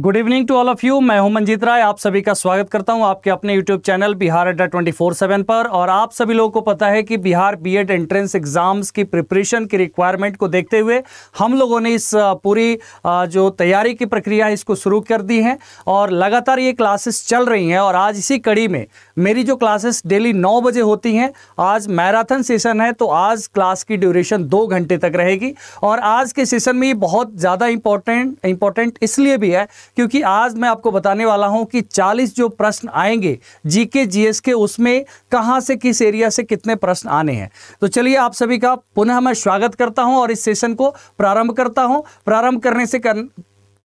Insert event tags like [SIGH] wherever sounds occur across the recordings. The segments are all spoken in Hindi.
good evening to all of you मैं हूं मंजीत राय आप सभी का स्वागत करता हूं आपके अपने YouTube channel Bihar Adda twenty four seven पर और आप सभी लोगों को पता है कि बिहार बीएड एंट्रेंस एग्जाम्स की प्रिपरेशन की रिक्वायरमेंट को देखते हुए हम लोगों ने इस पूरी जो तैयारी की प्रक्रिया है इसको शुरू कर दी है और लगातार ये क्लासेस चल रही हैं और आज इसी कड़ी में मेरी जो क्लासेस डेली नौ बजे होती हैं आज मैराथन सेशन है तो आज क्लास की ड्यूरेशन दो घंटे तक रहेगी और आज के सेशन में ये बहुत ज़्यादा इम्पोर्टेंट इम्पोर्टेंट इसलिए भी है क्योंकि आज मैं आपको बताने वाला हूं कि 40 जो प्रश्न आएंगे जीके जीएस के उसमें कहां से किस एरिया से कितने प्रश्न आने हैं तो चलिए आप सभी का पुनः मैं स्वागत करता हूं और इस सेशन को प्रारंभ करता हूं प्रारंभ करने से कर,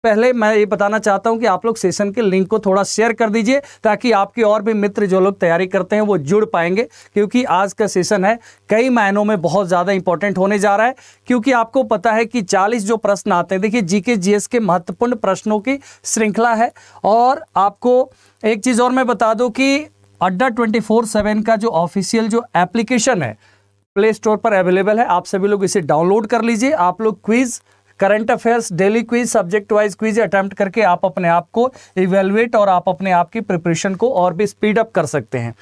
पहले मैं ये बताना चाहता हूँ कि आप लोग सेशन के लिंक को थोड़ा शेयर कर दीजिए ताकि आपके और भी मित्र जो लोग तैयारी करते हैं वो जुड़ पाएंगे क्योंकि आज का सेशन है कई मायनों में बहुत ज़्यादा इंपॉर्टेंट होने जा रहा है क्योंकि आपको पता है कि चालीस जो प्रश्न आते हैं देखिए जीके जीएस के महत्वपूर्ण प्रश्नों की श्रृंखला है और आपको एक चीज़ और मैं बता दूँ कि अड्डा ट्वेंटी फोर सेवन का जो ऑफिशियल जो एप्लीकेशन है प्ले स्टोर पर अवेलेबल है आप सभी लोग इसे डाउनलोड कर लीजिए आप लोग quiz current affairs daily quiz subject wise quiz attempt करके आप अपने आप को इवेलुएट और आप अपने आप की प्रिपरेशन को और भी स्पीड अप कर सकते हैं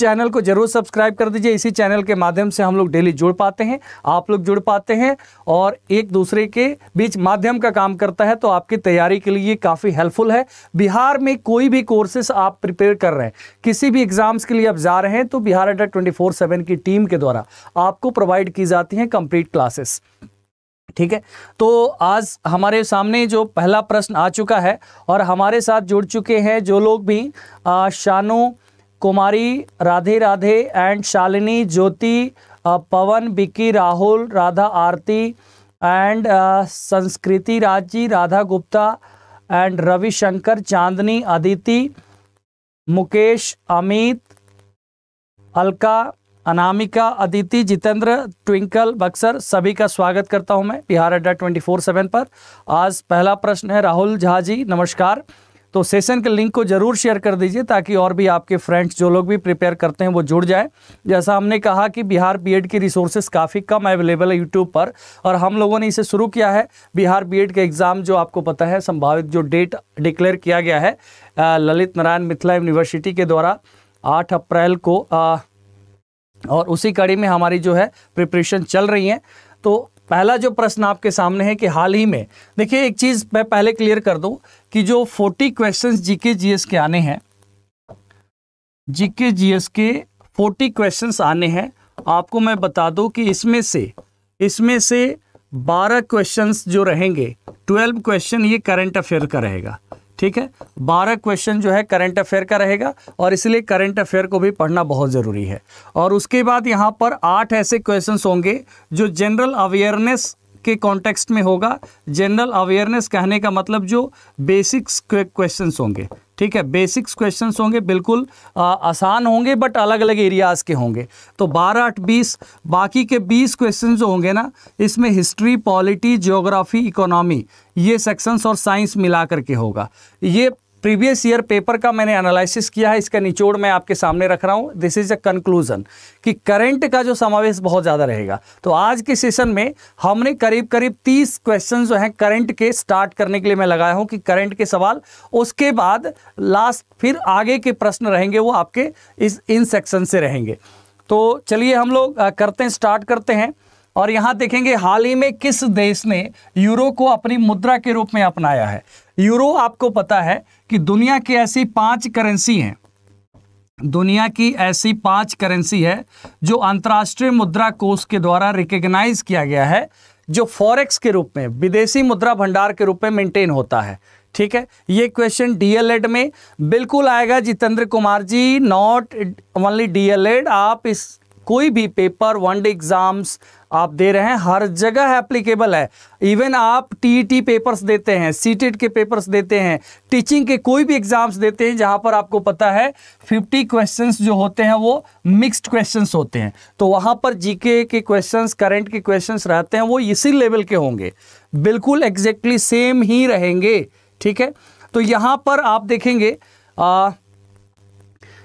चैनल को जरूर सब्सक्राइब कर दीजिए इसी चैनल के माध्यम से हम लोग डेली जुड़ पाते हैं आप लोग जुड़ पाते हैं और एक दूसरे के बीच माध्यम का काम करता है तो आपकी तैयारी के लिए काफ़ी हेल्पफुल है बिहार में कोई भी कोर्सेस आप प्रिपेयर कर रहे हैं किसी भी एग्ज़ाम्स के लिए आप जा रहे हैं तो बिहार अड्डा ट्वेंटी की टीम के द्वारा आपको प्रोवाइड की जाती हैं कंप्लीट क्लासेस ठीक है तो आज हमारे सामने जो पहला प्रश्न आ चुका है और हमारे साथ जुड़ चुके हैं जो लोग भी Shanu Kumari Radhe Radhe and Shalini Jyoti Pawan Bikki Rahul Radha Aarti and Sanskriti Raji Radha Gupta and Ravishankar Chandni Aditi Mukesh Amit Alka Anamika Aditi Jitendra Twinkle Buxar सभी का स्वागत करता हूं मैं Bihar Adda twenty four seven पर आज पहला प्रश्न है राहुल झा जी नमस्कार तो सेशन के लिंक को जरूर शेयर कर दीजिए ताकि और भी आपके फ्रेंड्स जो लोग भी प्रिपेयर करते हैं वो जुड़ जाएं जैसा हमने कहा कि बिहार बीएड की रिसोर्सेज काफ़ी कम अवेलेबल है यूट्यूब पर और हम लोगों ने इसे शुरू किया है बिहार बीएड के एग्ज़ाम जो आपको पता है संभावित जो डेट डिक्लेयर किया गया है ललित नारायण मिथिला यूनिवर्सिटी के द्वारा आठ अप्रैल को और उसी कड़ी में हमारी जो है प्रिपरेशन चल रही है तो पहला जो प्रश्न आपके सामने है कि हाल ही में देखिए एक चीज़ मैं पहले क्लियर कर दूं कि जो 40 क्वेश्चंस जीके जीएस के आने हैं जीके जीएस के 40 क्वेश्चंस आने हैं आपको मैं बता दूं कि इसमें से इसमें से 12 क्वेश्चंस जो रहेंगे 12 क्वेश्चन ये करंट अफेयर का रहेगा ठीक है बारह क्वेश्चन जो है करंट अफेयर का रहेगा और इसलिए करंट अफेयर को भी पढ़ना बहुत ज़रूरी है और उसके बाद यहाँ पर आठ ऐसे क्वेश्चन होंगे जो जनरल अवेयरनेस के कॉन्टेक्स्ट में होगा जनरल अवेयरनेस कहने का मतलब जो बेसिक्स क्वेश्चन होंगे ठीक है बेसिक्स क्वेश्चंस होंगे बिल्कुल आ, आसान होंगे बट अलग अलग एरियाज़ के होंगे तो बारह आठ बीस बाकी के बीस क्वेश्चन जो होंगे ना इसमें हिस्ट्री पॉलिटी ज्योग्राफी इकोनॉमी ये सेक्शंस और साइंस मिला करके होगा ये प्रीवियस ईयर पेपर का मैंने एनालिसिस किया है इसका निचोड़ मैं आपके सामने रख रहा हूँ दिस इज अ कंक्लूजन कि करंट का जो समावेश बहुत ज़्यादा रहेगा तो आज के सेशन में हमने करीब करीब तीस क्वेश्चन जो हैं करंट के स्टार्ट करने के लिए मैं लगाया हूँ कि करंट के सवाल उसके बाद लास्ट फिर आगे के प्रश्न रहेंगे वो आपके इस इन सेक्शन से रहेंगे तो चलिए हम लोग करते हैं स्टार्ट करते हैं और यहाँ देखेंगे हाल ही में किस देश ने यूरो को अपनी मुद्रा के रूप में अपनाया है यूरो आपको पता है कि दुनिया की ऐसी पांच करेंसी हैं दुनिया की ऐसी पांच करेंसी है जो अंतर्राष्ट्रीय मुद्रा कोष के द्वारा रिकग्नाइज किया गया है जो फॉरेक्स के रूप में विदेशी मुद्रा भंडार के रूप में मेंटेन होता है ठीक है ये क्वेश्चन डीएलएड में बिल्कुल आएगा Jitendra Kumar ji not only DElEd आप इस कोई भी पेपर वन डे एग्जाम्स आप दे रहे हैं हर जगह एप्लीकेबल है इवन आप टी पेपर्स e देते हैं सीटेट e के पेपर्स देते हैं टीचिंग के कोई भी एग्जाम्स देते हैं जहां पर आपको पता है 50 क्वेश्चंस जो होते हैं वो मिक्स्ड क्वेश्चंस होते हैं तो वहां पर जीके के क्वेश्चंस करंट के क्वेश्चंस रहते हैं वो इसी लेवल के होंगे बिल्कुल एग्जैक्टली सेम ही रहेंगे ठीक है तो यहाँ पर आप देखेंगे आ,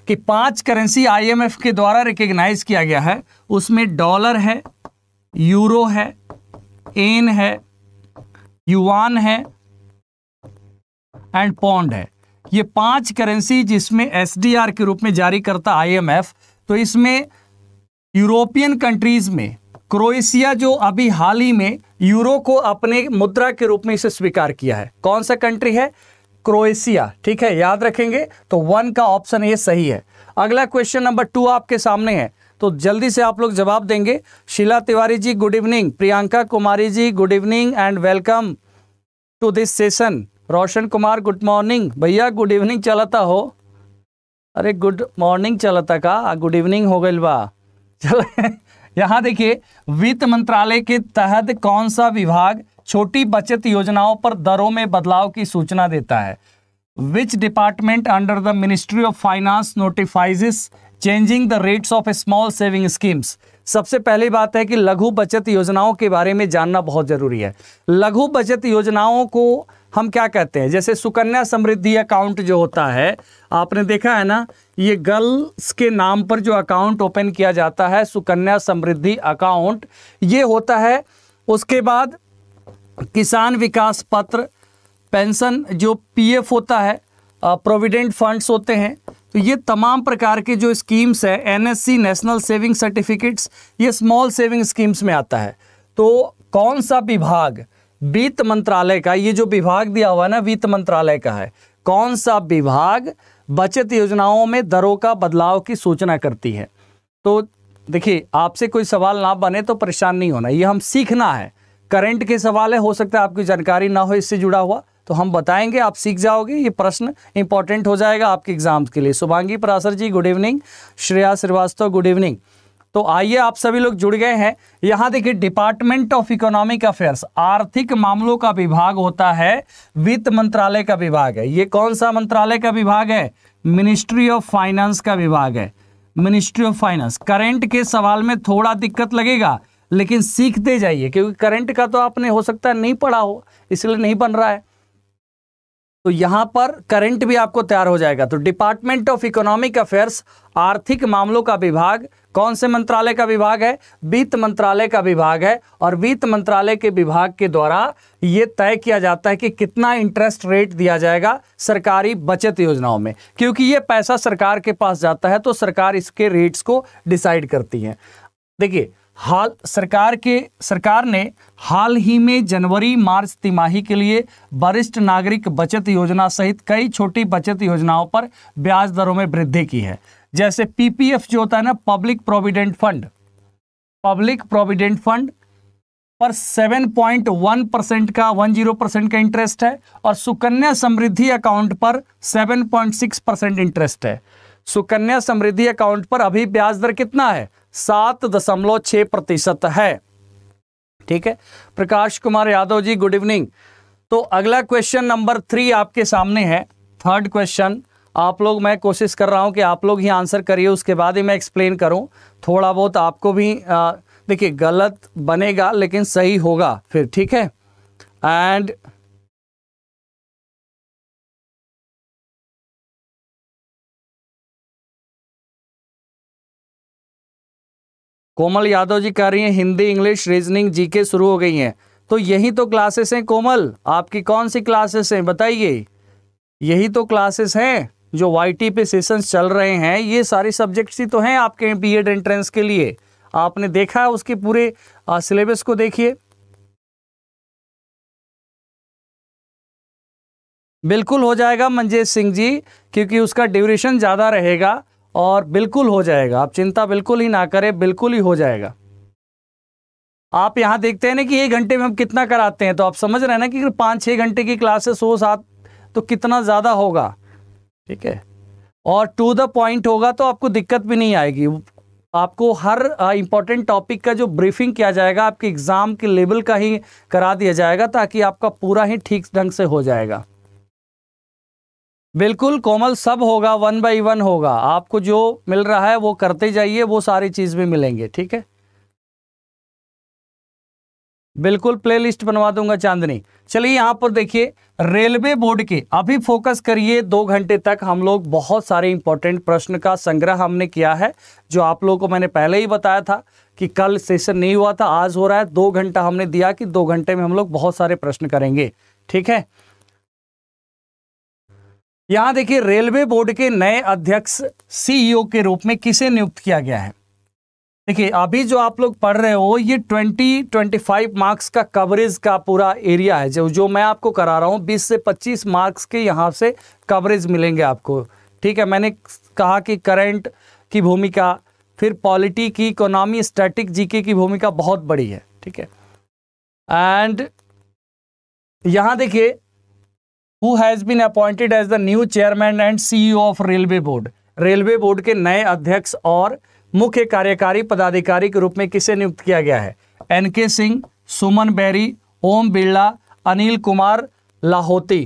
कि पांच करेंसी आई के द्वारा रिकग्नाइज किया गया है उसमें डॉलर है यूरो है एन है युवान है एंड पौंड है ये पांच करेंसी जिसमें एसडीआर के रूप में जारी करता आईएमएफ तो इसमें यूरोपियन कंट्रीज में क्रोएशिया जो अभी हाल ही में यूरो को अपने मुद्रा के रूप में इसे स्वीकार किया है कौन सा कंट्री है क्रोएशिया ठीक है याद रखेंगे तो वन का ऑप्शन ये सही है अगला क्वेश्चन नंबर टू आपके सामने है तो जल्दी से आप लोग जवाब देंगे Shila Tiwari ji good evening Priyanka Kumari ji good evening and welcome to this session Roshan Kumar good morning भैया गुड इवनिंग चलता हो अरे गुड मॉर्निंग चलता का गुड इवनिंग हो गई बा चलो [LAUGHS] यहाँ देखिए वित्त मंत्रालय के तहत कौन सा विभाग छोटी बचत योजनाओं पर दरों में बदलाव की सूचना देता है which department under the ministry of finance notifies changing the rates of small saving schemes सबसे पहली बात है कि लघु बचत योजनाओं के बारे में जानना बहुत ज़रूरी है लघु बचत योजनाओं को हम क्या कहते हैं जैसे सुकन्या समृद्धि अकाउंट जो होता है आपने देखा है ना ये गर्ल्स के नाम पर जो अकाउंट ओपन किया जाता है सुकन्या समृद्धि अकाउंट ये होता है उसके बाद किसान विकास पत्र पेंशन जो पीएफ होता है प्रोविडेंट फंड्स होते हैं तो ये तमाम प्रकार के जो स्कीम्स है एनएससी नेशनल सेविंग सर्टिफिकेट्स ये स्मॉल सेविंग स्कीम्स में आता है तो कौन सा विभाग वित्त मंत्रालय का ये जो विभाग दिया हुआ है ना वित्त मंत्रालय का है कौन सा विभाग बचत योजनाओं में दरों का बदलाव की सूचना करती है तो देखिए आपसे कोई सवाल ना बने तो परेशान नहीं होना ये हम सीखना है करंट के सवाल है हो सकता है आपकी जानकारी ना हो इससे जुड़ा हुआ तो हम बताएंगे आप सीख जाओगे ये प्रश्न इंपॉर्टेंट हो जाएगा आपके एग्जाम्स के लिए Shubhangi Parashar ji good evening Shreya Srivastava good evening तो आइए आप सभी लोग जुड़ गए हैं यहाँ देखिए डिपार्टमेंट ऑफ इकोनॉमिक अफेयर्स आर्थिक मामलों का विभाग होता है वित्त मंत्रालय का विभाग है ये कौन सा मंत्रालय का विभाग है मिनिस्ट्री ऑफ फाइनेंस का विभाग है मिनिस्ट्री ऑफ फाइनेंस करेंट के सवाल में थोड़ा दिक्कत लगेगा लेकिन सीखते जाइए क्योंकि करंट का तो आपने हो सकता है नहीं पढ़ा हो इसलिए नहीं बन रहा है तो यहां पर करंट भी आपको तैयार हो जाएगा तो डिपार्टमेंट ऑफ इकोनॉमिक अफेयर्स आर्थिक मामलों का विभाग कौन से मंत्रालय का विभाग है वित्त मंत्रालय का विभाग है और वित्त मंत्रालय के विभाग के द्वारा यह तय किया जाता है कि कितना इंटरेस्ट रेट दिया जाएगा सरकारी बचत योजनाओं में क्योंकि यह पैसा सरकार के पास जाता है तो सरकार इसके रेट्स को डिसाइड करती है देखिए हाल सरकार के सरकार ने हाल ही में जनवरी मार्च तिमाही के लिए वरिष्ठ नागरिक बचत योजना सहित कई छोटी बचत योजनाओं पर ब्याज दरों में वृद्धि की है जैसे पीपीएफ जो होता है ना public provident fund public provident fund पर 7.1 परसेंट का 10 परसेंट का इंटरेस्ट है और सुकन्या समृद्धि अकाउंट पर 7.6 परसेंट इंटरेस्ट है सुकन्या समृद्धि अकाउंट पर अभी ब्याज दर कितना है सात दशमलव छः प्रतिशत है ठीक है प्रकाश कुमार यादव जी गुड इवनिंग तो अगला क्वेश्चन नंबर थ्री आपके सामने है थर्ड क्वेश्चन आप लोग मैं कोशिश कर रहा हूं कि आप लोग ही आंसर करिए उसके बाद ही मैं एक्सप्लेन करूं थोड़ा बहुत आपको भी देखिए गलत बनेगा लेकिन सही होगा फिर ठीक है एंड कोमल यादव जी कह रही हैं हिंदी इंग्लिश रीजनिंग जीके शुरू हो गई हैं तो यही तो क्लासेस हैं कोमल आपकी कौन सी क्लासेस हैं बताइए यही तो क्लासेस हैं जो वाई पे सेशंस चल रहे हैं ये सारे सब्जेक्ट्स ही तो हैं आपके बी एड एंट्रेंस के लिए आपने देखा उसके पूरे सिलेबस को देखिए बिल्कुल हो जाएगा मंजेश सिंह जी क्योंकि उसका ड्यूरेशन ज़्यादा रहेगा और बिल्कुल हो जाएगा आप चिंता बिल्कुल ही ना करें बिल्कुल ही हो जाएगा आप यहाँ देखते हैं ना कि एक घंटे में हम कितना कराते हैं तो आप समझ रहे हैं ना कि पाँच छः घंटे की क्लासेस हो साथ सात तो कितना ज़्यादा होगा ठीक है और टू द पॉइंट होगा तो आपको दिक्कत भी नहीं आएगी आपको हर इम्पॉर्टेंट टॉपिक का जो ब्रीफिंग किया जाएगा आपके एग्ज़ाम के लेवल का ही करा दिया जाएगा ताकि आपका पूरा ही ठीक ढंग से हो जाएगा बिल्कुल कोमल सब होगा वन बाई वन होगा आपको जो मिल रहा है वो करते जाइए वो सारी चीज़ भी मिलेंगे ठीक है बिल्कुल प्लेलिस्ट बनवा दूंगा चांदनी चलिए यहां पर देखिए रेलवे बोर्ड के अभी फोकस करिए दो घंटे तक हम लोग बहुत सारे इंपॉर्टेंट प्रश्न का संग्रह हमने किया है जो आप लोगों को मैंने पहले ही बताया था कि कल सेशन नहीं हुआ था आज हो रहा है दो घंटा हमने दिया कि दो घंटे में हम लोग बहुत सारे प्रश्न करेंगे ठीक है यहां देखिए रेलवे बोर्ड के नए अध्यक्ष सीईओ e के रूप में किसे नियुक्त किया गया है देखिए अभी जो आप लोग पढ़ रहे हो ये 20 25 मार्क्स का कवरेज का पूरा एरिया है जो जो मैं आपको करा रहा हूं 20 से 25 मार्क्स के यहां से कवरेज मिलेंगे आपको ठीक है मैंने कहा कि करंट की भूमिका फिर पॉलिटी की इकोनॉमी स्टैटिक जीके की भूमिका बहुत बड़ी है ठीक है एंड यहां देखिए who has been appointed as the new chairman and CEO of railway board railway board के नए अध्यक्ष और मुख्य कार्यकारी पदाधिकारी के रूप में किसे नियुक्त किया गया है एन के सिंह सुमन बैरी ओम बिरला अनिल कुमार लाहौती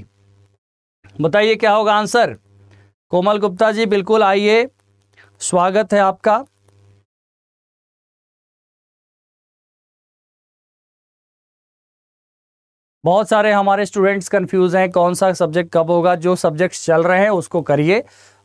बताइए क्या होगा आंसर कोमल गुप्ता जी बिल्कुल आइए स्वागत है आपका बहुत सारे हमारे स्टूडेंट्स कंफ्यूज हैं कौन सा सब्जेक्ट कब होगा जो सब्जेक्ट्स चल रहे हैं उसको करिए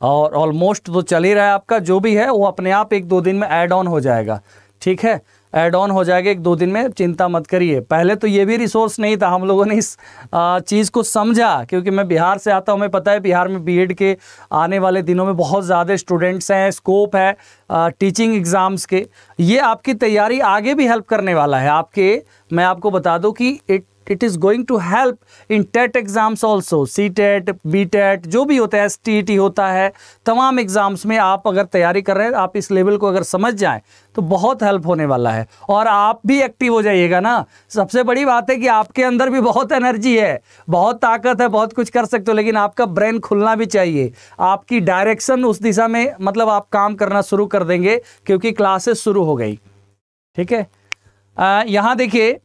और ऑलमोस्ट तो चल ही रहा है आपका जो भी है वो अपने आप एक दो दिन में ऐड ऑन हो जाएगा ठीक है ऐड ऑन हो जाएगा एक दो दिन में चिंता मत करिए पहले तो ये भी रिसोर्स नहीं था हम लोगों ने इस चीज़ को समझा क्योंकि मैं बिहार से आता हूँ हमें पता है बिहार में बीएड के आने वाले दिनों में बहुत ज़्यादा स्टूडेंट्स हैं स्कोप है आ, टीचिंग एग्ज़ाम्स के ये आपकी तैयारी आगे भी हेल्प करने वाला है आपके मैं आपको बता दूँ कि एक it is going to help in TET exams also C TET B TET जो भी होता है एस टी टी होता है तमाम एग्ज़ाम्स में आप अगर तैयारी कर रहे हैं आप इस लेवल को अगर समझ जाएं तो बहुत हेल्प होने वाला है और आप भी एक्टिव हो जाइएगा ना सबसे बड़ी बात है कि आपके अंदर भी बहुत एनर्जी है बहुत ताकत है बहुत कुछ कर सकते हो लेकिन आपका ब्रेन खुलना भी चाहिए आपकी डायरेक्शन उस दिशा में मतलब आप काम करना शुरू कर देंगे क्योंकि क्लासेस शुरू हो गई ठीक है यहाँ देखिए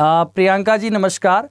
प्रियंका जी नमस्कार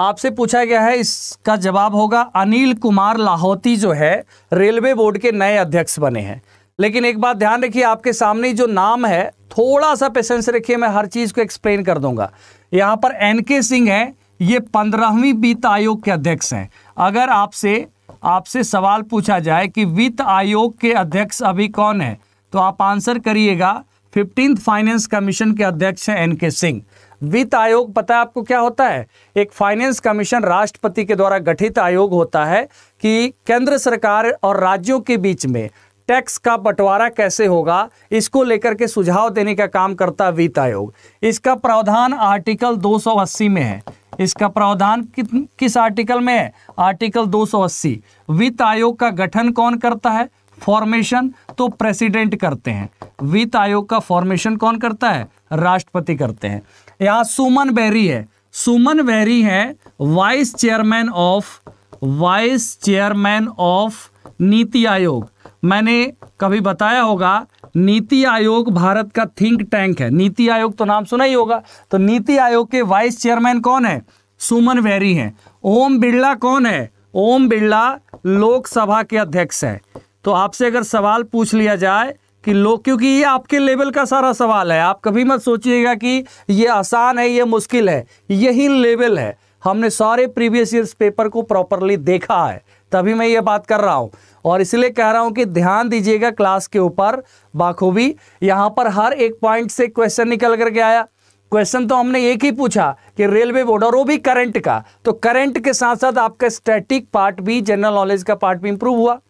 आपसे पूछा गया है इसका जवाब होगा अनिल कुमार लाहौती जो है रेलवे बोर्ड के नए अध्यक्ष बने हैं लेकिन एक बात ध्यान रखिए आपके सामने जो नाम है थोड़ा सा पेशेंस रखिए मैं हर चीज़ को एक्सप्लेन कर दूंगा यहाँ पर एन के सिंह हैं ये पंद्रहवीं वित्त आयोग के अध्यक्ष हैं अगर आपसे आपसे सवाल पूछा जाए कि वित्त आयोग के अध्यक्ष अभी कौन है तो आप आंसर करिएगा फिफ्टींथ फाइनेंस कमीशन के अध्यक्ष हैं एन के सिंह वित्त आयोग पता है आपको क्या होता है एक फाइनेंस कमीशन राष्ट्रपति के द्वारा गठित आयोग होता है कि केंद्र सरकार और राज्यों के बीच में टैक्स का बंटवारा कैसे होगा इसको लेकर के सुझाव देने का काम करता वित्त आयोग इसका प्रावधान आर्टिकल 280 में है इसका प्रावधान कि, किस आर्टिकल में है आर्टिकल 280 वित्त आयोग का गठन कौन करता है फॉर्मेशन तो प्रेसिडेंट करते हैं वित्त आयोग का फॉर्मेशन कौन करता है राष्ट्रपति करते हैं यहां सुमन बैरी है सुमन बैरी है vice chairman of vice chairman of NITI Aayog मैंने कभी बताया होगा नीति आयोग भारत का थिंक टैंक है नीति आयोग तो नाम सुना ही होगा तो नीति आयोग के वाइस चेयरमैन कौन है सुमन वैरी हैं ओम बिरला कौन है ओम बिरला लोकसभा के अध्यक्ष है तो आपसे अगर सवाल पूछ लिया जाए कि लोग क्योंकि ये आपके लेवल का सारा सवाल है आप कभी मत सोचिएगा कि ये आसान है ये मुश्किल है यही लेवल है हमने सारे प्रीवियस ईयर्स पेपर को प्रॉपरली देखा है तभी मैं ये बात कर रहा हूँ और इसलिए कह रहा हूँ कि ध्यान दीजिएगा क्लास के ऊपर बाखूबी यहाँ पर हर एक पॉइंट से क्वेश्चन निकल करके आया क्वेश्चन तो हमने एक ही पूछा कि रेलवे बोर्ड और वो भी करंट का तो करंट के साथ साथ आपका स्टैटिक पार्ट भी जनरल नॉलेज का पार्ट भी इंप्रूव हुआ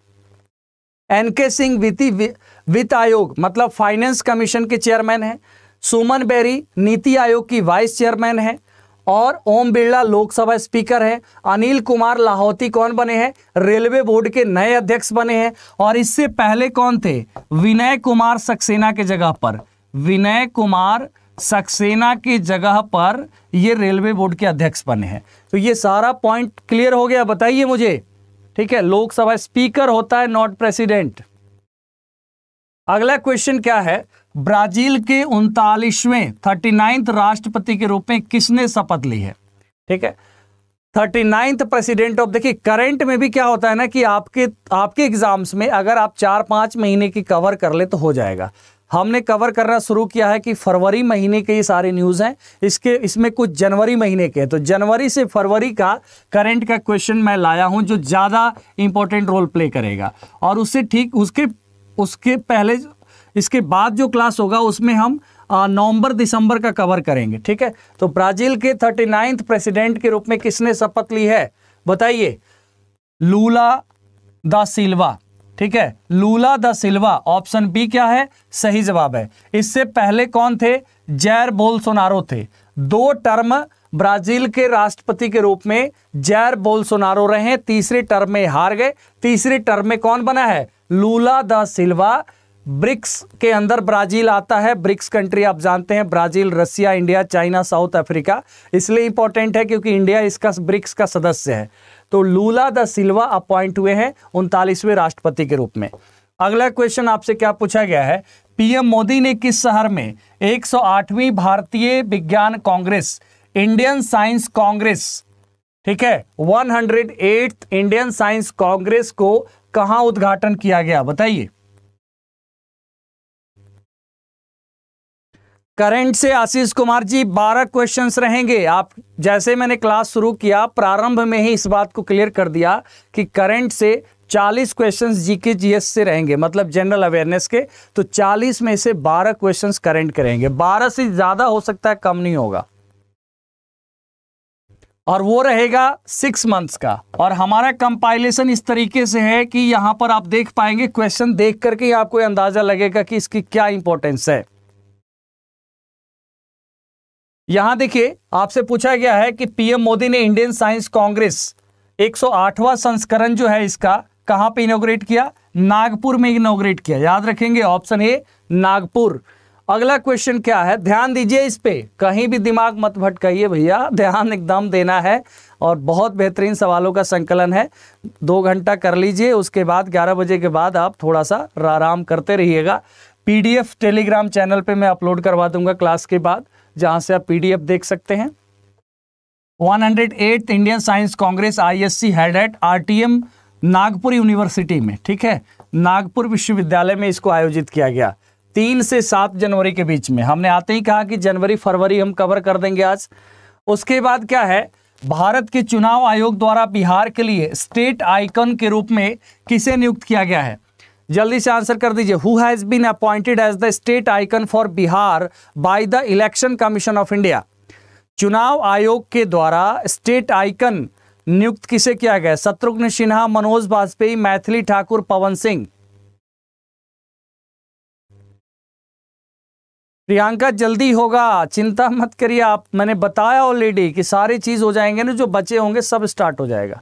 एन के सिंह वित्ती वित्त आयोग मतलब फाइनेंस कमीशन के चेयरमैन हैं सुमन बेरी नीति आयोग की वाइस चेयरमैन है और ओम बिरला लोकसभा स्पीकर हैं अनिल कुमार लाहौती कौन बने हैं रेलवे बोर्ड के नए अध्यक्ष बने हैं और इससे पहले कौन थे विनय कुमार सक्सेना के जगह पर विनय कुमार सक्सेना की जगह पर ये रेलवे बोर्ड के अध्यक्ष बने हैं तो ये सारा पॉइंट क्लियर हो गया बताइए मुझे ठीक है लोकसभा स्पीकर होता है नॉट प्रेसिडेंट अगला क्वेश्चन क्या है ब्राजील के उनतालीसवें थर्टी नाइन्थ राष्ट्रपति के रूप में किसने शपथ ली है ठीक है थर्टी नाइन्थ प्रेसिडेंट ऑफ देखिए करंट में भी क्या होता है ना कि आपके आपके एग्जाम्स में अगर आप चार पांच महीने की कवर कर ले तो हो जाएगा हमने कवर करना शुरू किया है कि फरवरी महीने के ये सारे न्यूज़ हैं इसके इसमें कुछ जनवरी महीने के हैं तो जनवरी से फरवरी का करंट का क्वेश्चन मैं लाया हूं जो ज़्यादा इंपॉर्टेंट रोल प्ले करेगा और उससे ठीक उसके उसके पहले इसके बाद जो क्लास होगा उसमें हम नवंबर दिसंबर का कवर करेंगे ठीक है तो ब्राज़ील के थर्टी प्रेसिडेंट के रूप में किसने शपथ ली है बताइए लूला दा सिल्वा ठीक है Lula da Silva option B क्या है सही जवाब है इससे पहले कौन थे जैर बोलसोनारो थे दो टर्म ब्राजील के राष्ट्रपति के रूप में जैर बोलसोनारो रहे तीसरे टर्म में हार गए तीसरे टर्म में कौन बना है लूला द सिल्वा ब्रिक्स के अंदर ब्राजील आता है ब्रिक्स कंट्री आप जानते हैं Brazil Russia India China South Africa इसलिए इंपॉर्टेंट है क्योंकि इंडिया इसका ब्रिक्स का सदस्य है तो लूला द सिल्वा अपॉइंट हुए हैं उनतालीसवें राष्ट्रपति के रूप में अगला क्वेश्चन आपसे क्या पूछा गया है पीएम मोदी ने किस शहर में 108वीं भारतीय विज्ञान कांग्रेस इंडियन साइंस कांग्रेस ठीक है 108 इंडियन साइंस कांग्रेस को कहां उद्घाटन किया गया बताइए करंट से आशीष कुमार जी बारह क्वेश्चंस रहेंगे आप जैसे मैंने क्लास शुरू किया प्रारंभ में ही इस बात को क्लियर कर दिया कि करंट से 40 क्वेश्चंस जीके जीएस से रहेंगे मतलब जनरल अवेयरनेस के तो 40 में से 12 क्वेश्चंस करंट करेंगे 12 से ज़्यादा हो सकता है कम नहीं होगा और वो रहेगा सिक्स मंथ्स का और हमारा कंपाइलेशन इस तरीके से है कि यहां पर आप देख पाएंगे क्वेश्चन देख करके आपको अंदाज़ा लगेगा कि इसकी क्या इंपॉर्टेंस है यहां देखिए आपसे पूछा गया है कि पीएम मोदी ने इंडियन साइंस कांग्रेस 108वां संस्करण जो है इसका कहां पे इनोग्रेट किया नागपुर में इनोग्रेट किया याद रखेंगे ऑप्शन ए नागपुर अगला क्वेश्चन क्या है ध्यान दीजिए इस पे कहीं भी दिमाग मत भटकाइए भैया ध्यान एकदम देना है और बहुत बेहतरीन सवालों का संकलन है दो घंटा कर लीजिए उसके बाद ग्यारह बजे के बाद आप थोड़ा सा आराम करते रहिएगा पीडीएफ टेलीग्राम चैनल पे मैं अपलोड करवा दूंगा क्लास के बाद जहां से आप पीडीएफ देख सकते हैं 108 Indian Science Congress ISC held at RTM Nagpur university में ठीक है नागपुर विश्वविद्यालय में इसको आयोजित किया गया तीन से सात जनवरी के बीच में हमने आते ही कहा कि जनवरी फरवरी हम कवर कर देंगे आज उसके बाद क्या है भारत के चुनाव आयोग द्वारा बिहार के लिए स्टेट आइकन के रूप में किसे नियुक्त किया गया है जल्दी से आंसर कर दीजिए who has been appointed as the state icon for Bihar by the election commission of India चुनाव आयोग के द्वारा स्टेट आइकन नियुक्त किसे किया गया शत्रुघ्न सिन्हा मनोज वाजपेयी मैथिली ठाकुर पवन सिंह प्रियंका जल्दी होगा चिंता मत करिए आप मैंने बताया ऑलरेडी कि सारी चीज हो जाएंगे ना जो बचे होंगे सब स्टार्ट हो जाएगा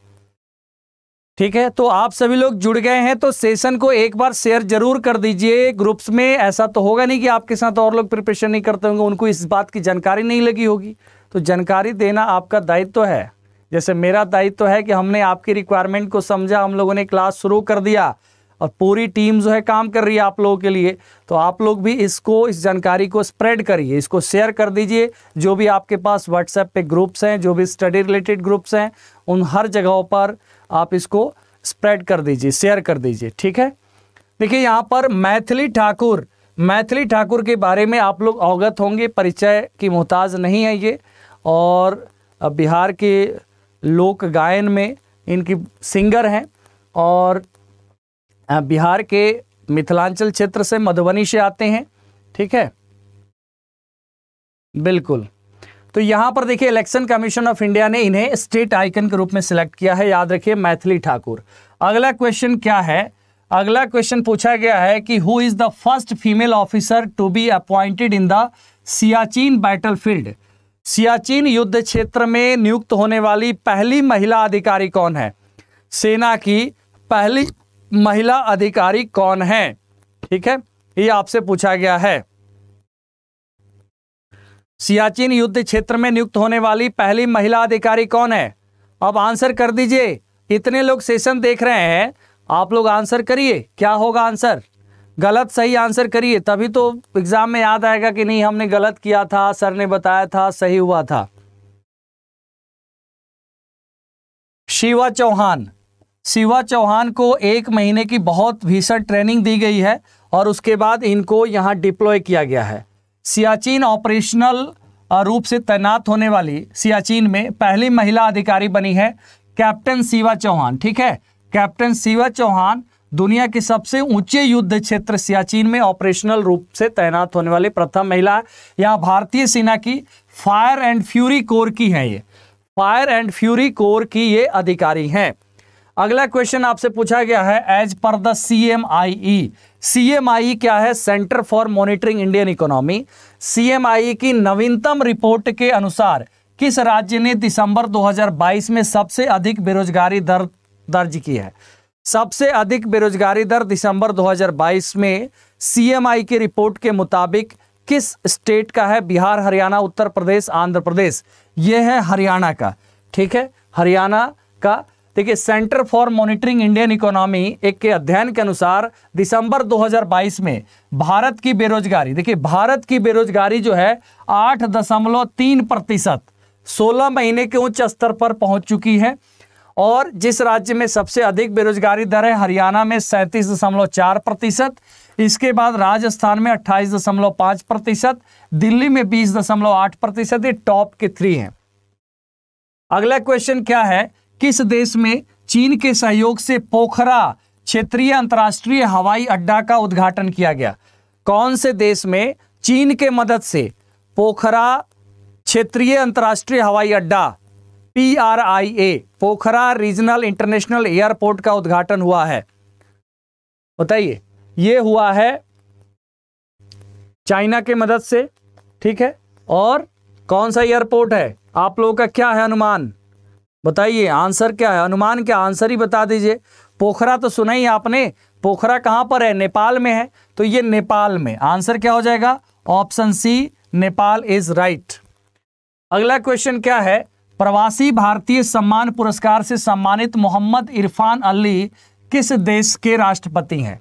ठीक है तो आप सभी लोग जुड़ गए हैं तो सेशन को एक बार शेयर जरूर कर दीजिए ग्रुप्स में ऐसा तो होगा नहीं कि आपके साथ और लोग प्रिपरेशन नहीं करते होंगे उनको इस बात की जानकारी नहीं लगी होगी तो जानकारी देना आपका दायित्व तो है जैसे मेरा दायित्व तो है कि हमने आपकी रिक्वायरमेंट को समझा हम लोगों ने क्लास शुरू कर दिया और पूरी टीम जो है काम कर रही है आप लोगों के लिए तो आप लोग भी इसको इस जानकारी को स्प्रेड करिए इसको शेयर कर दीजिए जो भी आपके पास व्हाट्सएप पे ग्रुप्स हैं जो भी स्टडी रिलेटेड ग्रुप्स हैं उन हर जगहों पर आप इसको स्प्रेड कर दीजिए शेयर कर दीजिए ठीक है देखिए यहाँ पर मैथिली ठाकुर मैथिली ठाकुर के बारे में आप लोग अवगत होंगे परिचय की मोहताज नहीं है ये और बिहार के लोक गायन में इनकी सिंगर हैं और बिहार के मिथिलांचल क्षेत्र से मधुबनी से आते हैं ठीक है बिल्कुल तो यहां पर देखिए इलेक्शन कमीशन ऑफ इंडिया ने इन्हें स्टेट आइकन के रूप में सिलेक्ट किया है याद रखिए मैथिली ठाकुर अगला क्वेश्चन क्या है अगला क्वेश्चन पूछा गया है कि who is the first female officer to be appointed in the Siachen field Siachen युद्ध क्षेत्र में नियुक्त होने वाली पहली महिला अधिकारी कौन है सेना की पहली महिला अधिकारी कौन है ठीक है ये आपसे पूछा गया है सियाचिन युद्ध क्षेत्र में नियुक्त होने वाली पहली महिला अधिकारी कौन है अब आंसर कर दीजिए इतने लोग सेशन देख रहे हैं आप लोग आंसर करिए क्या होगा आंसर गलत सही आंसर करिए तभी तो एग्जाम में याद आएगा कि नहीं हमने गलत किया था सर ने बताया था सही हुआ था शिवा चौहान शिवा चौहान को एक महीने की बहुत भीषण ट्रेनिंग दी गई है और उसके बाद इनको यहाँ डिप्लॉय किया गया है सियाचिन ऑपरेशनल रूप से तैनात होने वाली सियाचिन में पहली महिला अधिकारी बनी है कैप्टन शिवा चौहान ठीक है कैप्टन शिवा चौहान दुनिया के सबसे ऊंचे युद्ध क्षेत्र सियाचिन में ऑपरेशनल रूप से तैनात होने वाली प्रथम महिला यहाँ भारतीय सेना की फायर एंड फ्यूरी कोर की है ये फायर एंड फ्यूरी कोर की ये अधिकारी हैं अगला क्वेश्चन आपसे पूछा गया है as per the C M I E CMI क्या है centre for monitoring Indian economy CMI की नवीनतम रिपोर्ट के अनुसार किस राज्य ने दिसंबर 2022 में सबसे अधिक बेरोजगारी दर दर्ज की है सबसे अधिक बेरोजगारी दर दिसंबर 2022 में सीएमआई की रिपोर्ट के मुताबिक किस स्टेट का है बिहार हरियाणा उत्तर प्रदेश आंध्र प्रदेश यह है हरियाणा का ठीक है हरियाणा का देखिए centre for monitoring Indian economy एक के अध्ययन के अनुसार दिसंबर 2022 में भारत की बेरोजगारी देखिए भारत की बेरोजगारी जो है आठ दशमलव तीन प्रतिशत सोलह महीने के उच्च स्तर पर पहुंच चुकी है और जिस राज्य में सबसे अधिक बेरोजगारी दर है हरियाणा में सैंतीस दशमलव चार प्रतिशत इसके बाद राजस्थान में अट्ठाईस दशमलव प्रतिशत दिल्ली में बीस दशमलव आठ प्रतिशत ये टॉप के थ्री हैं अगला क्वेश्चन क्या है किस देश में चीन के सहयोग से पोखरा क्षेत्रीय अंतर्राष्ट्रीय हवाई अड्डा का उद्घाटन किया गया कौन से देश में चीन के मदद से पोखरा क्षेत्रीय अंतर्राष्ट्रीय हवाई अड्डा P R I A Pokhara regional international airport का उद्घाटन हुआ है बताइए ये हुआ है चाइना के मदद से ठीक है और कौन सा एयरपोर्ट है आप लोगों का क्या है अनुमान बताइए आंसर क्या है अनुमान क्या आंसर ही बता दीजिए पोखरा तो सुना ही आपने पोखरा कहाँ पर है नेपाल में है तो ये नेपाल में आंसर क्या हो जाएगा option C Nepal is right अगला क्वेश्चन क्या है प्रवासी भारतीय सम्मान पुरस्कार से सम्मानित मोहम्मद इरफान अली किस देश के राष्ट्रपति हैं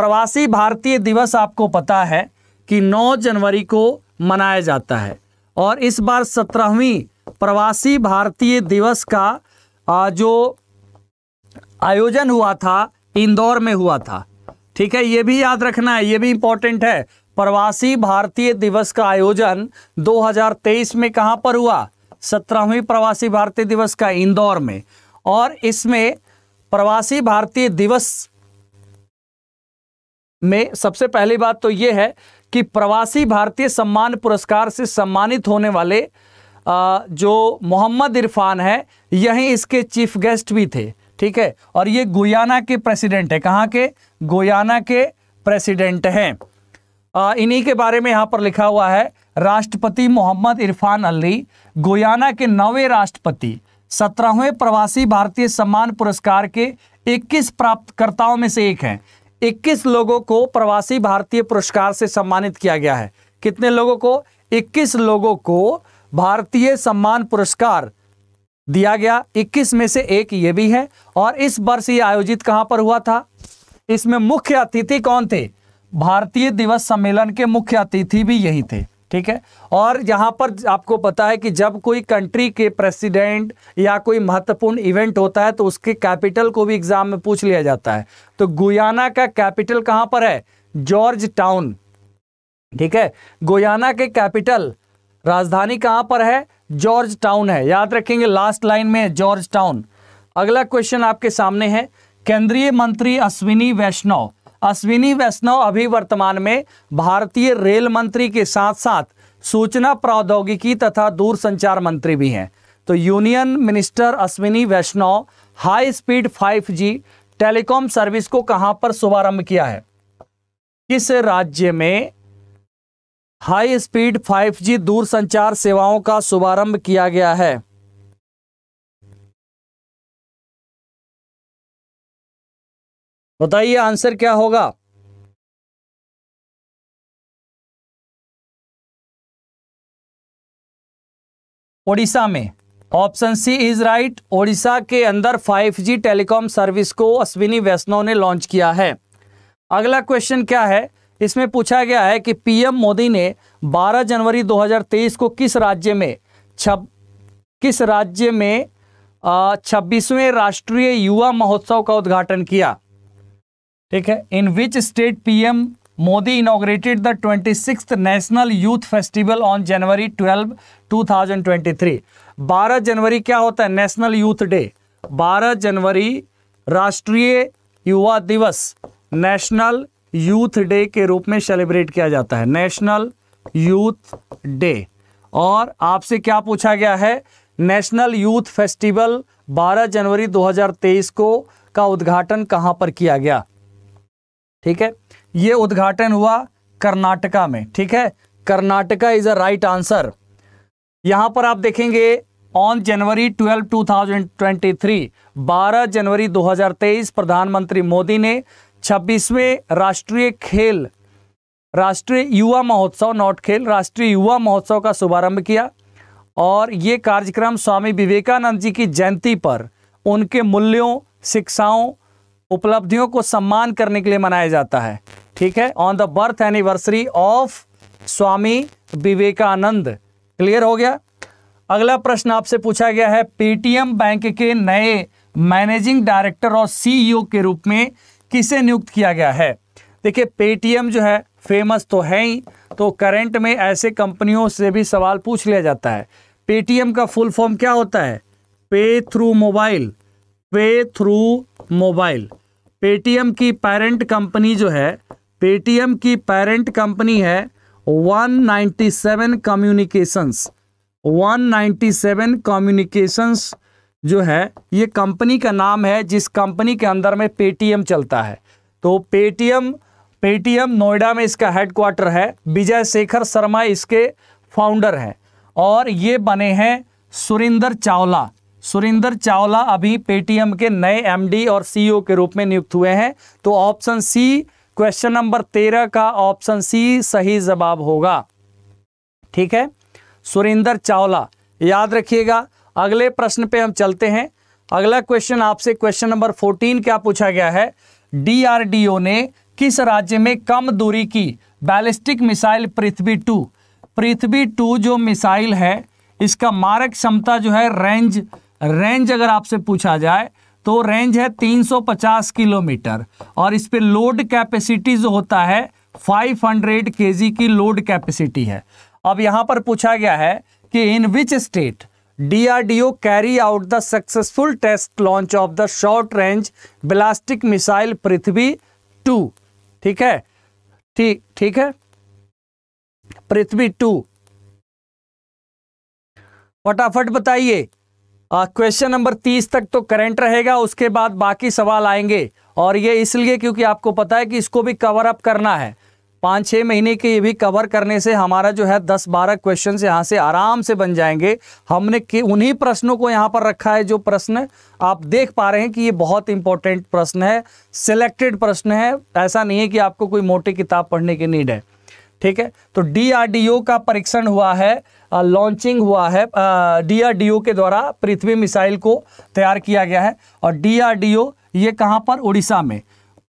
प्रवासी भारतीय दिवस आपको पता है कि 9 जनवरी को मनाया जाता है और इस बार सत्रहवीं प्रवासी भारतीय दिवस का जो आयोजन हुआ था इंदौर में हुआ था ठीक है ये भी याद रखना है ये भी इंपॉर्टेंट है प्रवासी भारतीय दिवस का आयोजन 2023 में कहां पर हुआ सत्रहवीं प्रवासी भारतीय दिवस का इंदौर में और इसमें प्रवासी भारतीय दिवस में सबसे पहली बात तो यह है कि प्रवासी भारतीय सम्मान पुरस्कार से सम्मानित होने वाले जो मोहम्मद इरफान है यहीं इसके चीफ गेस्ट भी थे ठीक है और ये गोयाना के प्रेसिडेंट है कहाँ के गोयाना के प्रेसिडेंट हैं इन्हीं के बारे में यहाँ पर लिखा हुआ है राष्ट्रपति मोहम्मद इरफान अली गोयाना के नौवे राष्ट्रपति सत्रहवें प्रवासी भारतीय सम्मान पुरस्कार के 21 प्राप्तकर्ताओं में से एक हैं 21 लोगों को प्रवासी भारतीय पुरस्कार से सम्मानित किया गया है कितने लोगों को 21 लोगों को भारतीय सम्मान पुरस्कार दिया गया 21 में से एक ये भी है और इस वर्ष ये आयोजित कहां पर हुआ था इसमें मुख्य अतिथि कौन थे भारतीय दिवस सम्मेलन के मुख्य अतिथि भी यही थे ठीक है और यहाँ पर आपको पता है कि जब कोई कंट्री के प्रेसिडेंट या कोई महत्वपूर्ण इवेंट होता है तो उसके कैपिटल को भी एग्जाम में पूछ लिया जाता है तो गुयाना का कैपिटल कहाँ पर है जॉर्ज टाउन ठीक है गुयाना के कैपिटल राजधानी कहाँ पर है जॉर्ज टाउन है याद रखेंगे लास्ट लाइन में जॉर्ज टाउन अगला क्वेश्चन आपके सामने है केंद्रीय मंत्री अश्विनी वैष्णव अश्विनी वैष्णव अभी वर्तमान में भारतीय रेल मंत्री के साथ साथ सूचना प्रौद्योगिकी तथा दूरसंचार मंत्री भी हैं तो union minister Ashwini Vaishnaw high speed 5G telecom service को कहां पर शुभारंभ किया है किस राज्य में हाई स्पीड 5G दूर संचार सेवाओं का शुभारंभ किया गया है बताइए आंसर क्या होगा ओडिशा में option C is right Odisha के अंदर 5G टेलीकॉम सर्विस को अश्विनी वैष्णव ने लॉन्च किया है अगला क्वेश्चन क्या है इसमें पूछा गया है कि पीएम मोदी ने 12 जनवरी 2023 को किस राज्य में छब किस राज्य में छब्बीसवें राष्ट्रीय युवा महोत्सव का उद्घाटन किया ठीक है in which state PM Modi inaugurated the twenty six national youth festival on January twelve two thousand twenty three बारह जनवरी क्या होता है नेशनल यूथ डे बारह जनवरी राष्ट्रीय युवा दिवस नेशनल यूथ डे के रूप में सेलिब्रेट किया जाता है नेशनल यूथ डे और आपसे क्या पूछा गया है नेशनल यूथ फेस्टिवल 12 जनवरी 2023 को का उद्घाटन कहां पर किया गया ठीक है ये उद्घाटन हुआ कर्नाटका में ठीक है Karnataka is a right answer यहां पर आप देखेंगे ऑन जनवरी 12 2023 12 जनवरी 2023 प्रधानमंत्री मोदी ने छब्बीसवें राष्ट्रीय खेल राष्ट्रीय युवा महोत्सव नॉट खेल राष्ट्रीय युवा महोत्सव का शुभारंभ किया और ये कार्यक्रम स्वामी विवेकानंद जी की जयंती पर उनके मूल्यों शिक्षाओं उपलब्धियों को सम्मान करने के लिए मनाया जाता है ठीक है on the birth anniversary of Swami Vivekananda clear हो गया अगला प्रश्न आपसे पूछा गया है पेटीएम बैंक के नए मैनेजिंग डायरेक्टर और सीईओ e के रूप में किसे नियुक्त किया गया है देखिए पेटीएम जो है फेमस तो है ही तो करंट में ऐसे कंपनियों से भी सवाल पूछ लिया जाता है पेटीएम का फुल फॉर्म क्या होता है pay through mobile pay through mobile Paytm की पेरेंट कंपनी जो है पेटीएम की पेरेंट कंपनी है 197 कम्युनिकेशंस 197 कम्युनिकेशंस जो है ये कंपनी का नाम है जिस कंपनी के अंदर में पेटीएम चलता है तो पेटीएम पेटीएम नोएडा में इसका हेडक्वार्टर है विजय शेखर शर्मा इसके फाउंडर हैं और ये बने हैं सुरेंदर चावला सुरेंदर चावला अभी पेटीएम के नए एमडी और सीईओ e के रूप में नियुक्त हुए हैं तो ऑप्शन सी क्वेश्चन नंबर तेरह का ऑप्शन सी सही जवाब होगा ठीक है सुरेंदर चावला याद रखिएगा अगले प्रश्न पे हम चलते हैं अगला क्वेश्चन आपसे क्वेश्चन नंबर फोर्टीन क्या पूछा गया है डीआरडीओ ने किस राज्य में कम दूरी की ballistic missile Prithvi two Prithvi two जो मिसाइल है इसका मारक क्षमता जो है रेंज रेंज अगर आपसे पूछा जाए तो रेंज है 350 किलोमीटर और इस पर लोड कैपेसिटी जो होता है 500 हंड्रेड की लोड कैपेसिटी है अब यहाँ पर पूछा गया है कि in which state DRDO carry out the successful test launch of the short range ballistic missile Prithvi two ठीक है ठीक ठीक है पृथ्वी टू फटाफट बताइए क्वेश्चन नंबर तीस तक तो करंट रहेगा उसके बाद बाकी सवाल आएंगे और ये इसलिए क्योंकि आपको पता है कि इसको भी कवर अप करना है पाँच छः महीने के ये भी कवर करने से हमारा जो है दस बारह क्वेश्चन यहाँ से आराम से बन जाएंगे हमने के उन्हीं प्रश्नों को यहाँ पर रखा है जो प्रश्न आप देख पा रहे हैं कि ये बहुत इंपॉर्टेंट प्रश्न है सिलेक्टेड प्रश्न है ऐसा नहीं है कि आपको कोई मोटी किताब पढ़ने की नीड है ठीक है तो डी का परीक्षण हुआ है लॉन्चिंग हुआ है डी के द्वारा पृथ्वी मिसाइल को तैयार किया गया है और डी ये कहाँ पर उड़ीसा में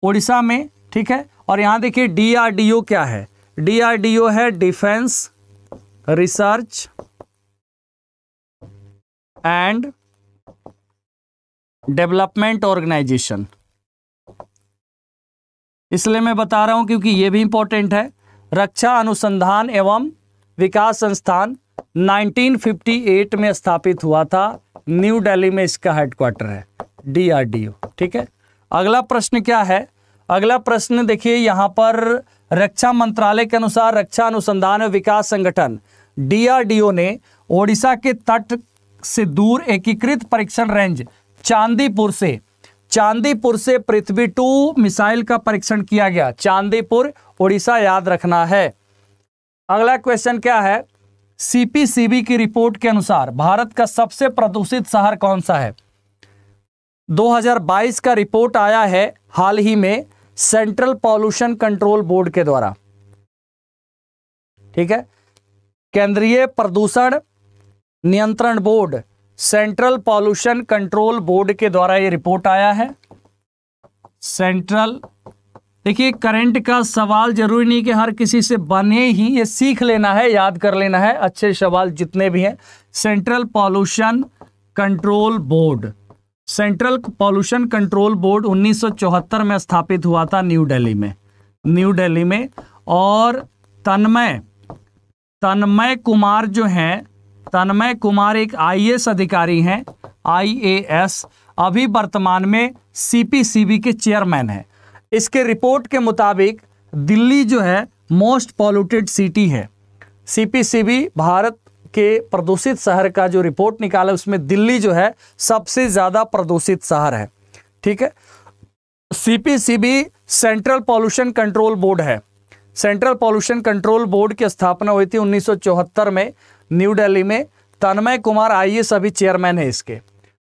उड़ीसा में ठीक है और यहां देखिए डीआरडीओ क्या है डीआरडीओ है defence research and development organisation इसलिए मैं बता रहा हूं क्योंकि यह भी इंपॉर्टेंट है रक्षा अनुसंधान एवं विकास संस्थान 1958 में स्थापित हुआ था न्यू दिल्ली में इसका हेडक्वार्टर है डीआरडीओ ठीक है अगला प्रश्न क्या है अगला प्रश्न देखिए यहाँ पर रक्षा मंत्रालय के अनुसार रक्षा अनुसंधान विकास संगठन डीआरडीओ ने ओडिशा के तट से दूर एकीकृत परीक्षण रेंज चांदीपुर से चांदीपुर से पृथ्वी टू मिसाइल का परीक्षण किया गया चांदीपुर ओडिशा याद रखना है अगला क्वेश्चन क्या है सीपीसीबी की रिपोर्ट के अनुसार भारत का सबसे प्रदूषित शहर कौन सा है 2022 का रिपोर्ट आया है हाल ही में सेंट्रल पॉल्यूशन कंट्रोल बोर्ड के द्वारा ठीक है केंद्रीय प्रदूषण नियंत्रण board central pollution control board के द्वारा यह रिपोर्ट आया है सेंट्रल देखिए करंट का सवाल जरूरी नहीं कि हर किसी से बने ही ये सीख लेना है याद कर लेना है अच्छे सवाल जितने भी हैं central pollution control board central pollution control board 1974 में स्थापित हुआ था न्यू दिल्ली में न्यू दिल्ली में और तन्मय तन्मय कुमार जो हैं तन्मय कुमार एक आईएएस अधिकारी हैं आईएएस अभी वर्तमान में सीपीसीबी के चेयरमैन हैं इसके रिपोर्ट के मुताबिक दिल्ली जो है मोस्ट पॉल्यूटेड सिटी है सीपीसीबी भारत के प्रदूषित शहर का जो रिपोर्ट निकाला उसमें दिल्ली जो है सबसे ज़्यादा प्रदूषित शहर है ठीक है CPCB central pollution control board है सेंट्रल पॉल्यूशन कंट्रोल बोर्ड की स्थापना हुई थी 1974 में न्यू दिल्ली में तन्मय कुमार आई अभी चेयरमैन है इसके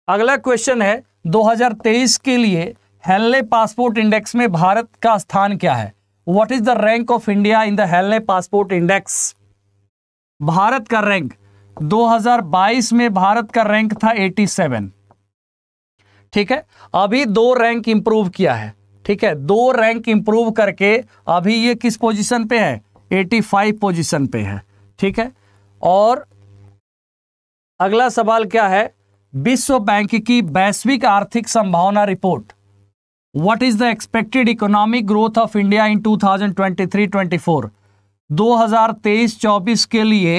अगला क्वेश्चन है 2023 के लिए हेल्ले पासपोर्ट इंडेक्स में भारत का स्थान क्या है what is the rank of India in the Henley passport index भारत का रैंक 2022 में भारत का रैंक था 87 ठीक है अभी दो रैंक इंप्रूव किया है ठीक है दो रैंक इंप्रूव करके अभी ये किस पोजीशन पे है 85 पोजीशन पे है ठीक है और अगला सवाल क्या है विश्व बैंक की वैश्विक आर्थिक संभावना report what is the expected economic growth of India in 2023-24 2023-24 के लिए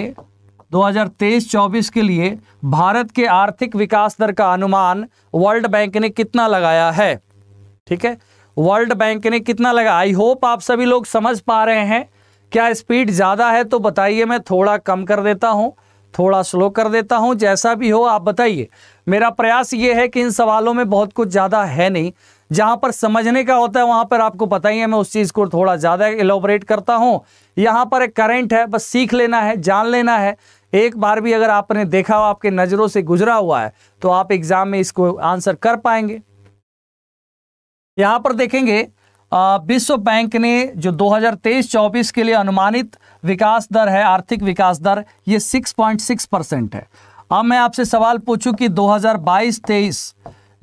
2023-24 के लिए भारत के आर्थिक विकास दर का अनुमान वर्ल्ड बैंक ने कितना लगाया है ठीक है वर्ल्ड बैंक ने कितना लगाया आई होप आप सभी लोग समझ पा रहे हैं क्या स्पीड ज़्यादा है तो बताइए मैं थोड़ा कम कर देता हूँ थोड़ा स्लो कर देता हूँ जैसा भी हो आप बताइए मेरा प्रयास ये है कि इन सवालों में बहुत कुछ ज़्यादा है नहीं जहां पर समझने का होता है वहां पर आपको पता ही है मैं उस चीज़ को थोड़ा ज़्यादा इलाबोरेट करता हूं यहां पर एक करंट है बस सीख लेना है जान लेना है एक बार भी अगर आपने देखा हो आपके नज़रों से गुजरा हुआ है तो आप एग्ज़ाम में इसको आंसर कर पाएंगे यहां पर देखेंगे विश्व बैंक ने जो 2023-24 के लिए अनुमानित विकास दर है आर्थिक विकास दर ये 6.6 परसेंट है अब मैं आपसे सवाल पूछूं कि 2022-23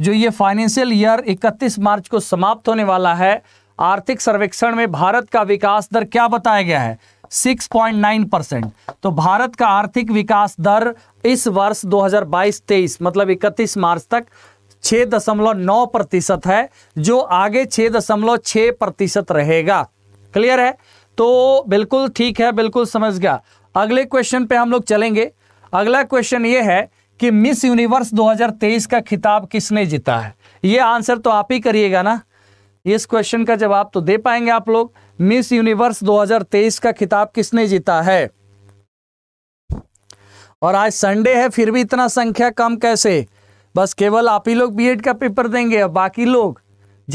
जो ये फाइनेंशियल ईयर 31 मार्च को समाप्त होने वाला है आर्थिक सर्वेक्षण में भारत का विकास दर क्या बताया गया है 6.9 परसेंट तो भारत का आर्थिक विकास दर इस वर्ष 2022-23 मतलब 31 मार्च तक 6.9 दशमलव नौ प्रतिशत है जो आगे 6.6 दशमलव प्रतिशत रहेगा क्लियर है तो बिल्कुल ठीक है बिल्कुल समझ गया अगले क्वेश्चन पे हम लोग चलेंगे अगला क्वेश्चन ये है कि मिस यूनिवर्स 2023 का खिताब किसने जीता है ये आंसर तो आप ही करिएगा ना इस क्वेश्चन का जवाब तो दे पाएंगे आप लोग मिस यूनिवर्स 2023 का खिताब किसने जीता है और आज संडे है फिर भी इतना संख्या कम कैसे बस केवल आप ही लोग बीएड का पेपर देंगे और बाकी लोग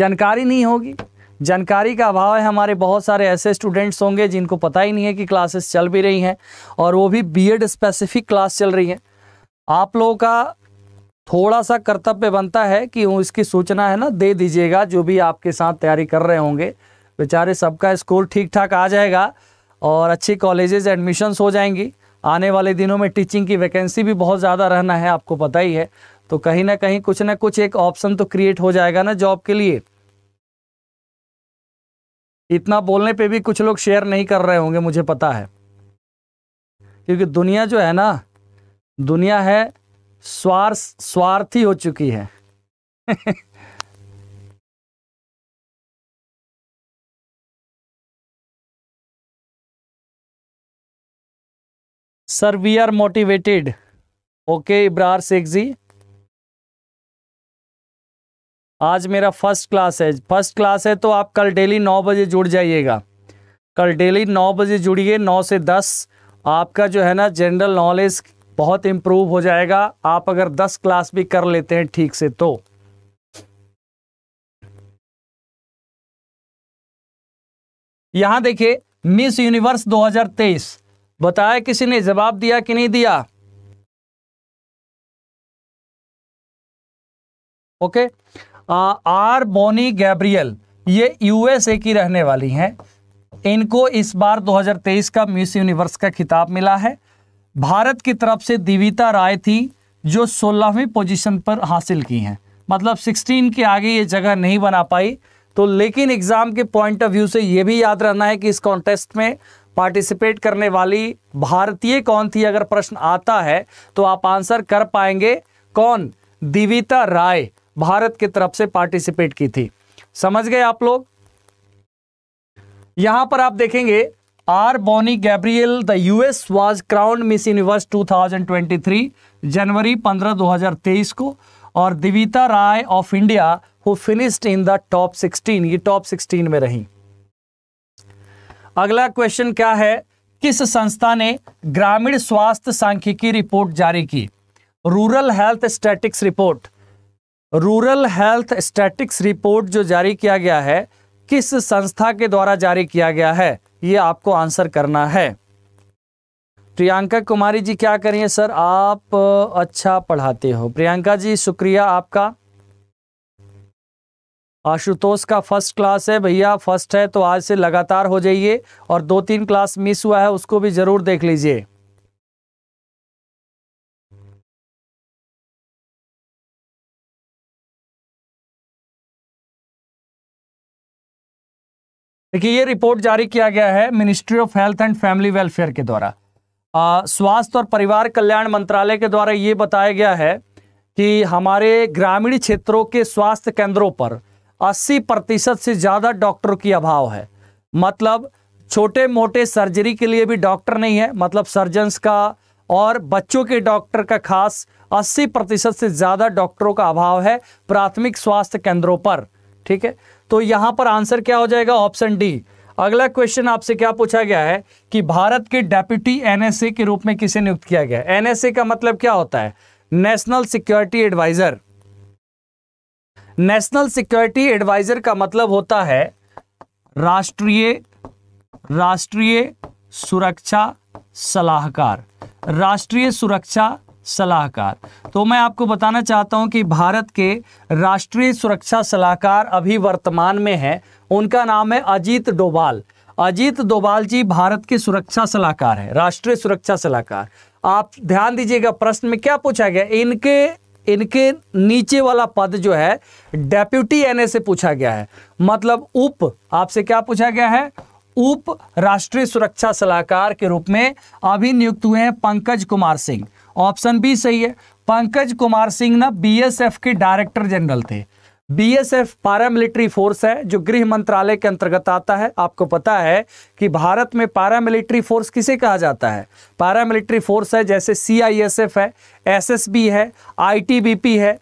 जानकारी नहीं होगी जानकारी का अभाव है हमारे बहुत सारे ऐसे स्टूडेंट्स होंगे जिनको पता ही नहीं है कि क्लासेस चल भी रही हैं और वो भी बीएड स्पेसिफिक क्लास चल रही है आप लोगों का थोड़ा सा कर्तव्य बनता है कि इसकी सूचना है ना दे दीजिएगा जो भी आपके साथ तैयारी कर रहे होंगे बेचारे सबका स्कोर ठीक ठाक आ जाएगा और अच्छे कॉलेजेस एडमिशन्स हो जाएंगी आने वाले दिनों में टीचिंग की वैकेंसी भी बहुत ज़्यादा रहना है आपको पता ही है तो कहीं ना कहीं कुछ ना कुछ एक ऑप्शन तो क्रिएट हो जाएगा ना जॉब के लिए इतना बोलने पे भी कुछ लोग शेयर नहीं कर रहे होंगे मुझे पता है क्योंकि दुनिया जो है ना दुनिया है स्वार्थ स्वार्थी हो चुकी है sir we are motivated okay Ibrar Shaikh ji आज मेरा फर्स्ट क्लास है फर्स्ट क्लास है तो आप कल डेली नौ बजे जुड़ जाइएगा कल डेली नौ बजे जुड़िए नौ से दस आपका जो है ना जनरल नॉलेज बहुत इंप्रूव हो जाएगा आप अगर 10 क्लास भी कर लेते हैं ठीक से तो यहां देखिए मिस यूनिवर्स 2023 बताया किसी ने जवाब दिया कि नहीं दिया ओके आर बोनी गैब्रियल ये यूएसए की रहने वाली हैं इनको इस बार 2023 का मिस यूनिवर्स का खिताब मिला है भारत की तरफ से दिविता राय थी जो सोलहवीं पोजीशन पर हासिल की हैं मतलब 16 के आगे ये जगह नहीं बना पाई तो लेकिन एग्ज़ाम के पॉइंट ऑफ व्यू से ये भी याद रहना है कि इस कॉन्टेस्ट में पार्टिसिपेट करने वाली भारतीय कौन थी अगर प्रश्न आता है तो आप आंसर कर पाएंगे कौन दिविता राय भारत की तरफ से पार्टिसिपेट की थी समझ गए आप लोग यहां पर आप देखेंगे R Bonnie Gabriel the US was crowned Miss Universe 2023 जनवरी 15 2023 को और Divita Rai of India who finished in the top 16 ये टॉप 16 में रही अगला क्वेश्चन क्या है किस संस्था ने ग्रामीण स्वास्थ्य सांख्यिकी रिपोर्ट जारी की rural health statistics report rural health statistics report जो जारी किया गया है किस संस्था के द्वारा जारी किया गया है ये आपको आंसर करना है प्रियंका कुमारी जी क्या करिए सर आप अच्छा पढ़ाते हो प्रियंका जी शुक्रिया आपका आशुतोष का फर्स्ट क्लास है भैया फर्स्ट है तो आज से लगातार हो जाइए और दो तीन क्लास मिस हुआ है उसको भी ज़रूर देख लीजिए देखिए ये रिपोर्ट जारी किया गया है ministry of health and family welfare के द्वारा स्वास्थ्य और परिवार कल्याण मंत्रालय के द्वारा ये बताया गया है कि हमारे ग्रामीण क्षेत्रों के स्वास्थ्य केंद्रों पर 80 प्रतिशत से ज़्यादा डॉक्टरों की अभाव है मतलब छोटे मोटे सर्जरी के लिए भी डॉक्टर नहीं है मतलब सर्जन्स का और बच्चों के डॉक्टर का खास 80 प्रतिशत से ज़्यादा डॉक्टरों का अभाव है प्राथमिक स्वास्थ्य केंद्रों पर ठीक है तो यहां पर आंसर क्या हो जाएगा ऑप्शन डी अगला क्वेश्चन आपसे क्या पूछा गया है कि भारत के डेप्यूटी एनएसए के रूप में किसे नियुक्त किया गया एनएसए का मतलब क्या होता है national security adviser national security adviser का मतलब होता है राष्ट्रीय राष्ट्रीय सुरक्षा सलाहकार राष्ट्रीय सुरक्षा सलाहकार तो मैं आपको बताना चाहता हूं कि भारत के राष्ट्रीय सुरक्षा सलाहकार अभी वर्तमान में हैं उनका नाम है अजीत डोभाल अजीत डोभाल जी भारत के सुरक्षा सलाहकार हैं राष्ट्रीय सुरक्षा सलाहकार आप ध्यान दीजिएगा प्रश्न में क्या पूछा गया इनके इनके नीचे वाला पद जो है डेप्यूटी एन से पूछा गया है मतलब उप आपसे क्या पूछा गया है उप राष्ट्रीय सुरक्षा सलाहकार के रूप में अभी नियुक्त हुए हैं पंकज कुमार सिंह ऑप्शन बी सही है पंकज कुमार सिंह ना बीएसएफ के डायरेक्टर जनरल थे बीएसएफ पैरामिलिट्री फोर्स है जो गृह मंत्रालय के अंतर्गत आता है आपको पता है कि भारत में पैरामिलिट्री फोर्स किसे कहा जाता है पैरामिलिट्री फोर्स है जैसे सीआईएसएफ है एसएसबी है आईटीबीपी है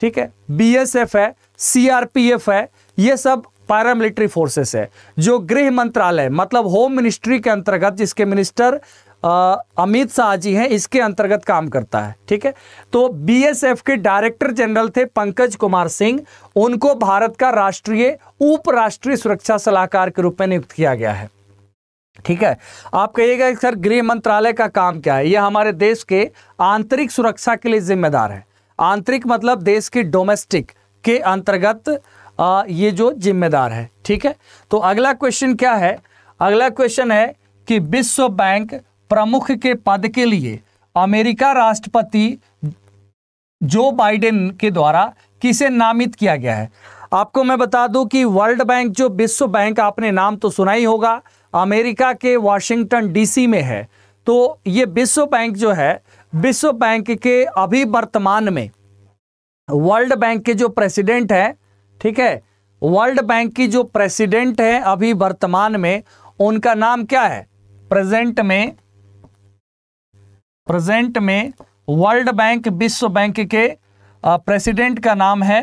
ठीक है बीएसएफ है सीआरपीएफ है ये सब पैरामिलिट्री फोर्सेस है जो गृह मंत्रालय मतलब होम मिनिस्ट्री के अंतर्गत जिसके मिनिस्टर अमित शाह जी हैं इसके अंतर्गत काम करता है ठीक है तो बीएसएफ के डायरेक्टर जनरल थे पंकज कुमार सिंह उनको भारत का राष्ट्रीय उपराष्ट्रीय सुरक्षा सलाहकार के रूप में नियुक्त किया गया है ठीक है आप कहिएगा सर गृह मंत्रालय का काम क्या है यह हमारे देश के आंतरिक सुरक्षा के लिए जिम्मेदार है आंतरिक मतलब देश के डोमेस्टिक के अंतर्गत ये जो जिम्मेदार है ठीक है तो अगला क्वेश्चन क्या है अगला क्वेश्चन है कि विश्व बैंक प्रमुख के पद के लिए अमेरिका राष्ट्रपति जो बाइडेन के द्वारा किसे नामित किया गया है आपको मैं बता दूं कि वर्ल्ड बैंक जो विश्व बैंक आपने नाम तो सुना ही होगा अमेरिका के वाशिंगटन डीसी में है तो ये विश्व बैंक जो है विश्व बैंक के अभी वर्तमान में वर्ल्ड बैंक के जो प्रेसिडेंट हैं ठीक है वर्ल्ड बैंक की जो प्रेसिडेंट हैं अभी वर्तमान में उनका नाम क्या है प्रेजेंट में प्रेजेंट में वर्ल्ड बैंक विश्व बैंक के प्रेसिडेंट का नाम है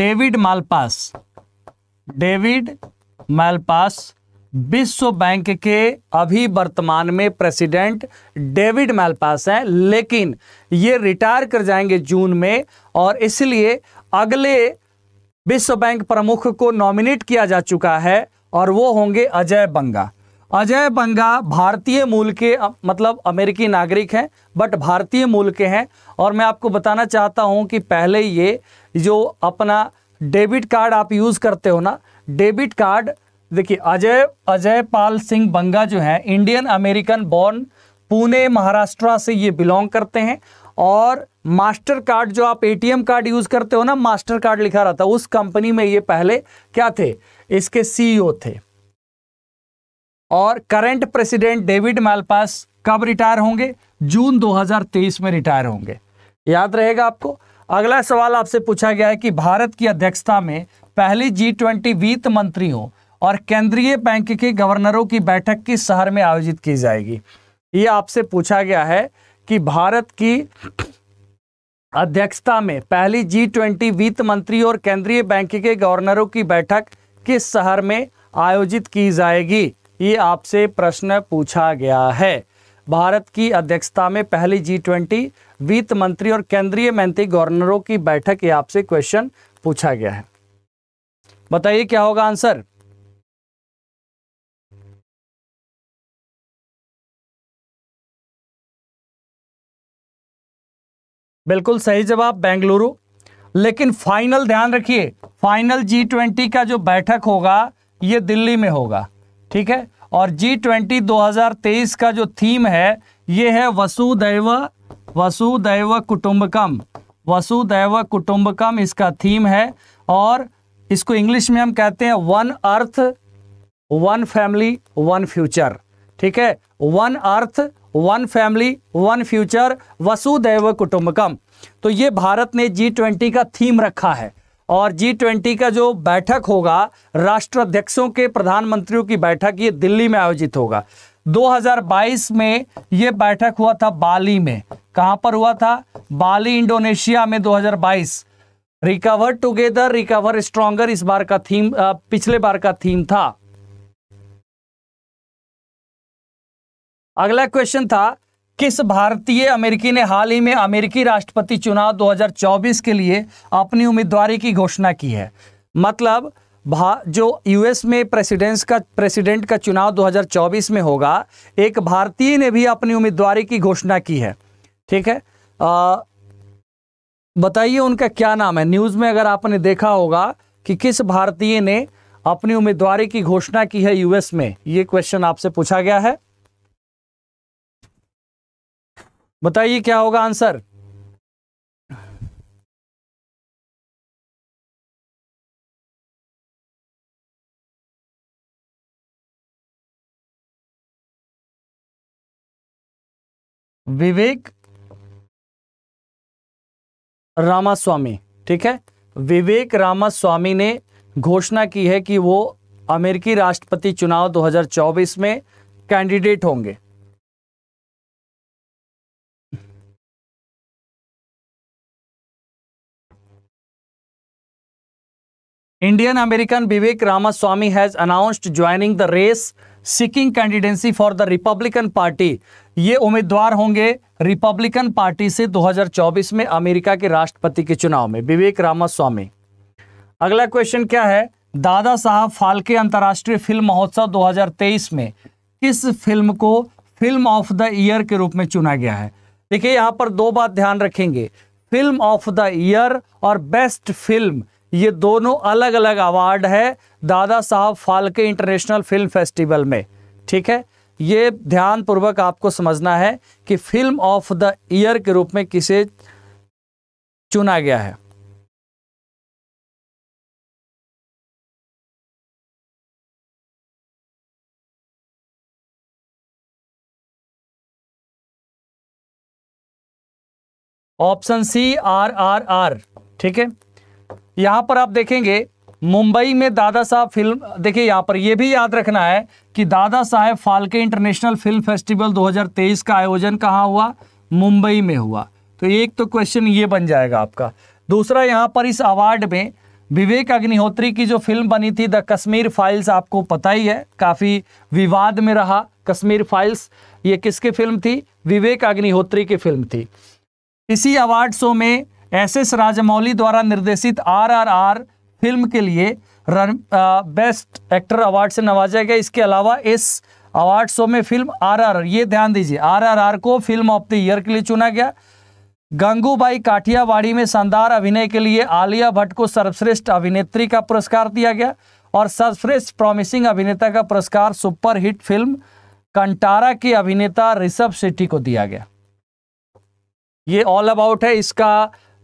डेविड मालपास डेविड मालपास विश्व बैंक के अभी वर्तमान में प्रेसिडेंट डेविड मालपास हैं लेकिन ये रिटायर कर जाएंगे जून में और इसलिए अगले विश्व बैंक प्रमुख को नॉमिनेट किया जा चुका है और वो होंगे अजय बंगा अजय बंगा भारतीय मूल के मतलब अमेरिकी नागरिक हैं बट भारतीय मूल के हैं और मैं आपको बताना चाहता हूं कि पहले ये जो अपना डेबिट कार्ड आप यूज़ करते हो ना डेबिट कार्ड देखिए अजय अजय पाल सिंह बंगा जो हैं Indian American born Pune Maharashtra से ये बिलोंग करते हैं और मास्टर कार्ड जो आप एटीएम कार्ड यूज़ करते हो ना मास्टर कार्ड लिखा रहता उस कंपनी में ये पहले क्या थे इसके सीईओ e थे और करंट प्रेसिडेंट डेविड मालपास कब रिटायर होंगे जून 2023 में रिटायर होंगे याद रहेगा आपको अगला सवाल आपसे पूछा गया है कि भारत की अध्यक्षता में पहली जी ट्वेंटी वित्त मंत्रियों और केंद्रीय बैंक के गवर्नरों की बैठक किस शहर में आयोजित की जाएगी ये आपसे पूछा गया है कि भारत की अध्यक्षता में पहली जी ट्वेंटी वित्त मंत्री और केंद्रीय बैंक के गवर्नरों की बैठक किस शहर में आयोजित की जाएगी ये आपसे प्रश्न पूछा गया है भारत की अध्यक्षता में पहली जी ट्वेंटी वित्त मंत्री और केंद्रीय मंत्री गवर्नरों की बैठक ये आपसे क्वेश्चन पूछा गया है बताइए क्या होगा आंसर बिल्कुल सही जवाब बेंगलुरु लेकिन फाइनल ध्यान रखिए फाइनल जी ट्वेंटी का जो बैठक होगा ये दिल्ली में होगा ठीक है और जी ट्वेंटी दो का जो थीम है ये है वसुदैव वसुदैव कुटुंबकम वसुदैव कुटुंबकम इसका थीम है और इसको इंग्लिश में हम कहते हैं one earth one family one future ठीक है one earth one family one future वसुदैव कुटुंबकम तो ये भारत ने जी ट्वेंटी का थीम रखा है और जी ट्वेंटी का जो बैठक होगा राष्ट्राध्यक्षों के प्रधानमंत्रियों की बैठक ये दिल्ली में आयोजित होगा 2022 में ये बैठक हुआ था बाली में कहाँ पर हुआ था बाली इंडोनेशिया में 2022 रिकवर टुगेदर रिकवर स्ट्रॉन्गर इस बार का थीम पिछले बार का थीम था अगला क्वेश्चन था किस भारतीय अमेरिकी ने हाल ही में अमेरिकी राष्ट्रपति चुनाव 2024 के लिए अपनी उम्मीदवारी की घोषणा की है मतलब भा जो यूएस में प्रेसिडेंस का प्रेसिडेंट का चुनाव 2024 में होगा एक भारतीय ने भी अपनी उम्मीदवारी की घोषणा की है ठीक है बताइए उनका क्या नाम है न्यूज़ में अगर आपने देखा होगा कि किस भारतीय ने अपनी उम्मीदवारी की घोषणा की है यूएस में ये क्वेश्चन आपसे पूछा गया है बताइए क्या होगा आंसर विवेक रामास्वामी ठीक है विवेक रामास्वामी ने घोषणा की है कि वो अमेरिकी राष्ट्रपति चुनाव 2024 में कैंडिडेट होंगे Indian American Vivek Ramaswamy has announced joining the race seeking candidacy for the Republican Party ये उम्मीदवार होंगे रिपब्लिकन पार्टी से 2024 में अमेरिका के राष्ट्रपति के चुनाव में विवेक रामास्वामी अगला क्वेश्चन क्या है दादा साहब फाल्के अंतर्राष्ट्रीय फिल्म महोत्सव 2023 में किस फिल्म को फिल्म ऑफ द ईयर के रूप में चुना गया है देखिए यहाँ पर दो बात ध्यान रखेंगे फिल्म ऑफ द ईयर और बेस्ट फिल्म ये दोनों अलग अलग अवार्ड है दादा साहब फाल्के इंटरनेशनल फिल्म फेस्टिवल में ठीक है ये ध्यानपूर्वक आपको समझना है कि फिल्म ऑफ द ईयर के रूप में किसे चुना गया है option C R R R ठीक है यहां पर आप देखेंगे मुंबई में दादा साहब फिल्म देखिए यहाँ पर यह भी याद रखना है कि Dada Saheb Phalke international film festival 2023 का आयोजन कहाँ हुआ मुंबई में हुआ तो एक तो क्वेश्चन ये बन जाएगा आपका दूसरा यहाँ पर इस अवार्ड में विवेक अग्निहोत्री की जो फिल्म बनी थी द कश्मीर फाइल्स आपको पता ही है काफ़ी विवाद में रहा कश्मीर फाइल्स ये किसकी फिल्म थी विवेक अग्निहोत्री की फिल्म थी इसी अवार्ड शो में एस एस राजमौली द्वारा निर्देशित आरआरआर फिल्म के लिए रन आ, बेस्ट एक्टर अवार्ड से नवाजा गया इसके अलावा इस अवार्ड शो में फिल्म आरआरआर ये ध्यान दीजिए आरआरआर को फिल्म ऑफ द ईयर के लिए चुना गया गंगूबाई काठियावाड़ी में शानदार अभिनय के लिए आलिया भट्ट को सर्वश्रेष्ठ अभिनेत्री का पुरस्कार दिया गया और सर्वश्रेष्ठ प्रॉमिसिंग अभिनेता का पुरस्कार सुपरहिट फिल्म कंटारा के अभिनेता ऋषभ शेट्टी को दिया गया ये ऑल अबाउट है इसका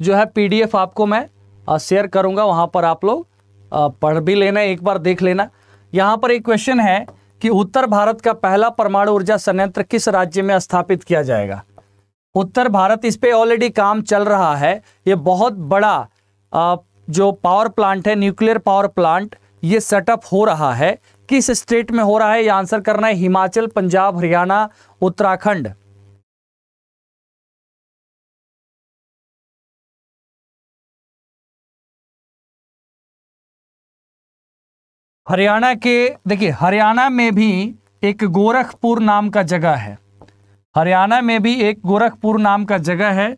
जो है पीडीएफ आपको मैं शेयर करूँगा वहाँ पर आप लोग पढ़ भी लेना एक बार देख लेना यहाँ पर एक क्वेश्चन है कि उत्तर भारत का पहला परमाणु ऊर्जा संयंत्र किस राज्य में स्थापित किया जाएगा उत्तर भारत इस पर ऑलरेडी काम चल रहा है ये बहुत बड़ा जो पावर प्लांट है न्यूक्लियर पावर प्लांट ये सेटअप हो रहा है किस स्टेट में हो रहा है ये आंसर करना है हिमाचल पंजाब हरियाणा उत्तराखंड हरियाणा के देखिए हरियाणा में भी एक गोरखपुर नाम का जगह है हरियाणा में भी एक गोरखपुर नाम का जगह है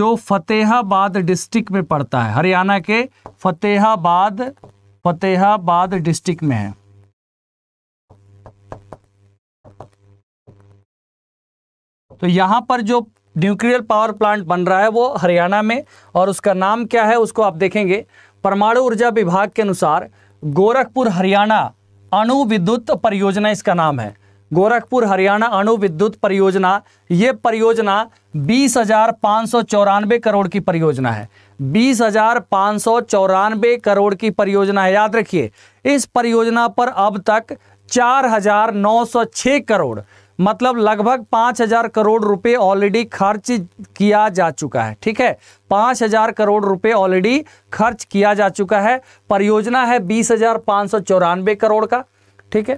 जो फतेहाबाद डिस्ट्रिक्ट में पड़ता है हरियाणा के फतेहाबाद फतेहाबाद डिस्ट्रिक्ट में है तो यहाँ पर जो न्यूक्लियर पावर प्लांट बन रहा है वो हरियाणा में और उसका नाम क्या है उसको आप देखेंगे परमाणु ऊर्जा विभाग के अनुसार गोरखपुर हरियाणा अणु विद्युत परियोजना इसका नाम है गोरखपुर हरियाणा अणु विद्युत परियोजना ये परियोजना बीस हजार पाँच सौ चौरानवे करोड़ की परियोजना है बीस हजार पाँच सौ चौरानवे करोड़ की परियोजना है याद रखिए इस परियोजना पर अब तक चार हजार नौ सौ छः करोड़ मतलब लगभग पाँच हजार करोड़ रुपए ऑलरेडी खर्च किया जा चुका है ठीक है पाँच हजार करोड़ रुपए ऑलरेडी खर्च किया जा चुका है परियोजना है बीस हजार पाँच सौ चौरानवे करोड़ का ठीक है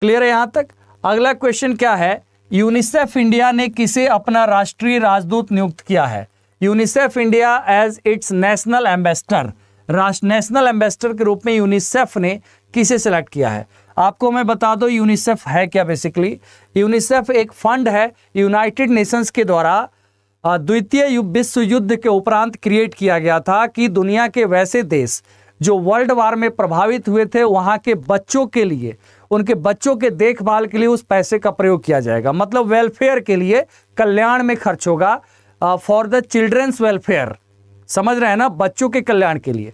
क्लियर है यहाँ तक अगला क्वेश्चन क्या है यूनिसेफ इंडिया ने किसे अपना राष्ट्रीय राजदूत नियुक्त किया है UNICEF India as its national ambassador राष्ट्र नेशनल एम्बेसडर के रूप में यूनिसेफ ने किसे सेलेक्ट किया है आपको मैं बता दो यूनिसेफ है क्या बेसिकली यूनिसेफ एक फंड है यूनाइटेड नेशंस के द्वारा द्वितीय विश्व युद्ध के उपरांत क्रिएट किया गया था कि दुनिया के वैसे देश जो वर्ल्ड वार में प्रभावित हुए थे वहाँ के बच्चों के लिए उनके बच्चों के देखभाल के लिए उस पैसे का प्रयोग किया जाएगा मतलब वेलफेयर के लिए कल्याण में खर्च होगा फॉर द चिल्ड्रेंस वेलफेयर समझ रहे हैं ना बच्चों के कल्याण के लिए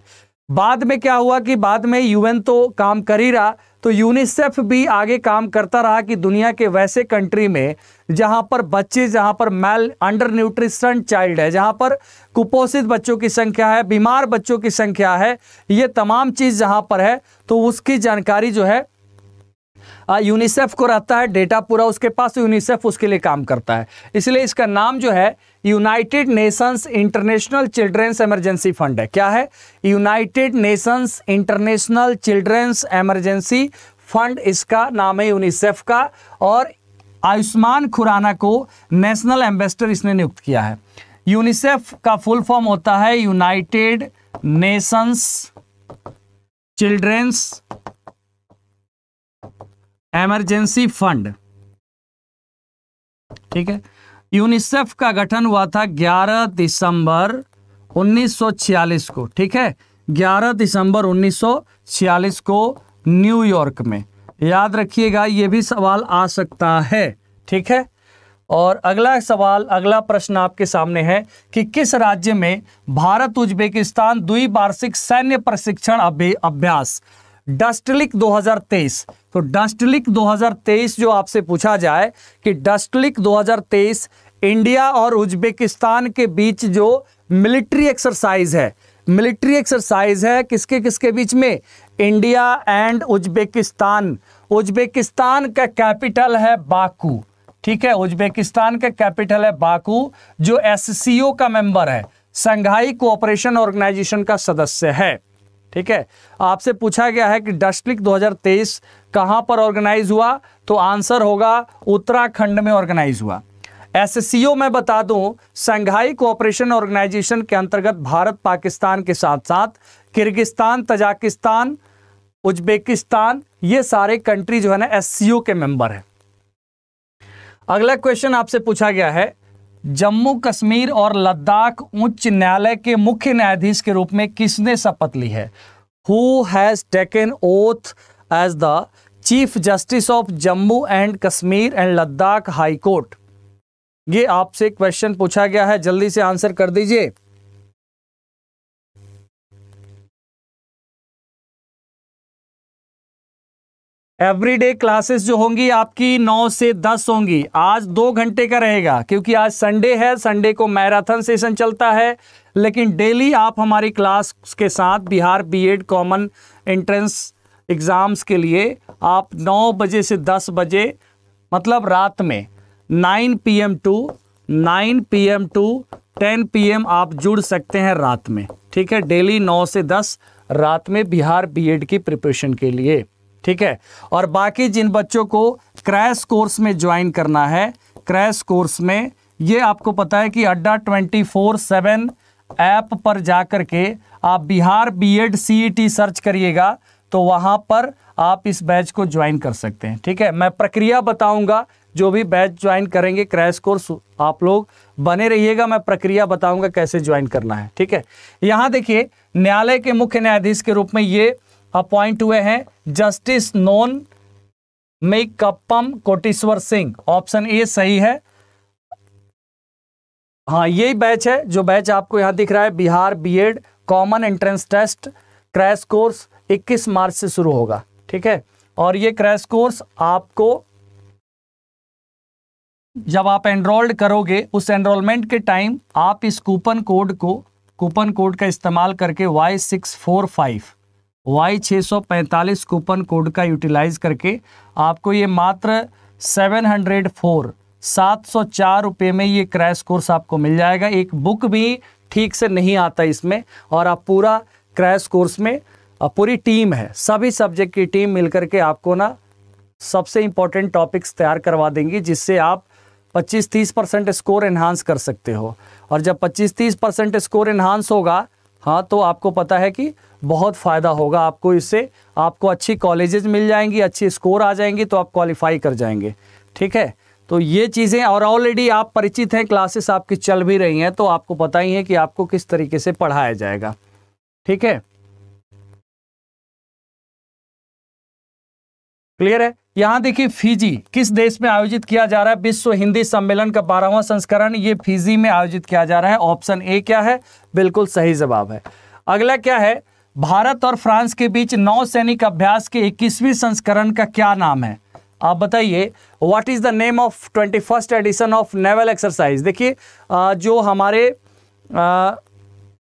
बाद में क्या हुआ कि बाद में यूएन तो काम कर ही रहा तो यूनिसेफ भी आगे काम करता रहा कि दुनिया के वैसे कंट्री में जहां पर बच्चे जहां पर मैल अंडर न्यूट्रिशन चाइल्ड है जहां पर कुपोषित बच्चों की संख्या है बीमार बच्चों की संख्या है ये तमाम चीज़ जहां पर है तो उसकी जानकारी जो है यूनिसेफ को रहता है डेटा पूरा उसके पास तो यूनिसेफ उसके लिए काम करता है इसलिए इसका नाम जो है United Nations International Children's Emergency Fund है क्या है United Nations International Children's Emergency Fund इसका नाम है यूनिसेफ का और आयुष्मान खुराना को नेशनल एम्बेसडर इसने नियुक्त किया है यूनिसेफ का फुल फॉर्म होता है United Nations Children's Emergency Fund ठीक है यूनिसेफ का गठन हुआ था 11 दिसंबर 1946 को ठीक है 11 दिसंबर 1946 को न्यूयॉर्क में याद रखिएगा ये भी सवाल आ सकता है ठीक है और अगला सवाल अगला प्रश्न आपके सामने है कि किस राज्य में भारत उज्बेकिस्तान द्विवार्षिक सैन्य प्रशिक्षण अभ्यास डस्टलिक 2023 तो डस्टलिक 2023 जो आपसे पूछा जाए कि डस्टलिक 2023 इंडिया और उज्बेकिस्तान के बीच जो मिलिट्री एक्सरसाइज है मिलिट्री एक्सरसाइज है किसके किसके बीच में इंडिया एंड उज्बेकिस्तान उज्बेकिस्तान का कैपिटल है बाकू ठीक है उज्बेकिस्तान का कैपिटल है बाकू जो एससीओ का मेंबर है संघाई कोऑपरेशन ऑर्गेनाइजेशन का सदस्य है ठीक है आपसे पूछा गया है कि डस्टलिक 2023 कहां पर ऑर्गेनाइज हुआ तो आंसर होगा उत्तराखंड में ऑर्गेनाइज हुआ एससीओ मैं बता दूं संघाई कोऑपरेशन ऑर्गेनाइजेशन के अंतर्गत भारत पाकिस्तान के साथ साथ किर्गिस्तान तजाकिस्तान उज्बेकिस्तान ये सारे कंट्री जो है ना एस के मेंबर है अगला क्वेश्चन आपसे पूछा गया है जम्मू कश्मीर और लद्दाख उच्च न्यायालय के मुख्य न्यायाधीश के रूप में किसने शपथ ली है who has taken oath as the chief justice of Jammu and Kashmir and Ladakh high court ये आपसे क्वेश्चन पूछा गया है जल्दी से आंसर कर दीजिए एवरीडे क्लासेस जो होंगी आपकी नौ से दस होंगी आज दो घंटे का रहेगा क्योंकि आज संडे है संडे को मैराथन सेशन चलता है लेकिन डेली आप हमारी क्लास के साथ Bihar BEd common entrance exams के लिए आप नौ बजे से दस बजे मतलब रात में nine P M to nine P M to ten P M आप जुड़ सकते हैं रात में ठीक है डेली नौ से दस रात में बिहार एड की प्रिपरेशन के लिए ठीक है और बाकी जिन बच्चों को क्रैश कोर्स में ज्वाइन करना है क्रैश कोर्स में ये आपको पता है कि अड्डा ट्वेंटी फोर सेवन ऐप पर जा कर के आप Bihar BEd CET e search करिएगा तो वहाँ पर आप इस बैच को ज्वाइन कर सकते हैं ठीक है मैं प्रक्रिया बताऊंगा जो भी बैच ज्वाइन करेंगे क्रैश कोर्स आप लोग बने रहिएगा मैं प्रक्रिया बताऊंगा कैसे ज्वाइन करना है ठीक है यहाँ देखिए न्यायालय के मुख्य न्यायाधीश के रूप में ये अपॉइंट हुए हैं justice Nongmeikapam Kotiswar Singh option A सही है हाँ यही बैच है जो बैच आपको यहाँ दिख रहा है Bihar BEd common entrance test crash course 21 मार्च से शुरू होगा ठीक है और ये क्रैश कोर्स आपको जब आप एनरोल्ड करोगे उस एनरोलमेंट के टाइम आप इस कूपन कोड को कूपन कोड का इस्तेमाल करके Y six four five Y पैंतालीस कूपन कोड का यूटिलाइज करके आपको ये मात्र 704 चार रुपए में ये क्रैश कोर्स आपको मिल जाएगा एक बुक भी ठीक से नहीं आता इसमें और आप पूरा क्रैश कोर्स में पूरी टीम है सभी सब्जेक्ट की टीम मिलकर के आपको ना सबसे इंपॉर्टेंट टॉपिक्स तैयार करवा देंगी जिससे आप 25-30 परसेंट स्कोर इन्हांस कर सकते हो और जब 25-30 परसेंट स्कोर इन्हांस होगा हाँ तो आपको पता है कि बहुत फ़ायदा होगा आपको इससे आपको अच्छी कॉलेजेस मिल जाएंगी अच्छी स्कोर आ जाएंगी तो आप क्वालिफाई कर जाएंगे ठीक है तो ये चीज़ें और ऑलरेडी आप परिचित हैं क्लासेस आपकी चल भी रही हैं तो आपको पता ही है कि आपको किस तरीके से पढ़ाया जाएगा ठीक है क्लियर है यहाँ देखिए फिजी किस देश में आयोजित किया जा रहा है विश्व हिंदी सम्मेलन का बारहवां संस्करण ये फिजी में आयोजित किया जा रहा है ऑप्शन ए क्या है बिल्कुल सही जवाब है अगला क्या है भारत और फ्रांस के बीच नौ सैनिक अभ्यास के 21वीं संस्करण का क्या नाम है आप बताइए what is the name of twenty first edition of naval exercise देखिए जो हमारे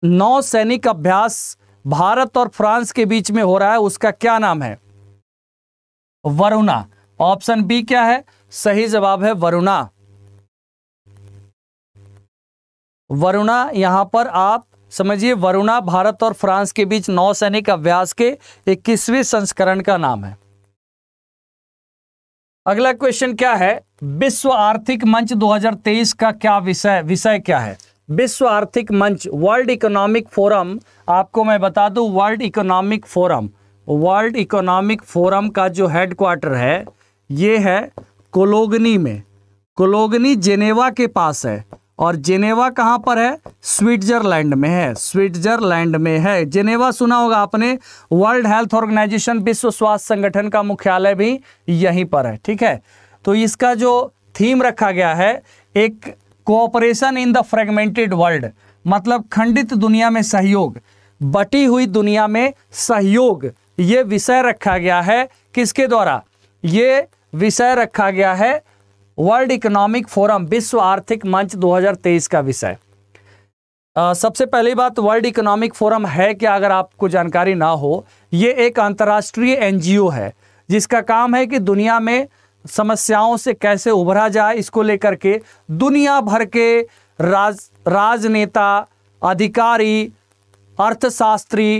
नौ सैनिक अभ्यास भारत और फ्रांस के बीच में हो रहा है उसका क्या नाम है वरुणा ऑप्शन बी क्या है सही जवाब है वरुणा वरुणा यहां पर आप समझिए वरुणा भारत और फ्रांस के बीच नौसैनिक अभ्यास के इक्कीसवीं संस्करण का नाम है अगला क्वेश्चन क्या है विश्व आर्थिक मंच 2023 का क्या विषय विषय क्या है विश्व आर्थिक मंच वर्ल्ड इकोनॉमिक फोरम आपको मैं बता दूं World Economic Forum World Economic Forum का जो हेडक्वार्टर है ये है कोलोगनी में कोलोगनी जेनेवा के पास है और जेनेवा कहाँ पर है स्विट्जरलैंड में है स्विट्जरलैंड में है जेनेवा सुना होगा आपने वर्ल्ड हेल्थ ऑर्गेनाइजेशन विश्व स्वास्थ्य संगठन का मुख्यालय भी यहीं पर है ठीक है तो इसका जो थीम रखा गया है एक cooperation in the fragmented world मतलब खंडित दुनिया में सहयोग बटी हुई दुनिया में सहयोग ये विषय रखा गया है किसके द्वारा ये विषय रखा गया है वर्ल्ड इकोनॉमिक फोरम विश्व आर्थिक मंच 2023 का विषय सबसे पहली बात वर्ल्ड इकोनॉमिक फोरम है क्या अगर आपको जानकारी ना हो ये एक अंतर्राष्ट्रीय एनजीओ है जिसका काम है कि दुनिया में समस्याओं से कैसे उभरा जाए इसको लेकर के दुनिया भर के राज राजनेता अधिकारी अर्थशास्त्री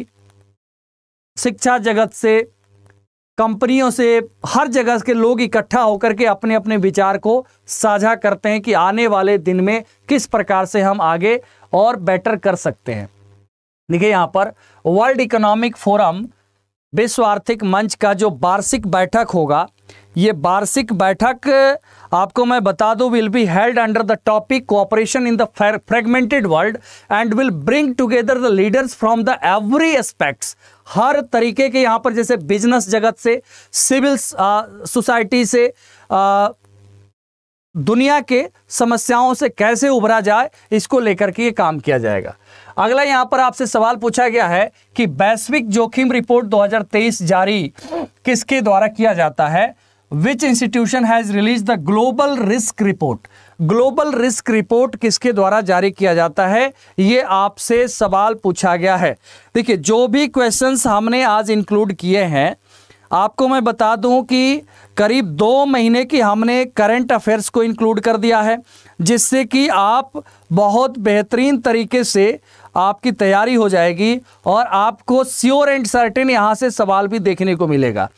शिक्षा जगत से कंपनियों से हर जगह के लोग इकट्ठा होकर के अपने अपने विचार को साझा करते हैं कि आने वाले दिन में किस प्रकार से हम आगे और बेटर कर सकते हैं देखिए यहाँ पर वर्ल्ड इकोनॉमिक फोरम विश्व आर्थिक मंच का जो वार्षिक बैठक होगा ये वार्षिक बैठक आपको मैं बता दूं will be held under the topic cooperation in the fragmented world and will bring together the leaders from the every aspects हर तरीके के यहाँ पर जैसे बिजनेस जगत से सिविल सोसाइटी से आ, दुनिया के समस्याओं से कैसे उभरा जाए इसको लेकर के ये काम किया जाएगा अगला यहाँ पर आपसे सवाल पूछा गया है कि वैश्विक जोखिम रिपोर्ट 2023 जारी किसके द्वारा किया जाता है which institution has release the global risk report global risk report किसके द्वारा जारी किया जाता है ये आपसे सवाल पूछा गया है देखिए जो भी क्वेश्चंस हमने आज इंक्लूड किए हैं आपको मैं बता दूं कि करीब दो महीने की हमने करंट अफेयर्स को इंक्लूड कर दिया है जिससे कि आप बहुत बेहतरीन तरीके से आपकी तैयारी हो जाएगी और आपको स्योर एंड सर्टेन यहाँ से सवाल भी देखने को मिलेगा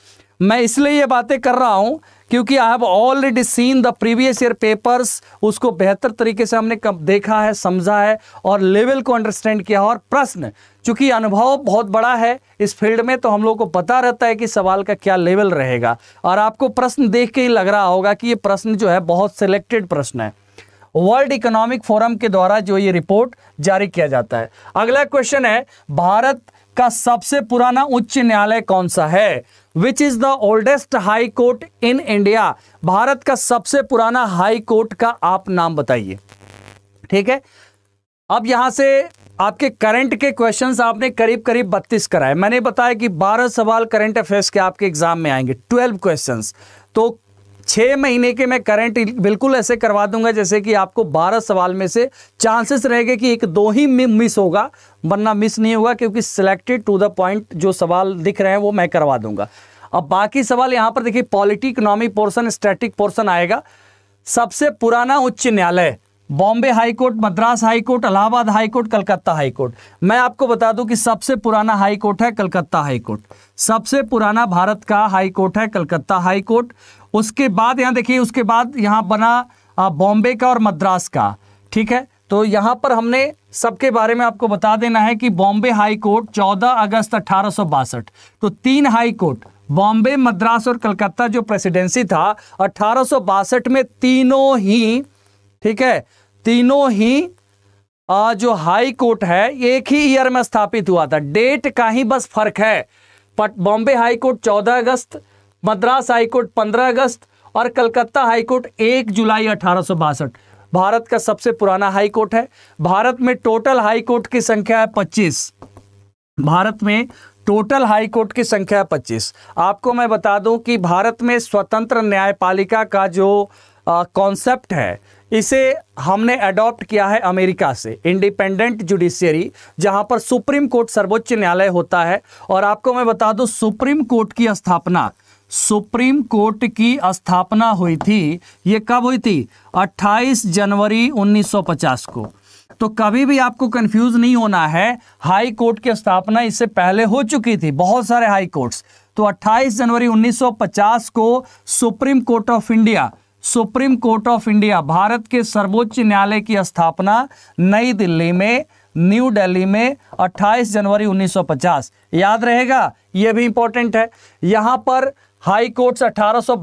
मैं इसलिए ये बातें कर रहा हूँ क्योंकि I have already seen the previous year papers उसको बेहतर तरीके से हमने देखा है समझा है और लेवल को अंडरस्टैंड किया और प्रश्न चूंकि अनुभव बहुत बड़ा है इस फील्ड में तो हम लोग को पता रहता है कि सवाल का क्या लेवल रहेगा और आपको प्रश्न देख के ही लग रहा होगा कि ये प्रश्न जो है बहुत सिलेक्टेड प्रश्न है वर्ल्ड इकोनॉमिक फोरम के द्वारा जो ये रिपोर्ट जारी किया जाता है अगला क्वेश्चन है भारत का सबसे पुराना उच्च न्यायालय कौन सा है which is the oldest high court in India Bharat का सबसे पुराना हाई कोर्ट का आप नाम बताइए ठीक है अब यहां से आपके करंट के क्वेश्चंस आपने करीब करीब 32 कराए मैंने बताया कि 12 सवाल करंट अफेयर्स के आपके एग्जाम में आएंगे 12 क्वेश्चंस तो छः महीने के मैं करंट बिल्कुल ऐसे करवा दूंगा जैसे कि आपको बारह सवाल में से चांसेस रहेंगे कि एक दो ही मिस होगा वरना मिस नहीं होगा क्योंकि सिलेक्टेड टू द पॉइंट जो सवाल दिख रहे हैं वो मैं करवा दूंगा अब बाकी सवाल यहाँ पर देखिए polity economic portion static portion आएगा सबसे पुराना उच्च न्यायालय Bombay high court Madras high court Allahabad high court Calcutta high court मैं आपको बता दूं कि सबसे पुराना हाईकोर्ट है कलकत्ता हाईकोर्ट सबसे पुराना भारत का हाईकोर्ट है कलकत्ता हाईकोर्ट उसके बाद यहाँ देखिए उसके बाद यहाँ बना बॉम्बे का और मद्रास का ठीक है तो यहाँ पर हमने सबके बारे में आपको बता देना है कि बॉम्बे हाई कोर्ट 14 अगस्त अठारह तो तीन हाई कोर्ट बॉम्बे मद्रास और कलकत्ता जो प्रेसिडेंसी था अठारह में तीनों ही ठीक है तीनों ही आ, जो हाई कोर्ट है एक ही ईयर में स्थापित हुआ था डेट का ही बस फर्क है बट बॉम्बे हाई कोर्ट 14 अगस्त मद्रास हाईकोर्ट 15 अगस्त और कलकत्ता हाईकोर्ट 1 जुलाई अठारह भारत का सबसे पुराना हाईकोर्ट है भारत में टोटल हाईकोर्ट की संख्या है पच्चीस भारत में टोटल हाईकोर्ट की संख्या है पच्चीस आपको मैं बता दूं कि भारत में स्वतंत्र न्यायपालिका का जो कॉन्सेप्ट है इसे हमने अडॉप्ट किया है अमेरिका से इंडिपेंडेंट जुडिशियरी जहां पर सुप्रीम कोर्ट सर्वोच्च न्यायालय होता है और आपको मैं बता दूं सुप्रीम कोर्ट की स्थापना सुप्रीम कोर्ट की स्थापना हुई थी ये कब हुई थी 28 जनवरी 1950 को तो कभी भी आपको कंफ्यूज नहीं होना है हाई कोर्ट की स्थापना इससे पहले हो चुकी थी बहुत सारे हाई कोर्ट्स तो 28 जनवरी 1950 को supreme court of India supreme court of India Bharat के सर्वोच्च न्यायालय की स्थापना नई दिल्ली में न्यू दिल्ली में 28 जनवरी 1950 याद रहेगा ये भी इंपॉर्टेंट है यहां पर हाई कोर्ट अठारह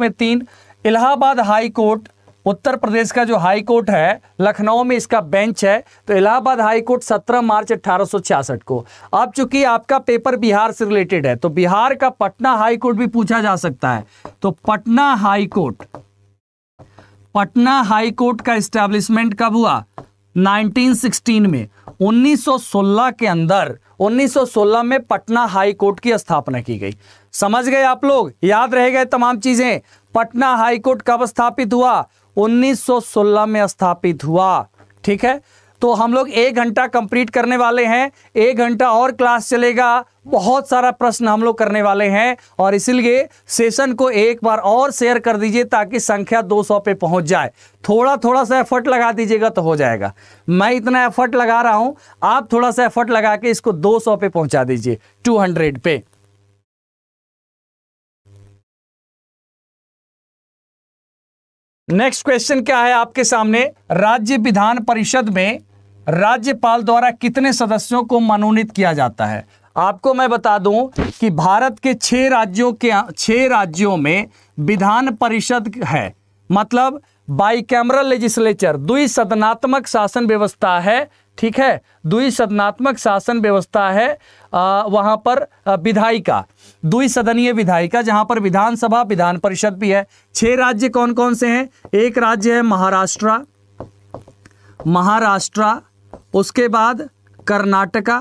में तीन इलाहाबाद हाई कोर्ट उत्तर प्रदेश का जो हाई कोर्ट है लखनऊ में इसका बेंच है तो इलाहाबाद हाई कोर्ट 17 मार्च अठारह को अब चूंकि आपका पेपर बिहार से रिलेटेड है तो बिहार का पटना हाई कोर्ट भी पूछा जा सकता है तो Patna high court Patna high court का स्टैब्लिशमेंट कब हुआ 1916 में 1916 के अंदर 1916 में पटना हाई कोर्ट की स्थापना की गई समझ गए आप लोग याद रह गए तमाम चीजें पटना हाईकोर्ट कब स्थापित हुआ 1916 में स्थापित हुआ ठीक है तो हम लोग एक घंटा कंप्लीट करने वाले हैं एक घंटा और क्लास चलेगा बहुत सारा प्रश्न हम लोग करने वाले हैं और इसलिए सेशन को एक बार और शेयर कर दीजिए ताकि संख्या 200 पे पहुंच जाए थोड़ा थोड़ा सा एफर्ट लगा दीजिएगा तो हो जाएगा मैं इतना एफर्ट लगा रहा हूं आप थोड़ा सा एफर्ट लगा के इसको 200 पे पहुंचा दीजिए 200 पे नेक्स्ट क्वेश्चन क्या है आपके सामने राज्य विधान परिषद में राज्यपाल द्वारा कितने सदस्यों को मनोनीत किया जाता है आपको मैं बता दूं कि भारत के छह राज्यों के छह राज्यों में विधान परिषद है मतलब बाई कैमरल लेजिस्लेचर द्विसदनात्मक शासन व्यवस्था है ठीक है सदनात्मक शासन व्यवस्था है आ, वहां पर विधायिका सदनीय विधायिका जहां पर विधानसभा विधान परिषद भी है छह राज्य कौन कौन से हैं एक राज्य है महाराष्ट्र महाराष्ट्र उसके बाद कर्नाटका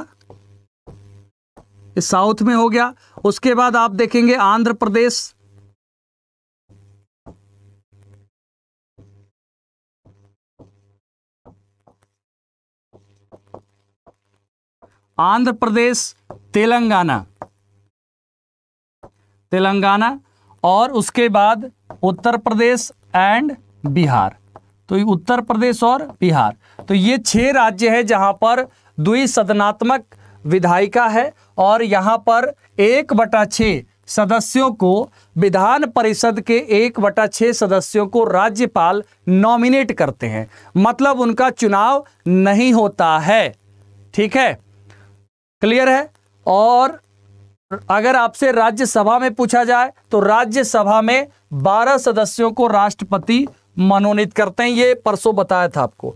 साउथ में हो गया उसके बाद आप देखेंगे आंध्र प्रदेश आंध्र प्रदेश तेलंगाना तेलंगाना और उसके बाद उत्तर प्रदेश एंड बिहार तो उत्तर प्रदेश और बिहार तो ये छह राज्य है जहां पर द्वि सदनात्मक विधायिका है और यहाँ पर एक बटा छ सदस्यों को विधान परिषद के एक बटा छः सदस्यों को राज्यपाल नॉमिनेट करते हैं मतलब उनका चुनाव नहीं होता है ठीक है क्लियर है और अगर आपसे राज्यसभा में पूछा जाए तो राज्यसभा में 12 सदस्यों को राष्ट्रपति मनोनीत करते हैं ये परसों बताया था आपको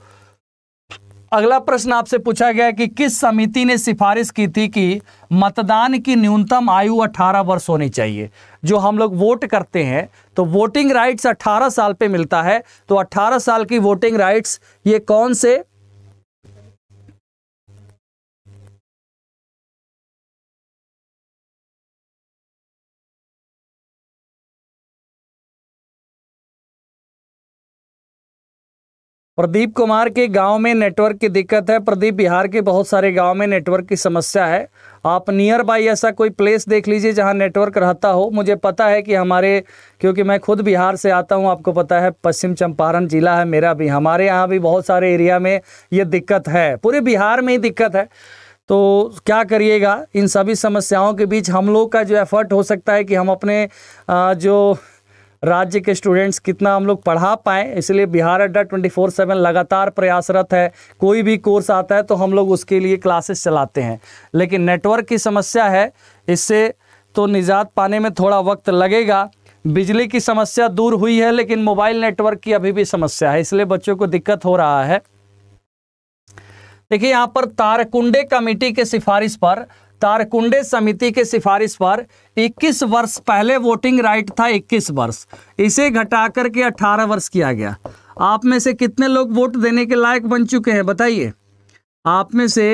अगला प्रश्न आपसे पूछा गया कि किस समिति ने सिफारिश की थी कि मतदान की न्यूनतम आयु 18 वर्ष होनी चाहिए जो हम लोग वोट करते हैं तो वोटिंग राइट्स 18 साल पे मिलता है तो 18 साल की वोटिंग राइट्स ये कौन से प्रदीप कुमार के गांव में नेटवर्क की दिक्कत है प्रदीप बिहार के बहुत सारे गांव में नेटवर्क की समस्या है आप नियर बाई ऐसा कोई प्लेस देख लीजिए जहां नेटवर्क रहता हो मुझे पता है कि हमारे क्योंकि मैं खुद बिहार से आता हूं आपको पता है पश्चिम चंपारण जिला है मेरा भी हमारे यहाँ भी बहुत सारे एरिया में ये दिक्कत है पूरे बिहार में ही दिक्कत है तो क्या करिएगा इन सभी समस्याओं के बीच हम लोग का जो एफर्ट हो सकता है कि हम अपने जो राज्य के स्टूडेंट्स कितना हम लोग पढ़ा पाएँ इसलिए Bihar Adda twenty four seven लगातार प्रयासरत है कोई भी कोर्स आता है तो हम लोग उसके लिए क्लासेस चलाते हैं लेकिन नेटवर्क की समस्या है इससे तो निजात पाने में थोड़ा वक्त लगेगा बिजली की समस्या दूर हुई है लेकिन मोबाइल नेटवर्क की अभी भी समस्या है इसलिए बच्चों को दिक्कत हो रहा है देखिए यहाँ पर तारकुंडे कमेटी के सिफारिश पर तारकुंडे समिति के सिफारिश पर 21 वर्ष पहले वोटिंग राइट था 21 वर्ष इसे घटा करके 18 वर्ष किया गया आप में से कितने लोग वोट देने के लायक बन चुके हैं बताइए आप में से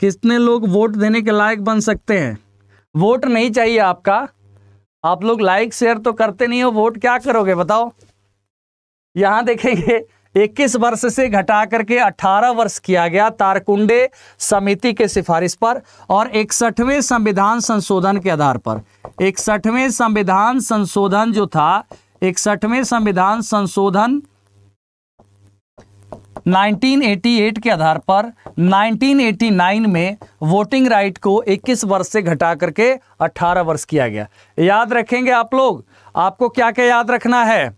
कितने लोग वोट देने के लायक बन सकते हैं वोट नहीं चाहिए आपका आप लोग लाइक शेयर तो करते नहीं हो वोट क्या करोगे बताओ यहां देखेंगे 21 वर्ष से घटा करके 18 वर्ष किया गया तारकुंडे समिति के सिफारिश पर और इकसठवें संविधान संशोधन के आधार पर इकसठवें संविधान संशोधन जो था इकसठवें संविधान संशोधन 1988 के आधार पर 1989 में वोटिंग राइट को 21 वर्ष से घटा करके 18 वर्ष किया गया याद रखेंगे आप लोग आपको क्या क्या याद रखना है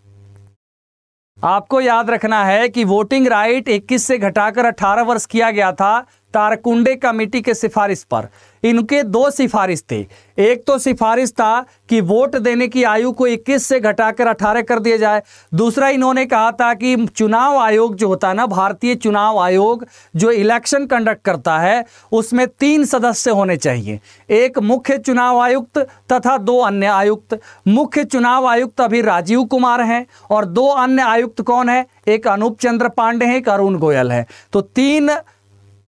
आपको याद रखना है कि वोटिंग राइट 21 से घटाकर 18 वर्ष किया गया था तारकुंडे कमेटी के सिफारिश पर इनके दो सिफारिश थे एक तो सिफारिश था कि वोट देने की आयु को 21 से घटाकर 18 कर दिया जाए दूसरा इन्होंने कहा था कि चुनाव आयोग जो होता है ना भारतीय चुनाव आयोग जो इलेक्शन कंडक्ट करता है उसमें तीन सदस्य होने चाहिए एक मुख्य चुनाव आयुक्त तथा दो अन्य आयुक्त मुख्य चुनाव आयुक्त अभी राजीव कुमार हैं और दो अन्य आयुक्त कौन है एक अनूप चंद्र पांडे हैं एक अरुण गोयल है तो तीन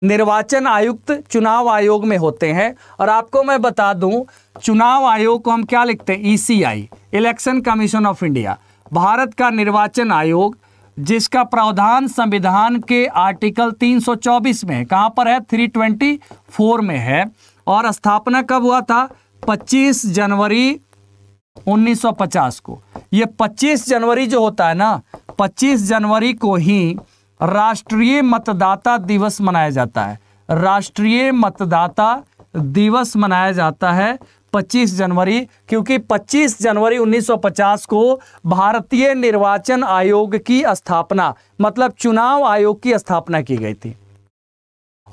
निर्वाचन आयुक्त चुनाव आयोग में होते हैं और आपको मैं बता दूं चुनाव आयोग को हम क्या लिखते हैं ECI election commission of India Bharat का निर्वाचन आयोग जिसका प्रावधान संविधान के आर्टिकल 324 में है कहाँ पर है 324 में है और स्थापना कब हुआ था 25 जनवरी 1950 को ये 25 जनवरी जो होता है ना 25 जनवरी को ही राष्ट्रीय मतदाता दिवस मनाया जाता है राष्ट्रीय मतदाता दिवस मनाया जाता है 25 जनवरी क्योंकि 25 जनवरी 1950 को भारतीय निर्वाचन आयोग की स्थापना मतलब चुनाव आयोग की स्थापना की गई थी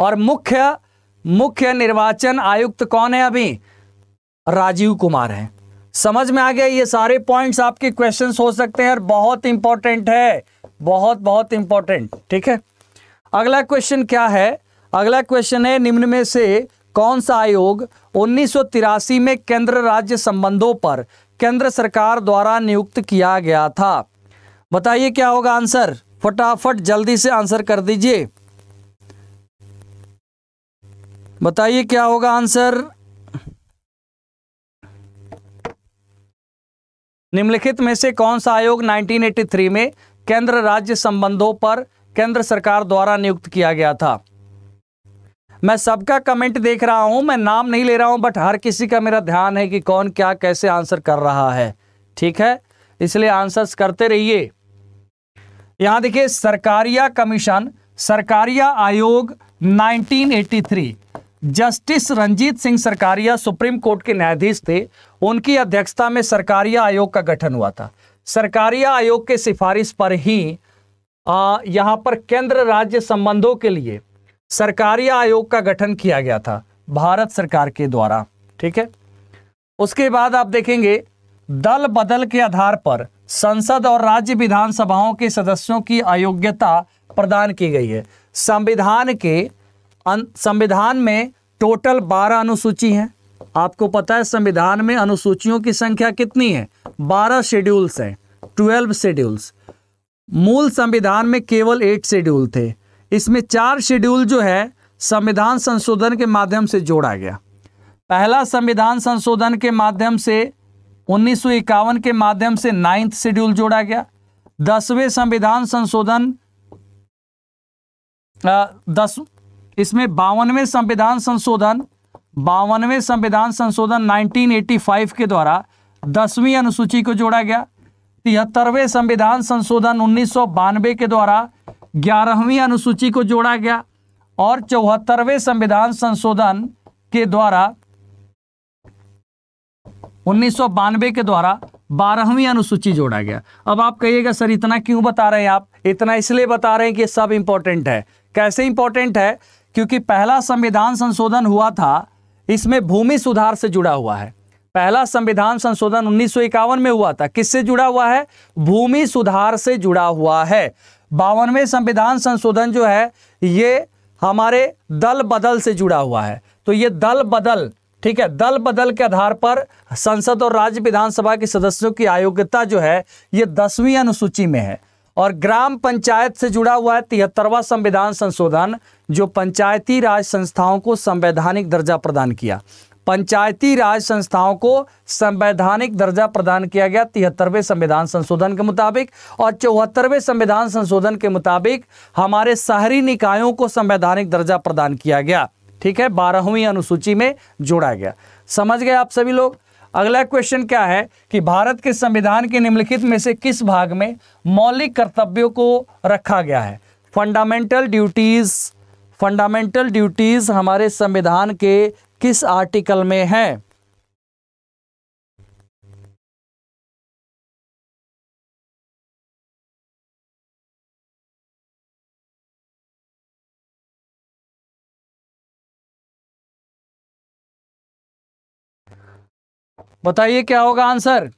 और मुख्य मुख्य निर्वाचन आयुक्त कौन है अभी राजीव कुमार है समझ में आ गया ये सारे पॉइंट्स आपके क्वेश्चंस हो सकते हैं और बहुत इंपॉर्टेंट है बहुत बहुत इंपॉर्टेंट ठीक है अगला क्वेश्चन क्या है अगला क्वेश्चन है निम्न में से कौन सा आयोग उन्नीस में केंद्र राज्य संबंधों पर केंद्र सरकार द्वारा नियुक्त किया गया था बताइए क्या होगा आंसर फटाफट जल्दी से आंसर कर दीजिए बताइए क्या होगा आंसर निम्नलिखित में से कौन सा आयोग 1983 में केंद्र राज्य संबंधों पर केंद्र सरकार द्वारा नियुक्त किया गया था मैं सबका कमेंट देख रहा हूं मैं नाम नहीं ले रहा हूं बट हर किसी का मेरा ध्यान है कि कौन क्या कैसे आंसर कर रहा है ठीक है इसलिए आंसर्स करते रहिए यहां देखिए सरकारिया कमीशन सरकारिया आयोग 1983 justice Ranjit Singh Sarkaria supreme court के न्यायाधीश थे उनकी अध्यक्षता में सरकारिया आयोग का गठन हुआ था सरकारी आयोग के सिफारिश पर ही यहाँ पर केंद्र राज्य संबंधों के लिए सरकारी आयोग का गठन किया गया था भारत सरकार के द्वारा ठीक है उसके बाद आप देखेंगे दल बदल के आधार पर संसद और राज्य विधानसभाओं के सदस्यों की अयोग्यता प्रदान की गई है संविधान के संविधान में टोटल बारह अनुसूची हैं आपको पता है संविधान में अनुसूचियों की संख्या कितनी है बारह शेड्यूल्स हैं ट्वेल्व शेड्यूल्स मूल संविधान में केवल एट शेड्यूल थे इसमें चार शेड्यूल जो है संविधान संशोधन के माध्यम से जोड़ा गया पहला संविधान संशोधन के माध्यम से उन्नीस के माध्यम से नाइन्थ शेड्यूल जोड़ा गया दसवें संविधान संशोधन दस इसमें बावनवें संविधान संशोधन बावनवे संविधान संशोधन 1985 के द्वारा दसवीं अनुसूची को जोड़ा गया तिहत्तरवें संविधान संशोधन उन्नीस के द्वारा ग्यारहवीं अनुसूची को जोड़ा गया और चौहत्तरवें संविधान संशोधन के द्वारा उन्नीस के द्वारा बारहवीं अनुसूची जोड़ा गया अब आप कहिएगा सर इतना क्यों बता रहे हैं आप इतना इसलिए बता रहे हैं कि सब इंपॉर्टेंट है कैसे इंपॉर्टेंट है क्योंकि पहला संविधान संशोधन हुआ था इसमें भूमि सुधार से जुड़ा हुआ है पहला संविधान संशोधन उन्नीस में हुआ था किससे जुड़ा हुआ है भूमि सुधार से जुड़ा हुआ है बावनवें संविधान संशोधन जो है ये हमारे दल बदल से जुड़ा हुआ है तो ये दल बदल ठीक है दल बदल के आधार पर संसद और राज्य विधानसभा के सदस्यों की अयोग्यता जो है ये दसवीं अनुसूची में है और ग्राम पंचायत से जुड़ा हुआ है तिहत्तरवा संविधान संशोधन जो पंचायती राज संस्थाओं को संवैधानिक दर्जा प्रदान किया पंचायती राज संस्थाओं को संवैधानिक दर्जा प्रदान किया गया तिहत्तरवें संविधान संशोधन के मुताबिक और चौहत्तरवें संविधान संशोधन के मुताबिक हमारे शहरी निकायों को संवैधानिक दर्जा प्रदान किया गया ठीक है बारहवीं अनुसूची में जोड़ा गया समझ गए आप सभी लोग अगला क्वेश्चन क्या है कि भारत के संविधान के निम्नलिखित में से किस भाग में मौलिक कर्तव्यों को रखा गया है फंडामेंटल ड्यूटीज़ फंडामेंटल ड्यूटीज़ हमारे संविधान के किस आर्टिकल में हैं बताइए क्या होगा आंसर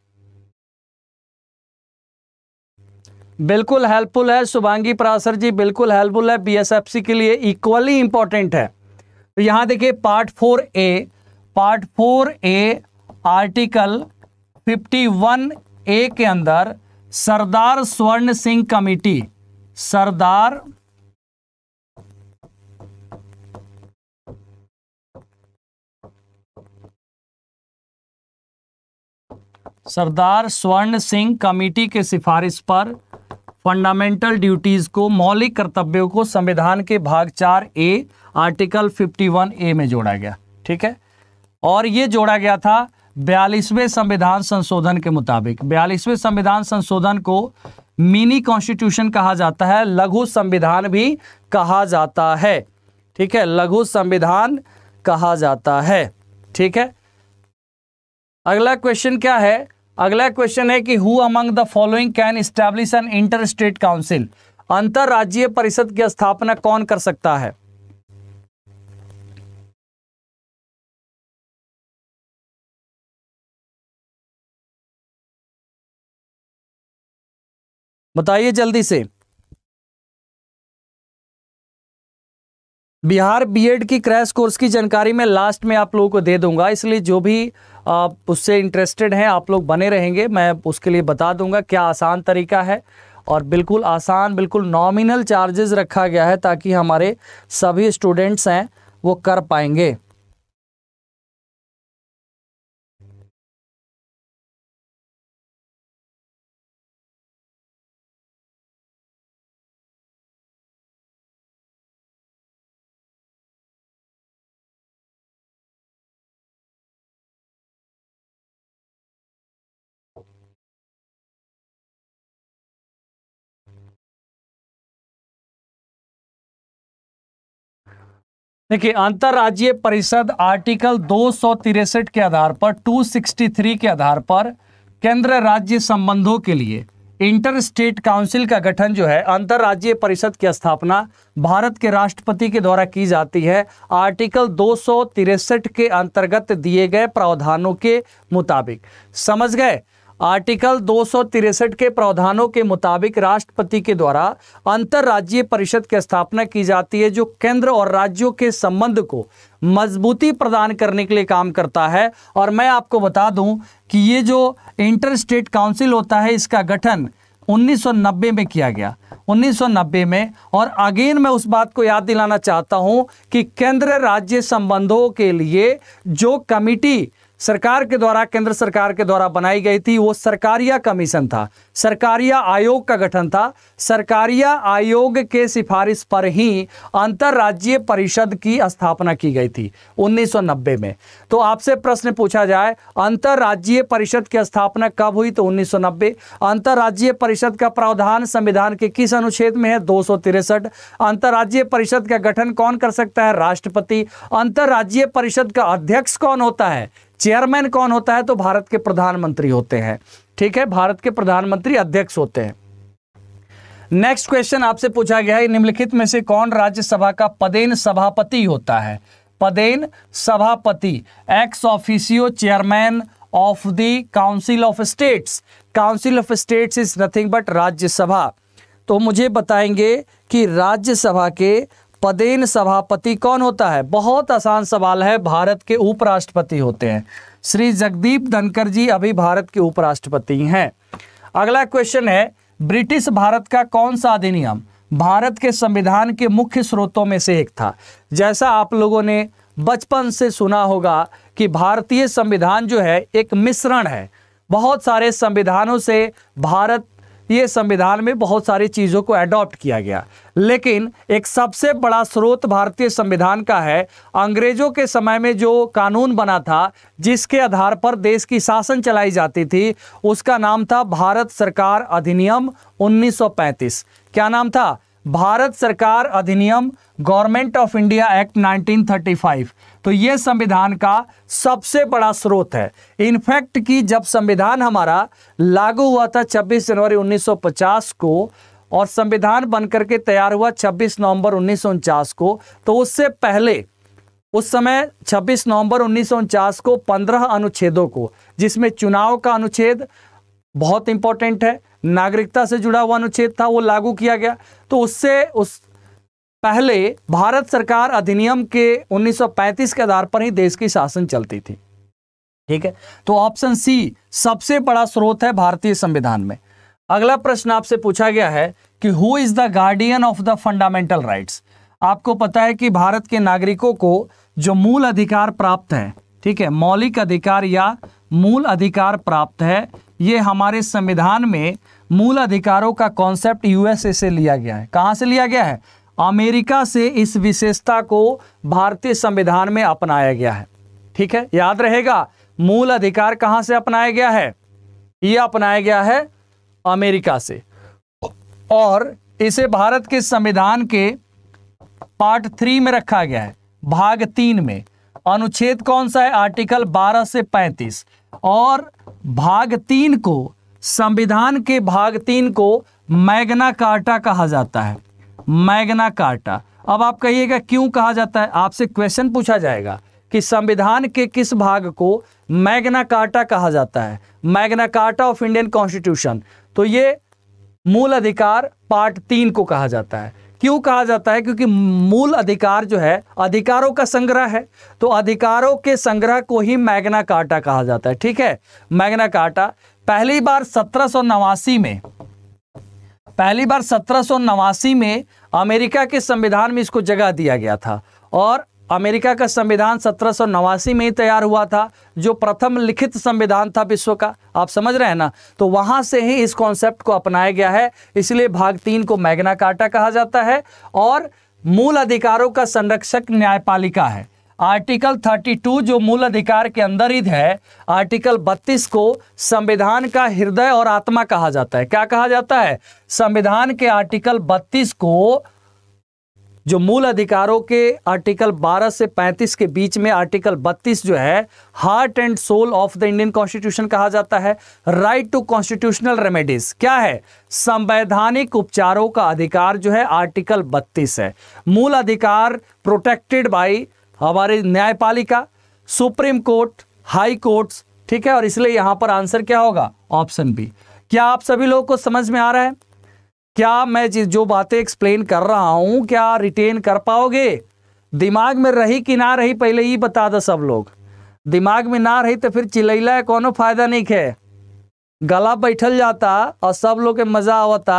बिल्कुल हेल्पफुल है शुभांगी परासर जी बिल्कुल हेल्पफुल है बीएसएफसी के लिए इक्वली इंपॉर्टेंट है तो यहाँ देखिए part four A part four A article fifty one A के अंदर सरदार स्वर्ण सिंह कमेटी सरदार सरदार स्वर्ण सिंह कमेटी के सिफारिश पर फंडामेंटल ड्यूटीज़ को मौलिक कर्तव्यों को संविधान के भाग चार ए आर्टिकल 51 ए में जोड़ा गया ठीक है और ये जोड़ा गया था बयालीसवें संविधान संशोधन के मुताबिक बयालीसवें संविधान संशोधन को मिनी कॉन्स्टिट्यूशन कहा जाता है लघु संविधान भी कहा जाता है ठीक है लघु संविधान कहा जाता है ठीक है अगला क्वेश्चन क्या है अगला क्वेश्चन है कि who among the following can establish an inter state council अंतरराज्यीय परिषद की स्थापना कौन कर सकता है बताइए जल्दी से बिहार बीएड की क्रैश कोर्स की जानकारी मैं लास्ट में आप लोगों को दे दूंगा इसलिए जो भी आप उससे इंटरेस्टेड हैं आप लोग बने रहेंगे मैं उसके लिए बता दूंगा क्या आसान तरीका है और बिल्कुल आसान बिल्कुल नॉमिनल चार्जेस रखा गया है ताकि हमारे सभी स्टूडेंट्स हैं वो कर पाएंगे देखिए अंतर्राज्यीय परिषद आर्टिकल दो के आधार पर 263 के आधार पर केंद्र राज्य संबंधों के लिए इंटर स्टेट काउंसिल का गठन जो है अंतर्राज्यीय परिषद की स्थापना भारत के राष्ट्रपति के द्वारा की जाती है आर्टिकल दो के अंतर्गत दिए गए प्रावधानों के मुताबिक समझ गए आर्टिकल दो के प्रावधानों के मुताबिक राष्ट्रपति के द्वारा अंतर्राज्यीय परिषद की स्थापना की जाती है जो केंद्र और राज्यों के संबंध को मजबूती प्रदान करने के लिए काम करता है और मैं आपको बता दूं कि ये जो इंटर स्टेट काउंसिल होता है इसका गठन 1990 में किया गया 1990 में और अगेन मैं उस बात को याद दिलाना चाहता हूं कि केंद्र राज्य संबंधों के लिए जो कमिटी सरकार के द्वारा केंद्र सरकार के द्वारा बनाई गई थी वो सरकारिया कमीशन था सरकारिया आयोग का गठन था सरकारिया आयोग के सिफारिश पर ही अंतर्राज्यीय परिषद की स्थापना की गई थी 1990 में तो आपसे प्रश्न पूछा जाए अंतर्राज्यीय परिषद की स्थापना कब हुई तो 1990 अंतर्राज्यीय परिषद का प्रावधान संविधान के किस अनुच्छेद में है दो अंतर्राज्यीय परिषद का गठन कौन कर सकता है राष्ट्रपति अंतर्राज्यीय परिषद का अध्यक्ष कौन होता है चेयरमैन कौन होता है तो भारत के प्रधानमंत्री होते हैं ठीक है भारत के प्रधानमंत्री अध्यक्ष होते हैं नेक्स्ट क्वेश्चन आपसे पूछा गया है निम्नलिखित में से कौन राज्यसभा का पदेन सभापति होता है पदेन सभापति ex officio chairman of the council of states council of states is nothing but Rajya Sabha तो मुझे बताएंगे कि राज्यसभा के पदेन सभापति कौन होता है बहुत आसान सवाल है भारत के उपराष्ट्रपति होते हैं श्री जगदीप धनकर जी अभी भारत के उपराष्ट्रपति हैं अगला क्वेश्चन है ब्रिटिश भारत का कौन सा अधिनियम भारत के संविधान के मुख्य स्रोतों में से एक था जैसा आप लोगों ने बचपन से सुना होगा कि भारतीय संविधान जो है एक मिश्रण है बहुत सारे संविधानों से भारत ये संविधान में बहुत सारी चीज़ों को एडॉप्ट किया गया लेकिन एक सबसे बड़ा स्रोत भारतीय संविधान का है अंग्रेजों के समय में जो कानून बना था जिसके आधार पर देश की शासन चलाई जाती थी उसका नाम था भारत सरकार अधिनियम 1935 क्या नाम था भारत सरकार अधिनियम गवर्नमेंट ऑफ इंडिया एक्ट 1935 तो ये संविधान का सबसे बड़ा स्रोत है इनफैक्ट कि जब संविधान हमारा लागू हुआ था 26 जनवरी 1950 को और संविधान बनकर के तैयार हुआ 26 नवंबर उन्नीस को तो उससे पहले उस समय 26 नवंबर उन्नीस को 15 अनुच्छेदों को जिसमें चुनाव का अनुच्छेद बहुत इंपॉर्टेंट है नागरिकता से जुड़ा हुआ अनुच्छेद था वो लागू किया गया तो उससे उस पहले भारत सरकार अधिनियम के 1935 के आधार पर ही देश की शासन चलती थी ठीक है तो ऑप्शन सी सबसे बड़ा स्रोत है भारतीय संविधान में अगला प्रश्न आपसे पूछा गया है कि who is the guardian of the fundamental rights आपको पता है कि भारत के नागरिकों को जो मूल अधिकार प्राप्त है ठीक है मौलिक अधिकार या मूल अधिकार प्राप्त है ये हमारे संविधान में मूल अधिकारों का कॉन्सेप्ट यूएसए से लिया गया है कहां से लिया गया है अमेरिका से इस विशेषता को भारतीय संविधान में अपनाया गया है ठीक है याद रहेगा मूल अधिकार कहाँ से अपनाया गया है यह अपनाया गया है अमेरिका से और इसे भारत के संविधान के पार्ट थ्री में रखा गया है भाग तीन में अनुच्छेद कौन सा है आर्टिकल 12 से 35 और भाग तीन को संविधान के भाग तीन को मैग्ना कार्टा कहा जाता है मैग्ना कार्टा अब आप कहिएगा क्यों कहा जाता है आपसे क्वेश्चन पूछा जाएगा कि संविधान के किस भाग को मैग्ना कार्टा कहा जाता है Magna Carta of Indian constitution तो ये मूल अधिकार पार्ट तीन को कहा जाता है क्यों कहा जाता है क्योंकि मूल अधिकार जो है अधिकारों का संग्रह है तो अधिकारों के संग्रह को ही मैग्ना कार्टा कहा जाता है ठीक है मैग्ना कार्टा पहली बार सत्रह में पहली बार सत्रह में अमेरिका के संविधान में इसको जगह दिया गया था और अमेरिका का संविधान सत्रह में ही तैयार हुआ था जो प्रथम लिखित संविधान था विश्व का आप समझ रहे हैं ना तो वहाँ से ही इस कॉन्सेप्ट को अपनाया गया है इसलिए भाग तीन को मैग्ना कार्टा कहा जाता है और मूल अधिकारों का संरक्षक न्यायपालिका है आर्टिकल 32 जो मूल अधिकार के अंदर ही है आर्टिकल 32 को संविधान का हृदय और आत्मा कहा जाता है क्या कहा जाता है संविधान के आर्टिकल 32 को जो मूल अधिकारों के आर्टिकल 12 से 35 के बीच में आर्टिकल 32 जो है heart and soul of the Indian constitution कहा जाता है राइट टू कॉन्स्टिट्यूशनल रेमेडीज क्या है संवैधानिक उपचारों का अधिकार जो है आर्टिकल 32 है मूल अधिकार प्रोटेक्टेड बाई हमारी न्यायपालिका सुप्रीम कोर्ट हाई कोर्ट्स ठीक है और इसलिए यहाँ पर आंसर क्या होगा ऑप्शन बी क्या आप सभी लोगों को समझ में आ रहा है क्या मैं जो बातें एक्सप्लेन कर रहा हूँ क्या रिटेन कर पाओगे दिमाग में रही कि ना रही पहले ही बता दो सब लोग दिमाग में ना रही तो फिर चिलैला है कोनो फायदा नहीं है गला बैठल जाता और सब लोग के मज़ा आवता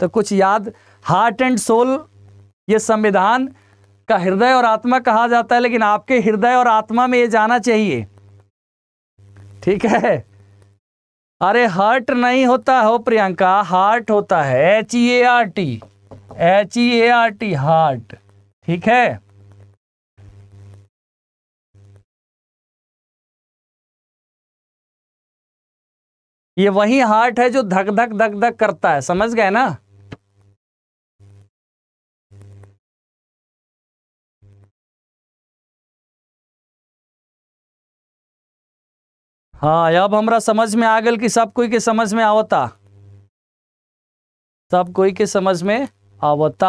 तो कुछ याद हार्ट एंड सोल ये संविधान का हृदय और आत्मा कहा जाता है लेकिन आपके हृदय और आत्मा में ये जाना चाहिए ठीक है अरे हर्ट नहीं होता हो प्रियंका हार्ट होता है H E R T H E A R T heart ठीक है ये वही हार्ट है जो धक धक धक धक करता है समझ गए ना हाँ अब हमरा समझ में आ गल कि सब कोई के समझ में आवता सब कोई के समझ में आवता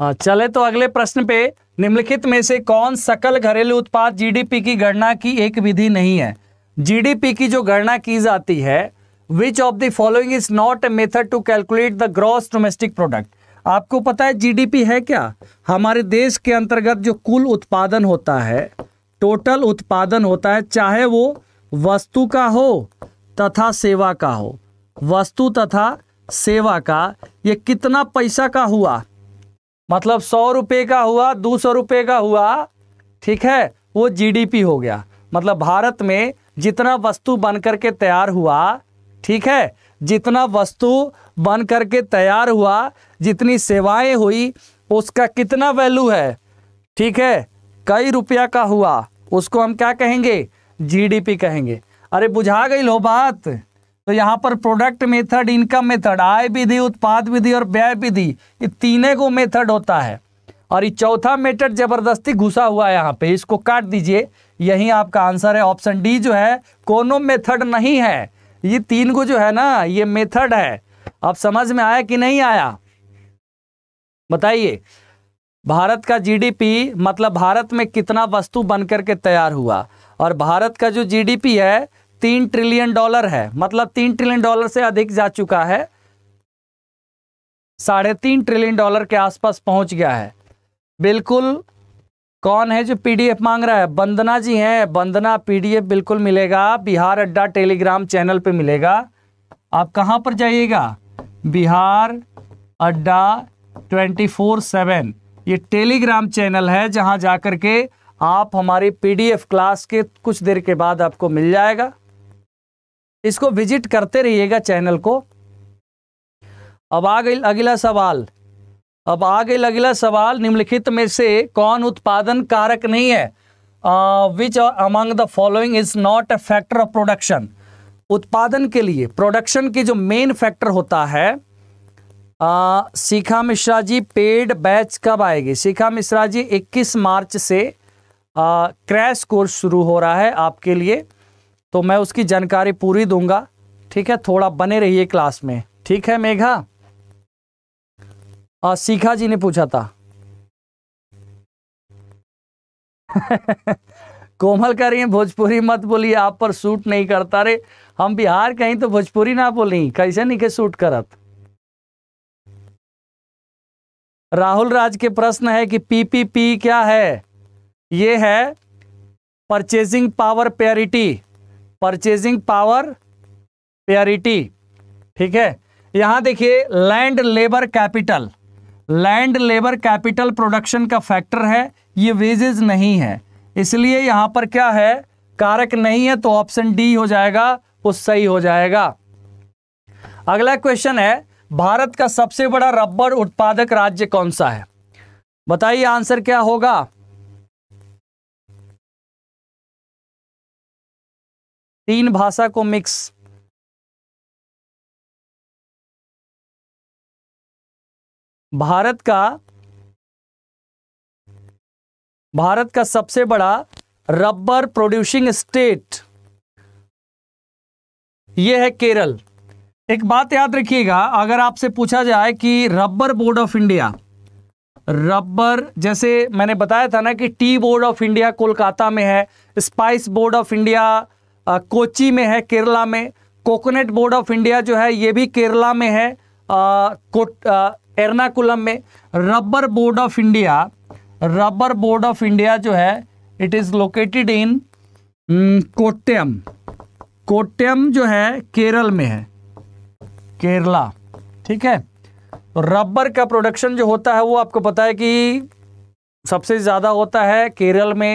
हाँ चले तो अगले प्रश्न पे निम्नलिखित में से कौन सकल घरेलू उत्पाद जीडीपी की गणना की एक विधि नहीं है जीडीपी की जो गणना की जाती है which of the following is not a method to calculate the gross domestic product आपको पता है जीडीपी है क्या हमारे देश के अंतर्गत जो कुल उत्पादन होता है टोटल उत्पादन होता है चाहे वो वस्तु का हो तथा सेवा का हो वस्तु तथा सेवा का ये कितना पैसा का हुआ मतलब सौ रुपये का हुआ दो सौ रुपये का हुआ ठीक है वो जीडीपी हो गया मतलब भारत में जितना वस्तु बन करके तैयार हुआ ठीक है जितना वस्तु बन करके तैयार हुआ जितनी सेवाएं हुई उसका कितना वैल्यू है ठीक है कई रुपया का हुआ उसको हम क्या कहेंगे जीडीपी कहेंगे अरे बुझा गई लो बात तो यहाँ पर प्रोडक्ट मेथड इनकम मेथड आय विधि उत्पाद विधि और व्यय विधि ये तीनों को मेथड होता है और ये चौथा मेथड जबरदस्ती घुसा हुआ है यहाँ पे इसको काट दीजिए यही आपका आंसर है ऑप्शन डी जो है कोनो मेथड नहीं है ये तीन को जो है ना ये मेथड है अब समझ में आया कि नहीं आया बताइए भारत का जीडीपी मतलब भारत में कितना वस्तु बनकर के तैयार हुआ और भारत का जो जीडीपी है तीन ट्रिलियन डॉलर है मतलब तीन ट्रिलियन डॉलर से अधिक जा चुका है साढ़े तीन ट्रिलियन डॉलर के आसपास पहुंच गया है बिल्कुल कौन है जो पीडीएफ मांग रहा है बंदना जी हैं बंदना पीडीएफ बिल्कुल मिलेगा बिहार अड्डा टेलीग्राम चैनल पे मिलेगा आप कहाँ पर जाइएगा Bihar Adda twenty four seven ये टेलीग्राम चैनल है जहां जाकर के आप हमारी पीडीएफ क्लास के कुछ देर के बाद आपको मिल जाएगा इसको विजिट करते रहिएगा चैनल को अब आ गई अगला सवाल अब आ गई अगला सवाल निम्नलिखित में से कौन उत्पादन कारक नहीं है which among the following is not a factor of production उत्पादन के लिए प्रोडक्शन की जो मेन फैक्टर होता है शिखा मिश्रा जी पेड बैच कब आएगी शिखा मिश्रा जी 21 मार्च से क्रैश कोर्स शुरू हो रहा है आपके लिए तो मैं उसकी जानकारी पूरी दूंगा ठीक है थोड़ा बने रहिए क्लास में ठीक है मेघा आ, शिखा जी ने पूछा था [LAUGHS] कोमल कह रही है भोजपुरी मत बोलिए आप पर सूट नहीं करता रे हम बिहार कहीं तो भोजपुरी ना बोली कैसे नहीं के सूट करत राहुल राज के प्रश्न है कि पीपीपी क्या है ये है purchasing power parity purchasing power parity ठीक है यहां देखिए land labour capital land labour capital production का फैक्टर है ये वेजेज नहीं है इसलिए यहां पर क्या है कारक नहीं है तो ऑप्शन डी हो जाएगा वो सही हो जाएगा अगला क्वेश्चन है भारत का सबसे बड़ा रबर उत्पादक राज्य कौन सा है बताइए आंसर क्या होगा तीन भाषा को मिक्स भारत का भारत का सबसे बड़ा रबर प्रोड्यूसिंग स्टेट यह है केरल एक बात याद रखिएगा अगर आपसे पूछा जाए कि rubber board of India rubber जैसे मैंने बताया था ना कि tea board of India Kolkata में है spice board of India Kochi में है केरला में कोकोनट बोर्ड ऑफ इंडिया जो है ये भी केरला में है एर्नाकुलम में rubber board of India rubber board of India जो है it is located in Kottayam Kottayam जो है केरल में है केरला ठीक है तो रबर का प्रोडक्शन जो होता है वो आपको पता है कि सबसे ज़्यादा होता है केरल में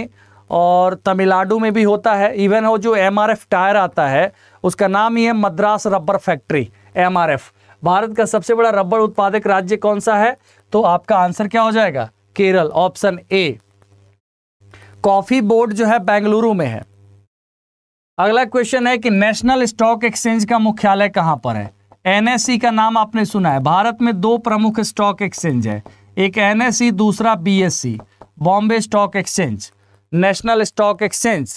और तमिलनाडु में भी होता है इवन वो जो एम टायर आता है उसका नाम ही है Madras rubber factory M Bharat का सबसे बड़ा रबर उत्पादक राज्य कौन सा है तो आपका आंसर क्या हो जाएगा Kerala option A coffee board जो है बेंगलुरु में है अगला क्वेश्चन है कि नेशनल स्टॉक एक्सचेंज का मुख्यालय कहां पर है एन का नाम आपने सुना है भारत में दो प्रमुख स्टॉक एक्सचेंज है एक एन दूसरा B Bombay stock exchange national stock exchange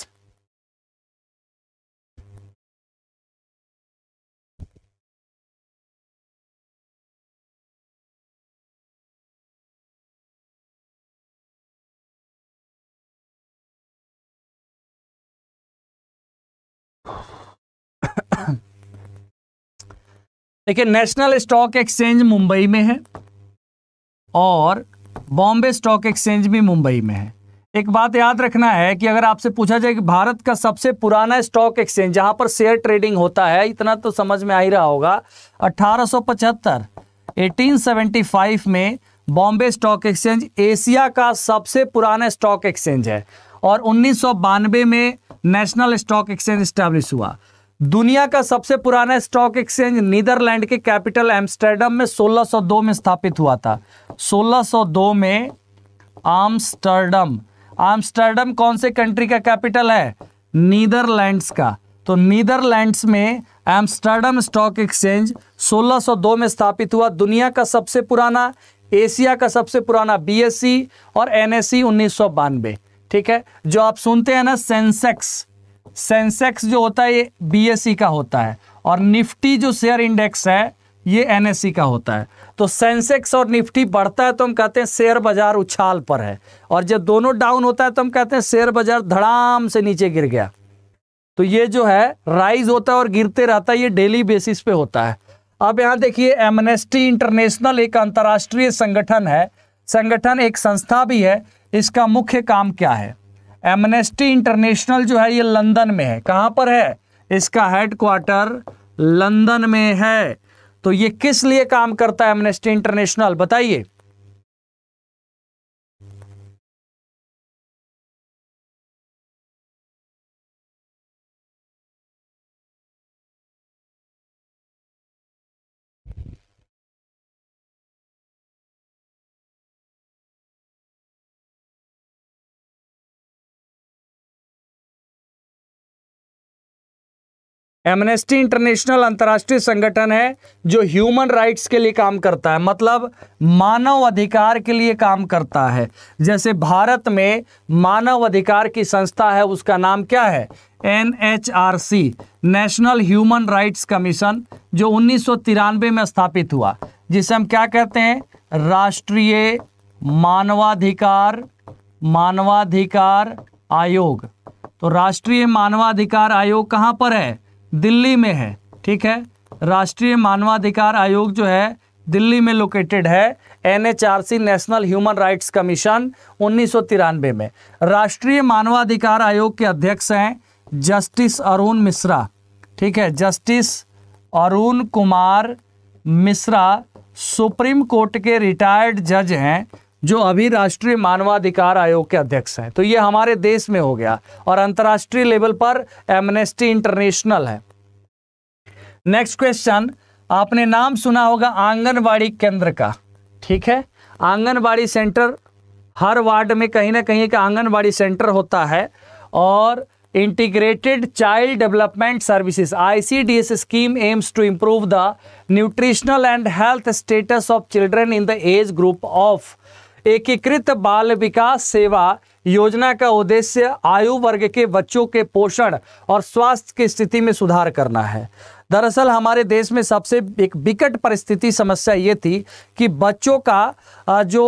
देखिए नेशनल स्टॉक एक्सचेंज मुंबई में है और बॉम्बे स्टॉक एक्सचेंज भी मुंबई में है एक बात याद रखना है कि अगर आपसे पूछा जाए कि भारत का सबसे पुराना स्टॉक एक्सचेंज जहां पर शेयर ट्रेडिंग होता है इतना तो समझ में आ ही रहा होगा 1875 1875 में बॉम्बे स्टॉक एक्सचेंज एशिया का सबसे पुराना स्टॉक एक्सचेंज है और उन्नीस में नेशनल स्टॉक एक्सचेंज स्टैब्लिश हुआ दुनिया का सबसे पुराना स्टॉक एक्सचेंज नीदरलैंड के कैपिटल एम्स्टर्डम में 1602 में स्थापित हुआ था 1602 में आम्स्टर्डम आम्स्टर्डम कौन से कंट्री का कैपिटल है नीदरलैंड्स का तो नीदरलैंड्स में एम्स्टर्डम स्टॉक एक्सचेंज 1602 में स्थापित हुआ दुनिया का सबसे पुराना एशिया का सबसे पुराना बी और एनएससी उन्नीस ठीक है जो आप सुनते हैं ना सेंसेक्स सेंसेक्स जो होता है ये बीएसई e का होता है और निफ्टी जो शेयर इंडेक्स है ये एनएससी e का होता है तो सेंसेक्स और निफ्टी बढ़ता है तो हम कहते हैं शेयर बाजार उछाल पर है और जब दोनों डाउन होता है तो हम कहते हैं शेयर बाजार धड़ाम से नीचे गिर गया तो ये जो है राइज होता है और गिरते रहता है ये डेली बेसिस पे होता है अब यहाँ देखिए एमनेस्टी इंटरनेशनल एक अंतर्राष्ट्रीय संगठन है संगठन एक संस्था भी है इसका मुख्य काम क्या है एमनेस्टी इंटरनेशनल जो है ये लंदन में है कहाँ पर है इसका हेड क्वार्टर लंदन में है तो ये किस लिए काम करता है एमनेस्टी इंटरनेशनल बताइए एमनेस्टी इंटरनेशनल अंतर्राष्ट्रीय संगठन है जो ह्यूमन राइट्स के लिए काम करता है मतलब मानव अधिकार के लिए काम करता है जैसे भारत में मानव अधिकार की संस्था है उसका नाम क्या है N H R C national human rights commission जो उन्नीस में स्थापित हुआ जिसे हम क्या कहते हैं राष्ट्रीय मानवाधिकार मानवाधिकार आयोग तो राष्ट्रीय मानवाधिकार आयोग कहाँ पर है दिल्ली में है ठीक है राष्ट्रीय मानवाधिकार आयोग जो है दिल्ली में लोकेटेड है NHRC national human rights commission उन्नीस में राष्ट्रीय मानवाधिकार आयोग के अध्यक्ष हैं जस्टिस अरुण मिश्रा ठीक है justice Arun Kumar Mishra supreme court के रिटायर्ड जज हैं जो अभी राष्ट्रीय मानवाधिकार आयोग के अध्यक्ष हैं तो ये हमारे देश में हो गया और अंतर्राष्ट्रीय लेवल पर एमनेस्टी इंटरनेशनल है नेक्स्ट क्वेश्चन आपने नाम सुना होगा आंगनबाड़ी केंद्र का ठीक है आंगनबाड़ी सेंटर हर वार्ड में कहीं ना कहीं एक आंगनबाड़ी सेंटर होता है और integrated child development services ICDS scheme aims to improve the nutritional and health status of children in the age group of एकीकृत बाल विकास सेवा योजना का उद्देश्य आयु वर्ग के बच्चों के पोषण और स्वास्थ्य की स्थिति में सुधार करना है दरअसल हमारे देश में सबसे एक विकट परिस्थिति समस्या ये थी कि बच्चों का जो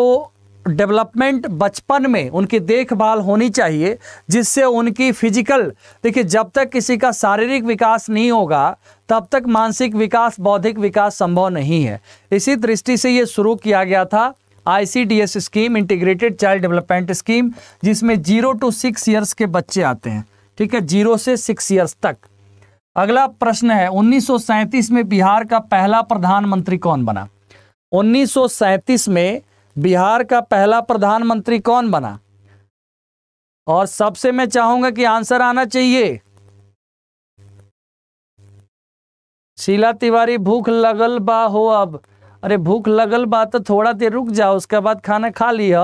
डेवलपमेंट बचपन में उनकी देखभाल होनी चाहिए जिससे उनकी फिजिकल देखिए जब तक किसी का शारीरिक विकास नहीं होगा तब तक मानसिक विकास बौद्धिक विकास संभव नहीं है इसी दृष्टि से ये शुरू किया गया था ICDS scheme integrated child development scheme जिसमें जीरो टू सिक्स ईयर्स के बच्चे आते हैं ठीक है जीरो से सिक्स ईयर्स तक अगला प्रश्न है उन्नीस में बिहार का पहला प्रधानमंत्री कौन बना उन्नीस में बिहार का पहला प्रधानमंत्री कौन बना और सबसे मैं चाहूंगा कि आंसर आना चाहिए शीला तिवारी भूख लगल बा हो अब अरे भूख लगल बा तो थोड़ा देर रुक जाओ उसके बाद खाना खा लिया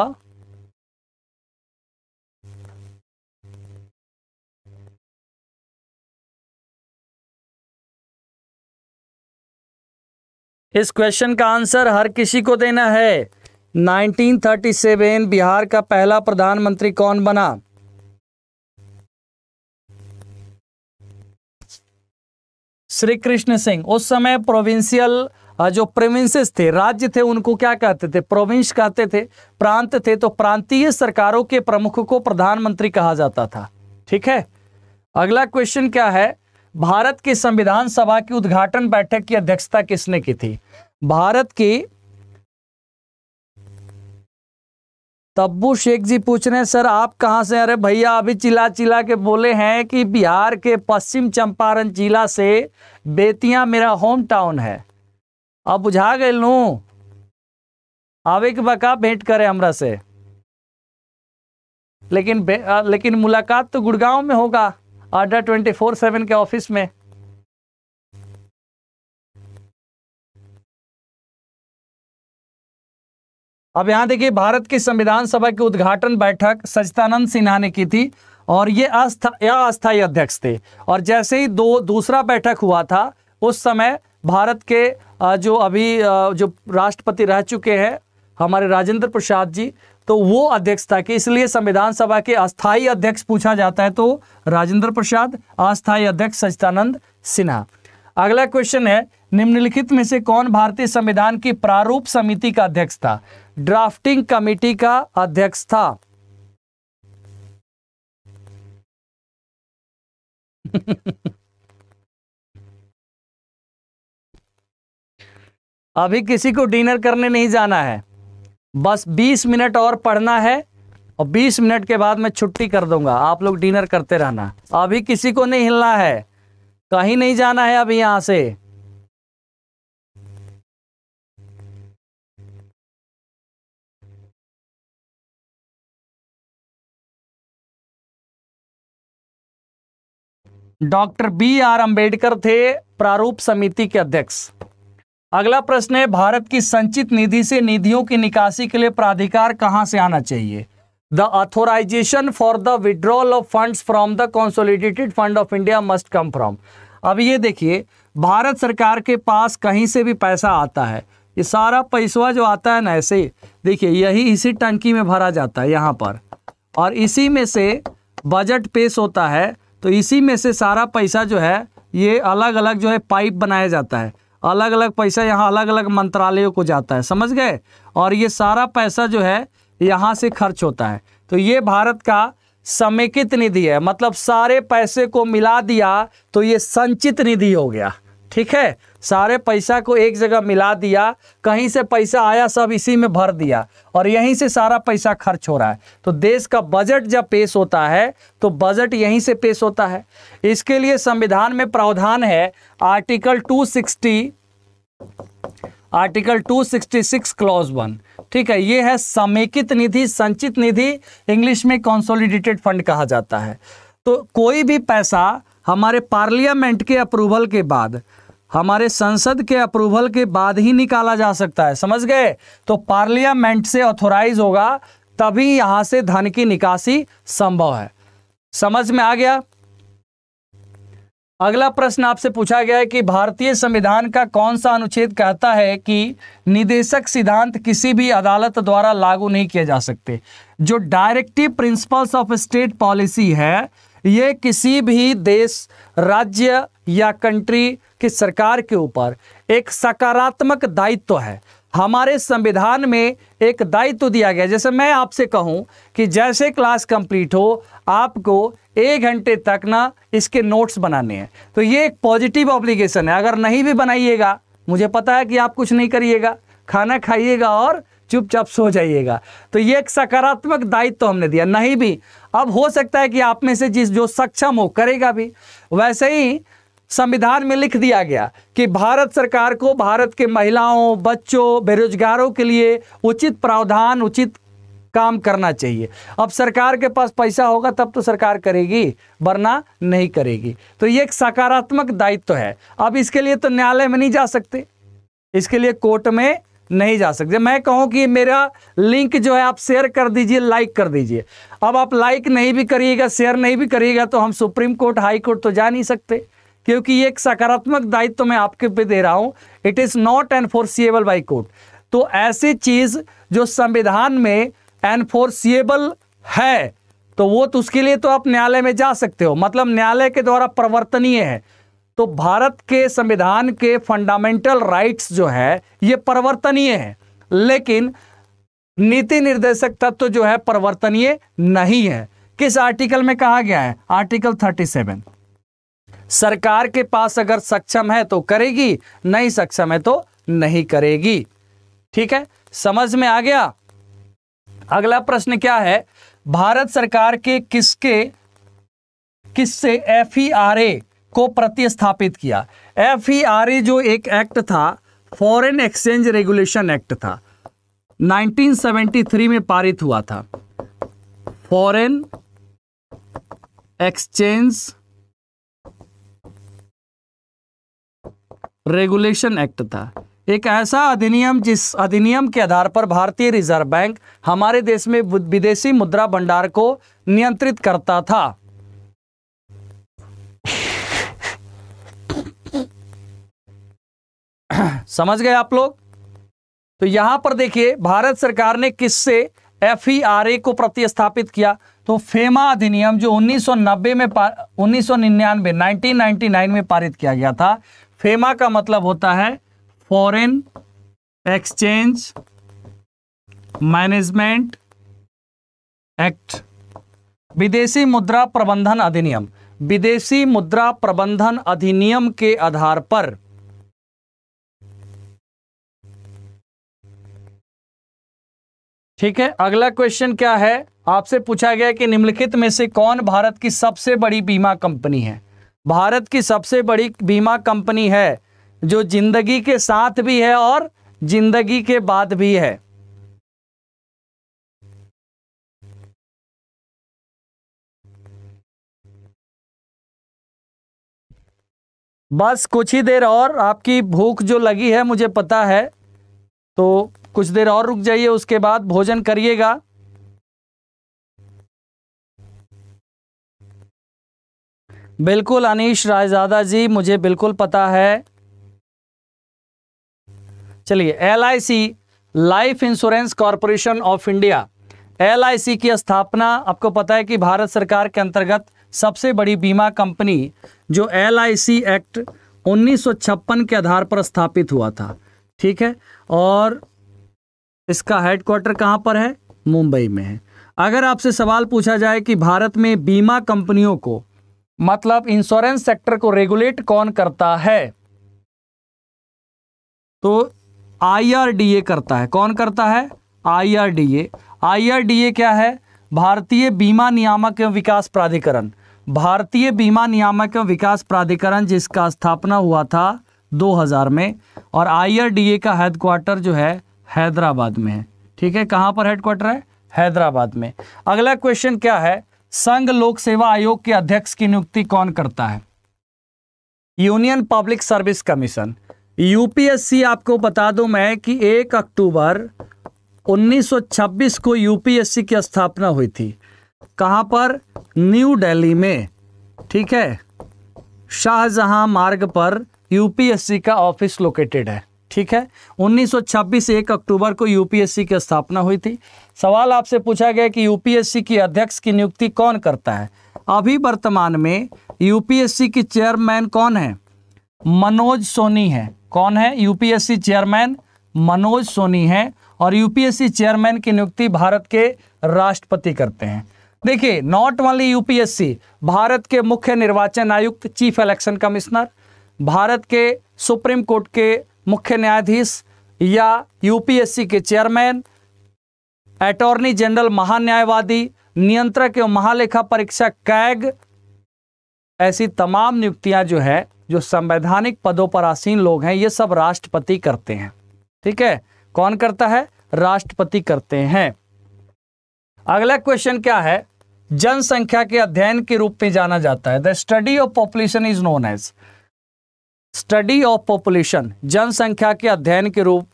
इस क्वेश्चन का आंसर हर किसी को देना है 1937 बिहार का पहला प्रधानमंत्री कौन बना श्री कृष्ण सिंह उस समय प्रोविंशियल जो प्रोविंसेस थे राज्य थे उनको क्या कहते थे प्रोविंस कहते थे प्रांत थे तो प्रांतीय सरकारों के प्रमुख को प्रधानमंत्री कहा जाता था ठीक है अगला क्वेश्चन क्या है भारत की संविधान सभा की उद्घाटन बैठक की अध्यक्षता किसने की थी भारत की तब्बू शेख जी पूछ रहे हैं सर आप कहाँ से अरे भैया अभी चिल्ला चिल्ला के बोले हैं कि बिहार के पश्चिम चंपारण जिला से बेतिया मेरा होम टाउन है अब बुझा गए लू आवे के बका भेंट करे हमरा से लेकिन लेकिन मुलाकात तो गुड़गांव में होगा आड्डा ट्वेंटी फोर सेवन के ऑफिस में अब यहां देखिए भारत की संविधान सभा की उद्घाटन बैठक सचिदानंद सिन्हा ने की थी और ये अस्था अस्थायी अध्यक्ष थे और जैसे ही दो दूसरा बैठक हुआ था उस समय भारत के जो अभी जो राष्ट्रपति रह चुके हैं हमारे राजेंद्र प्रसाद जी तो वो अध्यक्षता के इसलिए संविधान सभा के अस्थाई अध्यक्ष पूछा जाता है तो राजेंद्र प्रसाद अस्थाई अध्यक्ष सचिदानंद सिन्हा अगला क्वेश्चन है निम्नलिखित में से कौन भारतीय संविधान की प्रारूप समिति का अध्यक्ष था ड्राफ्टिंग कमेटी का अध्यक्ष था [LAUGHS] अभी किसी को डिनर करने नहीं जाना है बस 20 मिनट और पढ़ना है और 20 मिनट के बाद मैं छुट्टी कर दूंगा आप लोग डिनर करते रहना अभी किसी को नहीं हिलना है कहीं नहीं जाना है अभी यहाँ से डॉक्टर बी आर अंबेडकर थे प्रारूप समिति के अध्यक्ष अगला प्रश्न है भारत की संचित निधि से निधियों की निकासी के लिए प्राधिकार कहाँ से आना चाहिए the authorisation for the withdrawal of fund from the consolidated fund of India must come from अब ये देखिए भारत सरकार के पास कहीं से भी पैसा आता है ये सारा पैसा जो आता है ना ऐसे देखिए यही इसी टंकी में भरा जाता है यहाँ पर और इसी में से बजट पेश होता है तो इसी में से सारा पैसा जो है ये अलग अलग जो है पाइप बनाया जाता है अलग अलग पैसा यहाँ अलग अलग मंत्रालयों को जाता है समझ गए और ये सारा पैसा जो है यहाँ से खर्च होता है तो ये भारत का समेकित निधि है मतलब सारे पैसे को मिला दिया तो ये संचित निधि हो गया ठीक है सारे पैसा को एक जगह मिला दिया कहीं से पैसा आया सब इसी में भर दिया और यहीं से सारा पैसा खर्च हो रहा है तो देश का बजट जब पेश होता है तो बजट यहीं से पेश होता है इसके लिए संविधान में प्रावधान है आर्टिकल 260 आर्टिकल 266 क्लॉज वन ठीक है ये है समेकित निधि संचित निधि इंग्लिश में कॉन्सोलिडेटेड फंड कहा जाता है तो कोई भी पैसा हमारे पार्लियामेंट के अप्रूवल के बाद हमारे संसद के अप्रूवल के बाद ही निकाला जा सकता है समझ गए तो पार्लियामेंट से ऑथोराइज होगा तभी यहां से धन की निकासी संभव है समझ में आ गया अगला प्रश्न आपसे पूछा गया है कि भारतीय संविधान का कौन सा अनुच्छेद कहता है कि निदेशक सिद्धांत किसी भी अदालत द्वारा लागू नहीं किए जा सकते जो directive principles of state policy है ये किसी भी देश राज्य या कंट्री की सरकार के ऊपर एक सकारात्मक दायित्व है हमारे संविधान में एक दायित्व दिया गया जैसे मैं आपसे कहूं कि जैसे क्लास कंप्लीट हो आपको एक घंटे तक ना इसके नोट्स बनाने हैं तो ये एक पॉजिटिव ऑब्लिगेशन है अगर नहीं भी बनाइएगा मुझे पता है कि आप कुछ नहीं करिएगा खाना खाइएगा और चुपचाप सो जाइएगा तो ये एक सकारात्मक दायित्व तो हमने दिया नहीं भी अब हो सकता है कि आप में से जिस जो सक्षम हो करेगा भी वैसे ही संविधान में लिख दिया गया कि भारत सरकार को भारत के महिलाओं बच्चों बेरोजगारों के लिए उचित प्रावधान उचित काम करना चाहिए अब सरकार के पास पैसा होगा तब तो सरकार करेगी वरना नहीं करेगी तो ये एक सकारात्मक दायित्व तो है अब इसके लिए तो न्यायालय में नहीं जा सकते इसके लिए कोर्ट में नहीं जा सकते मैं कहूं कि मेरा लिंक जो है आप शेयर कर दीजिए लाइक कर दीजिए अब आप लाइक नहीं भी करिएगा शेयर नहीं भी करिएगा तो हम सुप्रीम कोर्ट हाई कोर्ट तो जा नहीं सकते क्योंकि ये एक सकारात्मक दायित्व तो मैं आपके पे दे रहा हूं it is not enforceable by court तो ऐसी चीज़ जो संविधान में एनफोर्सिएबल है तो वो तो उसके लिए तो आप न्यायालय में जा सकते हो मतलब न्यायालय के द्वारा प्रवर्तनीय है तो भारत के संविधान के फंडामेंटल राइट्स जो है ये परिवर्तनीय है लेकिन नीति निर्देशक तत्व तो जो है परिवर्तनीय नहीं है किस आर्टिकल में कहा गया है आर्टिकल 37 सरकार के पास अगर सक्षम है तो करेगी नहीं सक्षम है तो नहीं करेगी ठीक है समझ में आ गया अगला प्रश्न क्या है भारत सरकार के किसके किससे एफ e को प्रतिस्थापित किया एफ e जो एक एक्ट था फॉरेन एक्सचेंज रेगुलेशन एक्ट था 1973 में पारित हुआ था फॉरेन एक्सचेंज रेगुलेशन एक्ट था एक ऐसा अधिनियम जिस अधिनियम के आधार पर भारतीय रिजर्व बैंक हमारे देश में विदेशी मुद्रा भंडार को नियंत्रित करता था समझ गए आप लोग तो यहां पर देखिए भारत सरकार ने किससे एफ को प्रतिस्थापित किया तो फेमा अधिनियम जो 1990 में 1999 1999 में पारित किया गया था फेमा का मतलब होता है फॉरेन एक्सचेंज मैनेजमेंट एक्ट विदेशी मुद्रा प्रबंधन अधिनियम विदेशी मुद्रा प्रबंधन अधिनियम के आधार पर ठीक है अगला क्वेश्चन क्या है आपसे पूछा गया कि निम्नलिखित में से कौन भारत की सबसे बड़ी बीमा कंपनी है भारत की सबसे बड़ी बीमा कंपनी है जो जिंदगी के साथ भी है और जिंदगी के बाद भी है बस कुछ ही देर और आपकी भूख जो लगी है मुझे पता है तो कुछ देर और रुक जाइए उसके बाद भोजन करिएगा बिल्कुल अनिश रायजादा जी मुझे बिल्कुल पता है चलिए L life insurance corporation of India L की स्थापना आपको पता है कि भारत सरकार के अंतर्गत सबसे बड़ी बीमा कंपनी जो एल एक्ट 1956 के आधार पर स्थापित हुआ था ठीक है और इसका हेडक्वार्टर कहाँ पर है मुंबई में है अगर आपसे सवाल पूछा जाए कि भारत में बीमा कंपनियों को मतलब इंश्योरेंस सेक्टर को रेगुलेट कौन करता है तो आईआरडीए करता है कौन करता है आईआरडीए आईआरडीए क्या है भारतीय बीमा नियामक एवं विकास प्राधिकरण भारतीय बीमा नियामक एवं विकास प्राधिकरण जिसका स्थापना हुआ था 2000 में और आईआरडीए का हेडक्वार्टर जो है हैदराबाद में है ठीक है कहाँ पर हेडक्वार्टर है हैदराबाद में अगला क्वेश्चन क्या है संघ लोक सेवा आयोग के अध्यक्ष की नियुक्ति कौन करता है union public service commission UPSC आपको बता दूं मैं कि 1 अक्टूबर 1926 को यूपीएससी की स्थापना हुई थी कहां पर न्यू दिल्ली में ठीक है शाहजहां मार्ग पर यूपीएससी का ऑफिस लोकेटेड है ठीक है 1926 सौ अक्टूबर को यूपीएससी की स्थापना हुई थी सवाल आपसे पूछा गया कि यूपीएससी की अध्यक्ष की नियुक्ति कौन करता है अभी वर्तमान में यूपीएससी की चेयरमैन कौन है मनोज सोनी है कौन है यूपीएससी चेयरमैन मनोज सोनी है और यूपीएससी चेयरमैन की नियुक्ति भारत के राष्ट्रपति करते हैं देखिए नॉट ओनली यूपीएससी भारत के मुख्य निर्वाचन आयुक्त चीफ इलेक्शन कमिश्नर भारत के सुप्रीम कोर्ट के मुख्य न्यायाधीश या यूपीएससी के चेयरमैन अटॉर्नी जनरल महान्यायवादी नियंत्रक एवं महालेखा परीक्षक कैग ऐसी तमाम नियुक्तियां जो है जो संवैधानिक पदों पर आसीन लोग हैं ये सब राष्ट्रपति करते हैं ठीक है कौन करता है राष्ट्रपति करते हैं अगला क्वेश्चन क्या है जनसंख्या के अध्ययन के रूप में जाना जाता है the study of population is known as study of population जनसंख्या के अध्ययन के रूप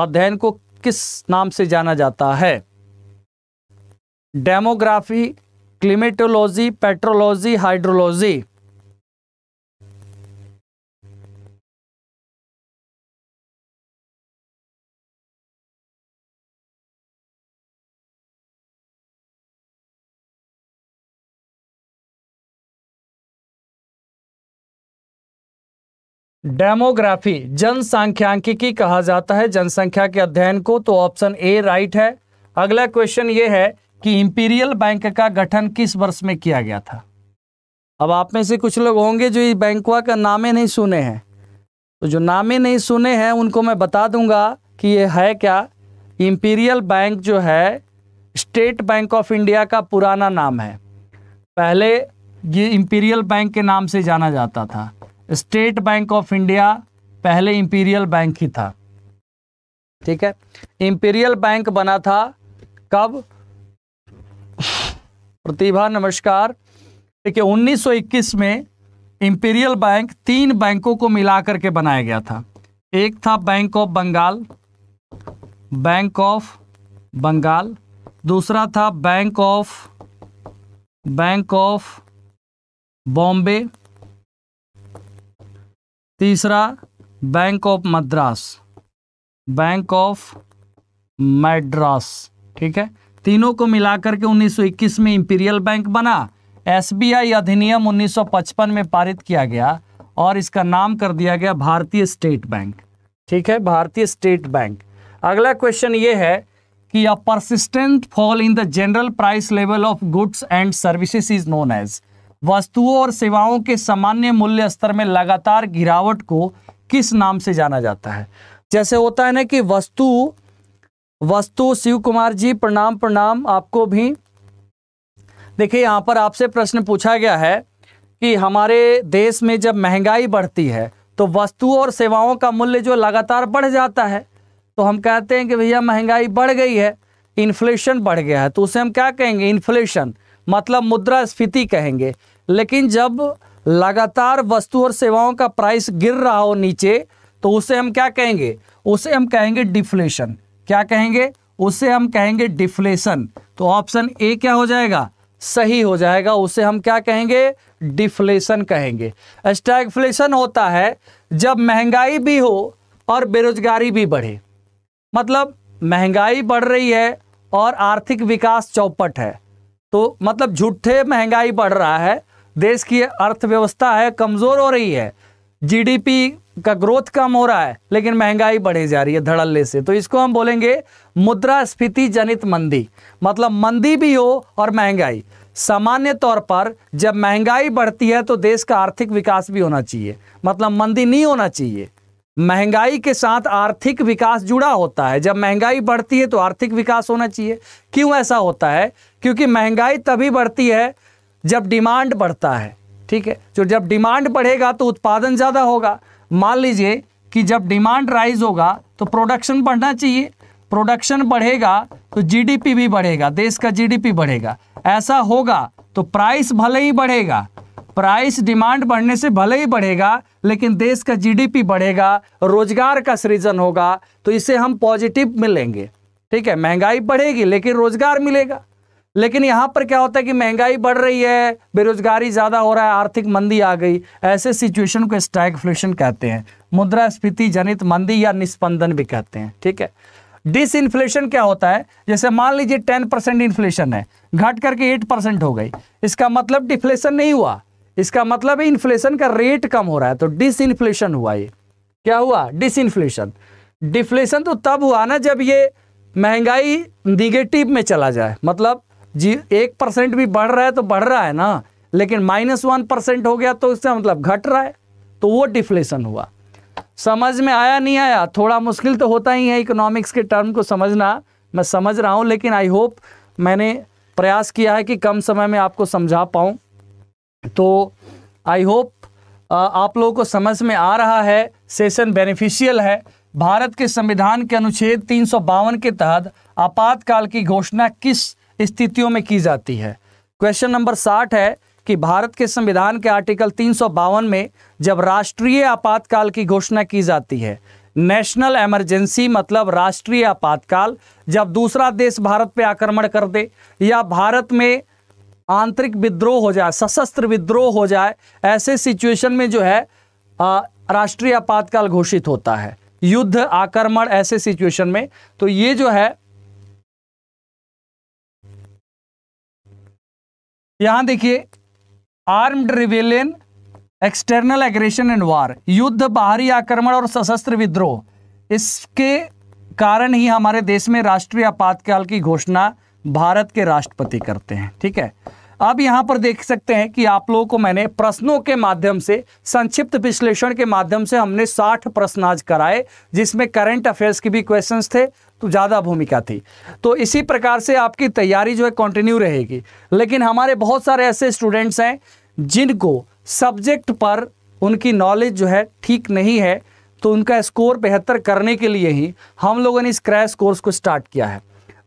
अध्ययन को किस नाम से जाना जाता है demography climatology petrology hydrology demography जनसंख्यांकिकी कहा जाता है जनसंख्या के अध्ययन को तो ऑप्शन ए राइट है अगला क्वेश्चन ये है कि इंपीरियल बैंक का गठन किस वर्ष में किया गया था अब आप में से कुछ लोग होंगे जो इस बैंकवा का नामे नहीं सुने हैं तो जो नामे नहीं सुने हैं उनको मैं बता दूंगा कि ये है क्या इंपीरियल बैंक जो है स्टेट बैंक ऑफ इंडिया का पुराना नाम है पहले ये इंपीरियल बैंक के नाम से जाना जाता था स्टेट बैंक ऑफ इंडिया पहले इंपीरियल बैंक ही था ठीक है इंपीरियल बैंक बना था कब प्रतिभा नमस्कार ठीक है 1921 में इंपीरियल बैंक तीन बैंकों को मिलाकर के बनाया गया था एक था bank of Bengal bank of Bengal दूसरा था bank of bank of Bombay तीसरा bank of Madras bank of Madras ठीक है तीनों को मिलाकर के 1921 में इंपीरियल बैंक बना एसबीआई अधिनियम 1955 में पारित किया गया और इसका नाम कर दिया गया भारतीय स्टेट बैंक ठीक है भारतीय स्टेट बैंक अगला क्वेश्चन ये है कि a persistent fall in the general price level of goods and services is known as वस्तुओं और सेवाओं के सामान्य मूल्य स्तर में लगातार गिरावट को किस नाम से जाना जाता है जैसे होता है ना कि वस्तु वस्तु शिव कुमार जी प्रणाम प्रणाम आपको भी देखिए यहाँ पर आपसे प्रश्न पूछा गया है कि हमारे देश में जब महंगाई बढ़ती है तो वस्तुओं और सेवाओं का मूल्य जो लगातार बढ़ जाता है तो हम कहते हैं कि भैया महंगाई बढ़ गई है इन्फ्लेशन बढ़ गया है तो उसे हम क्या कहेंगे इन्फ्लेशन मतलब मुद्रास्फीति कहेंगे लेकिन जब लगातार वस्तु और सेवाओं का प्राइस गिर रहा हो नीचे तो उसे हम क्या कहेंगे उसे हम कहेंगे डिफ्लेशन क्या कहेंगे उसे हम कहेंगे डिफ्लेशन तो ऑप्शन ए क्या हो जाएगा सही हो जाएगा उसे हम क्या कहेंगे डिफ्लेशन कहेंगे स्टैगफ्लेशन होता है जब महंगाई भी हो और बेरोजगारी भी बढ़े मतलब महंगाई बढ़ रही है और आर्थिक विकास चौपट है तो मतलब झूठे महंगाई बढ़ रहा है देश की अर्थव्यवस्था है कमज़ोर हो रही है जीडीपी का ग्रोथ कम हो रहा है लेकिन महंगाई बढ़ी जा रही है धड़ल्ले से तो इसको हम बोलेंगे मुद्रास्फीति जनित मंदी मतलब मंदी भी हो और महंगाई सामान्य तौर पर जब महंगाई बढ़ती है तो देश का आर्थिक विकास भी होना चाहिए मतलब मंदी नहीं होना चाहिए महंगाई के साथ आर्थिक विकास जुड़ा होता है जब महंगाई बढ़ती है तो आर्थिक विकास होना चाहिए क्यों ऐसा होता है क्योंकि महंगाई तभी बढ़ती है जब डिमांड बढ़ता है ठीक है जो जब डिमांड बढ़ेगा तो उत्पादन ज़्यादा होगा मान लीजिए कि जब डिमांड राइज होगा तो प्रोडक्शन बढ़ना चाहिए प्रोडक्शन बढ़ेगा तो जीडीपी भी बढ़ेगा देश का जीडीपी बढ़ेगा ऐसा होगा तो प्राइस भले ही बढ़ेगा प्राइस डिमांड बढ़ने से भले ही बढ़ेगा लेकिन देश का जीडीपी बढ़ेगा रोजगार का सृजन होगा तो इसे हम पॉजिटिव मिलेंगे ठीक है महंगाई बढ़ेगी लेकिन रोजगार मिलेगा लेकिन यहाँ पर क्या होता है कि महंगाई बढ़ रही है बेरोजगारी ज़्यादा हो रहा है आर्थिक मंदी आ गई ऐसे सिचुएशन को फ्लेशन कहते हैं मुद्रास्फीति जनित मंदी या निष्पंदन भी कहते हैं ठीक है डिस इन्फ्लेशन क्या होता है जैसे मान लीजिए टेन परसेंट इन्फ्लेशन है घट करके एट परसेंट हो गई इसका मतलब डिफ्लेशन नहीं हुआ इसका मतलब इन्फ्लेशन का रेट कम हो रहा है तो डिस इन्फ्लेशन हुआ ये क्या हुआ डिस इन्फ्लेशन डिफ्लेशन तो तब हुआ ना जब ये महंगाई निगेटिव में चला जाए मतलब जी एक परसेंट भी बढ़ रहा है तो बढ़ रहा है ना लेकिन माइनस वन परसेंट हो गया तो इसका मतलब घट रहा है तो वो डिफ्लेशन हुआ समझ में आया नहीं आया थोड़ा मुश्किल तो होता ही है इकोनॉमिक्स के टर्म को समझना मैं समझ रहा हूँ लेकिन आई होप मैंने प्रयास किया है कि कम समय में आपको समझा पाऊँ तो आई होप आप लोगों को समझ में आ रहा है सेशन बेनिफिशियल है भारत के संविधान के अनुच्छेद तीन के तहत आपातकाल की घोषणा किस स्थितियों में की जाती है क्वेश्चन नंबर साठ है कि भारत के संविधान के आर्टिकल तीन में जब राष्ट्रीय आपातकाल की घोषणा की जाती है नेशनल इमरजेंसी मतलब राष्ट्रीय आपातकाल जब दूसरा देश भारत पे आक्रमण कर दे या भारत में आंतरिक विद्रोह हो जाए सशस्त्र विद्रोह हो जाए ऐसे सिचुएशन में जो है राष्ट्रीय आपातकाल घोषित होता है युद्ध आक्रमण ऐसे सिचुएशन में तो ये जो है यहां देखिए armed rebellion external aggression and war युद्ध बाहरी आक्रमण और सशस्त्र विद्रोह इसके कारण ही हमारे देश में राष्ट्रीय आपातकाल की घोषणा भारत के राष्ट्रपति करते हैं ठीक है अब यहां पर देख सकते हैं कि आप लोगों को मैंने प्रश्नों के माध्यम से संक्षिप्त विश्लेषण के माध्यम से हमने 60 प्रश्न आज कराए जिसमें करंट अफेयर्स के भी क्वेश्चंस थे तो ज़्यादा भूमिका थी तो इसी प्रकार से आपकी तैयारी जो है कंटिन्यू रहेगी लेकिन हमारे बहुत सारे ऐसे स्टूडेंट्स हैं जिनको सब्जेक्ट पर उनकी नॉलेज जो है ठीक नहीं है तो उनका स्कोर बेहतर करने के लिए ही हम लोगों ने इस क्रैश कोर्स को स्टार्ट किया है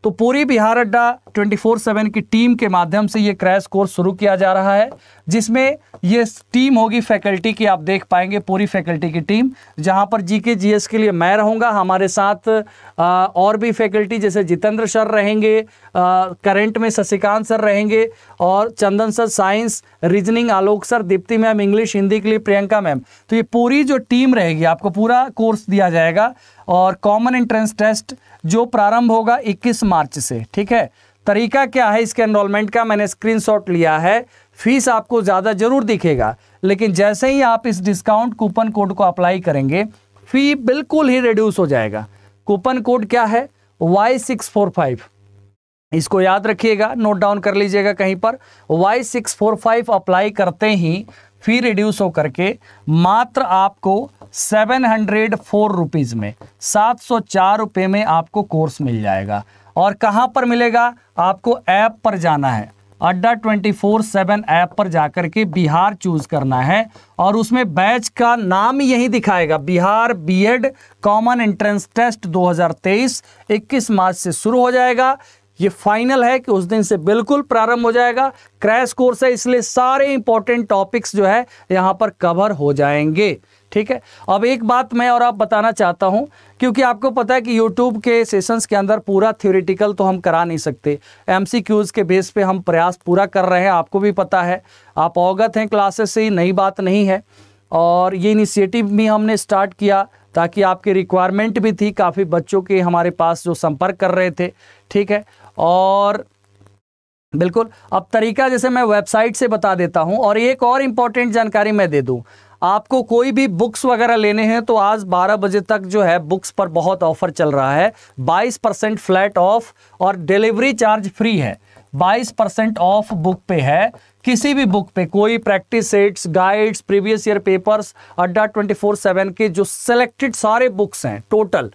तो पूरी Bihar Adda twenty four seven की टीम के माध्यम से ये क्रैश कोर्स शुरू किया जा रहा है जिसमें ये टीम होगी फैकल्टी की आप देख पाएंगे पूरी फैकल्टी की टीम जहाँ पर जी के जी एस के लिए मैं रहूँगा हमारे साथ आ, और भी फैकल्टी जैसे जितेंद्र सर रहेंगे करंट में शशिकांत सर रहेंगे और Chandan sir science reasoning Alok sir Deepti ma'am English Hindi के लिए प्रियंका मैम तो ये पूरी जो टीम रहेगी आपको पूरा कोर्स दिया जाएगा और कॉमन एंट्रेंस टेस्ट जो प्रारंभ होगा 21 मार्च से ठीक है तरीका क्या है इसके एनरोलमेंट का मैंने स्क्रीनशॉट लिया है फीस आपको ज़्यादा ज़रूर दिखेगा लेकिन जैसे ही आप इस डिस्काउंट कूपन कोड को अप्लाई करेंगे फ़ी बिल्कुल ही रिड्यूस हो जाएगा कूपन कोड क्या है वाई सिक्स फोर फाइव इसको याद रखिएगा नोट डाउन कर लीजिएगा कहीं पर Y six four five apply करते ही फी रिड्यूस हो करके मात्र आपको सेवन हंड्रेड फोर रुपीज़ में सात सौ चार में आपको कोर्स मिल जाएगा और कहाँ पर मिलेगा आपको ऐप पर जाना है अड्डा ट्वेंटी फोर सेवन ऐप पर जाकर के बिहार चूज करना है और उसमें बैच का नाम यही दिखाएगा Bihar BEd common entrance test 2023 21 मार्च से शुरू हो जाएगा ये फाइनल है कि उस दिन से बिल्कुल प्रारंभ हो जाएगा क्रैश कोर्स है इसलिए सारे इंपॉर्टेंट टॉपिक्स जो है यहाँ पर कवर हो जाएंगे ठीक है अब एक बात मैं और आप बताना चाहता हूं क्योंकि आपको पता है कि यूट्यूब के सेशंस के अंदर पूरा थ्योरिटिकल तो हम करा नहीं सकते एम के बेस पे हम प्रयास पूरा कर रहे हैं आपको भी पता है आप अवगत हैं क्लासेस से ही नई बात नहीं है और ये इनिशिएटिव भी हमने स्टार्ट किया ताकि आपकी रिक्वायरमेंट भी थी काफ़ी बच्चों के हमारे पास जो संपर्क कर रहे थे ठीक है और बिल्कुल अब तरीका जैसे मैं वेबसाइट से बता देता हूं और एक और इम्पॉर्टेंट जानकारी मैं दे दूं आपको कोई भी बुक्स वगैरह लेने हैं तो आज 12 बजे तक जो है बुक्स पर बहुत ऑफर चल रहा है 22 परसेंट फ्लैट ऑफ और डिलीवरी चार्ज फ्री है 22 परसेंट ऑफ बुक पे है किसी भी बुक पे कोई practice sets guides previous year papers Adda 24/7 के जो सिलेक्टेड सारे बुक्स हैं टोटल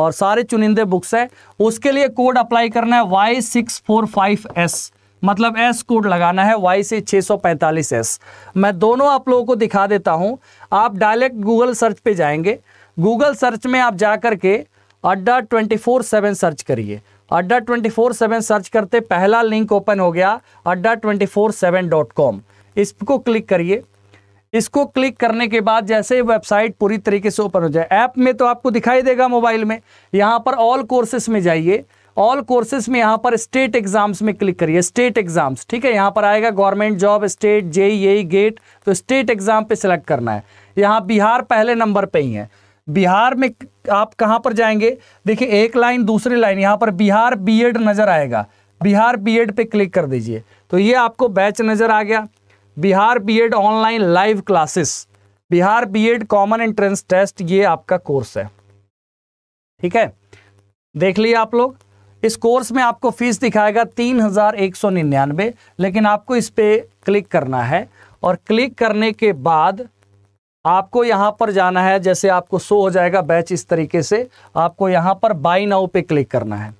और सारे चुनिंदे बुक्स हैं उसके लिए कोड अप्लाई करना है Y six four five S मतलब एस कोड लगाना है वाई से पैंतालीस एस मैं दोनों आप लोगों को दिखा देता हूँ आप डायरेक्ट गूगल सर्च पे जाएंगे गूगल सर्च में आप जा कर के अड्डा ट्वेंटी फोर सेवन सर्च करिए अड्डा ट्वेंटी फोर सेवन सर्च करते पहला लिंक ओपन हो गया Adda twenty four seven dot com इसको क्लिक करिए इसको क्लिक करने के बाद जैसे वेबसाइट पूरी तरीके से ओपन हो जाए ऐप में तो आपको दिखाई देगा मोबाइल में यहाँ पर ऑल कोर्सेस में जाइए ऑल कोर्सेस में यहां पर स्टेट एग्जाम्स में क्लिक करिए स्टेट एग्जाम्स ठीक है यहां पर आएगा गवर्नमेंट जॉब स्टेट जे यही गेट तो स्टेट एग्जाम पे सिलेक्ट करना है यहां बिहार पहले नंबर पे ही है बिहार में आप कहां पर जाएंगे देखिए एक लाइन दूसरी लाइन यहां पर बिहार बीएड नज़र आएगा बिहार बीएड पे क्लिक कर दीजिए तो ये आपको बैच नज़र आ गया Bihar BEd online live classes Bihar BEd common entrance test ये आपका कोर्स है ठीक है देख लिया आप लोग इस कोर्स में आपको फीस दिखाएगा तीन हज़ार एक सौ निन्यानवे लेकिन आपको इस पर क्लिक करना है और क्लिक करने के बाद आपको यहां पर जाना है जैसे आपको शो हो जाएगा बैच इस तरीके से आपको यहां पर बाई नाउ पे क्लिक करना है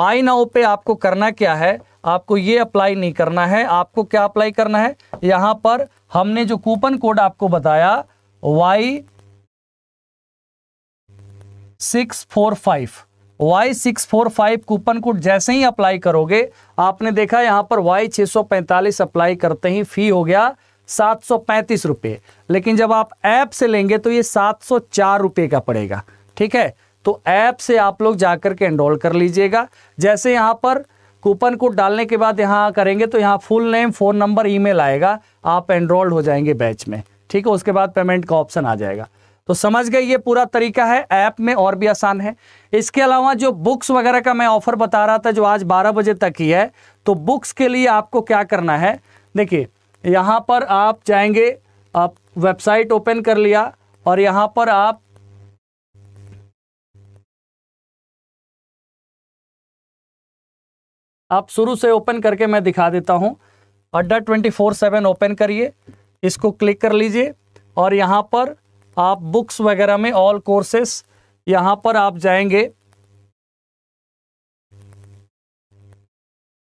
बाई नाउ पे आपको करना क्या है आपको ये अप्लाई नहीं करना है आपको क्या अप्लाई करना है यहां पर हमने जो कूपन कोड आपको बताया Y six four five Y six four five coupon code जैसे ही अप्लाई करोगे आपने देखा यहां पर वाई पैंतालीस अप्लाई करते ही फी हो गया सात सौ पैंतीस लेकिन जब आप ऐप से लेंगे तो ये सात सौ चार का पड़ेगा ठीक है तो ऐप से आप लोग जाकर के एनरोल कर लीजिएगा जैसे यहां पर कूपन कोड डालने के बाद यहां करेंगे तो यहाँ full name phone number email आएगा आप एनरोल्ड हो जाएंगे बैच में ठीक है उसके बाद पेमेंट का ऑप्शन आ जाएगा तो समझ गए ये पूरा तरीका है ऐप में और भी आसान है इसके अलावा जो बुक्स वगैरह का मैं ऑफर बता रहा था जो आज 12 बजे तक ही है तो बुक्स के लिए आपको क्या करना है देखिए यहाँ पर आप जाएंगे आप वेबसाइट ओपन कर लिया और यहाँ पर आप आप शुरू से ओपन करके मैं दिखा देता हूँ अड्डा ट्वेंटी फोर सेवन ओपन करिए इसको क्लिक कर लीजिए और यहाँ पर आप बुक्स वगैरह में ऑल कोर्सेस यहां पर आप जाएंगे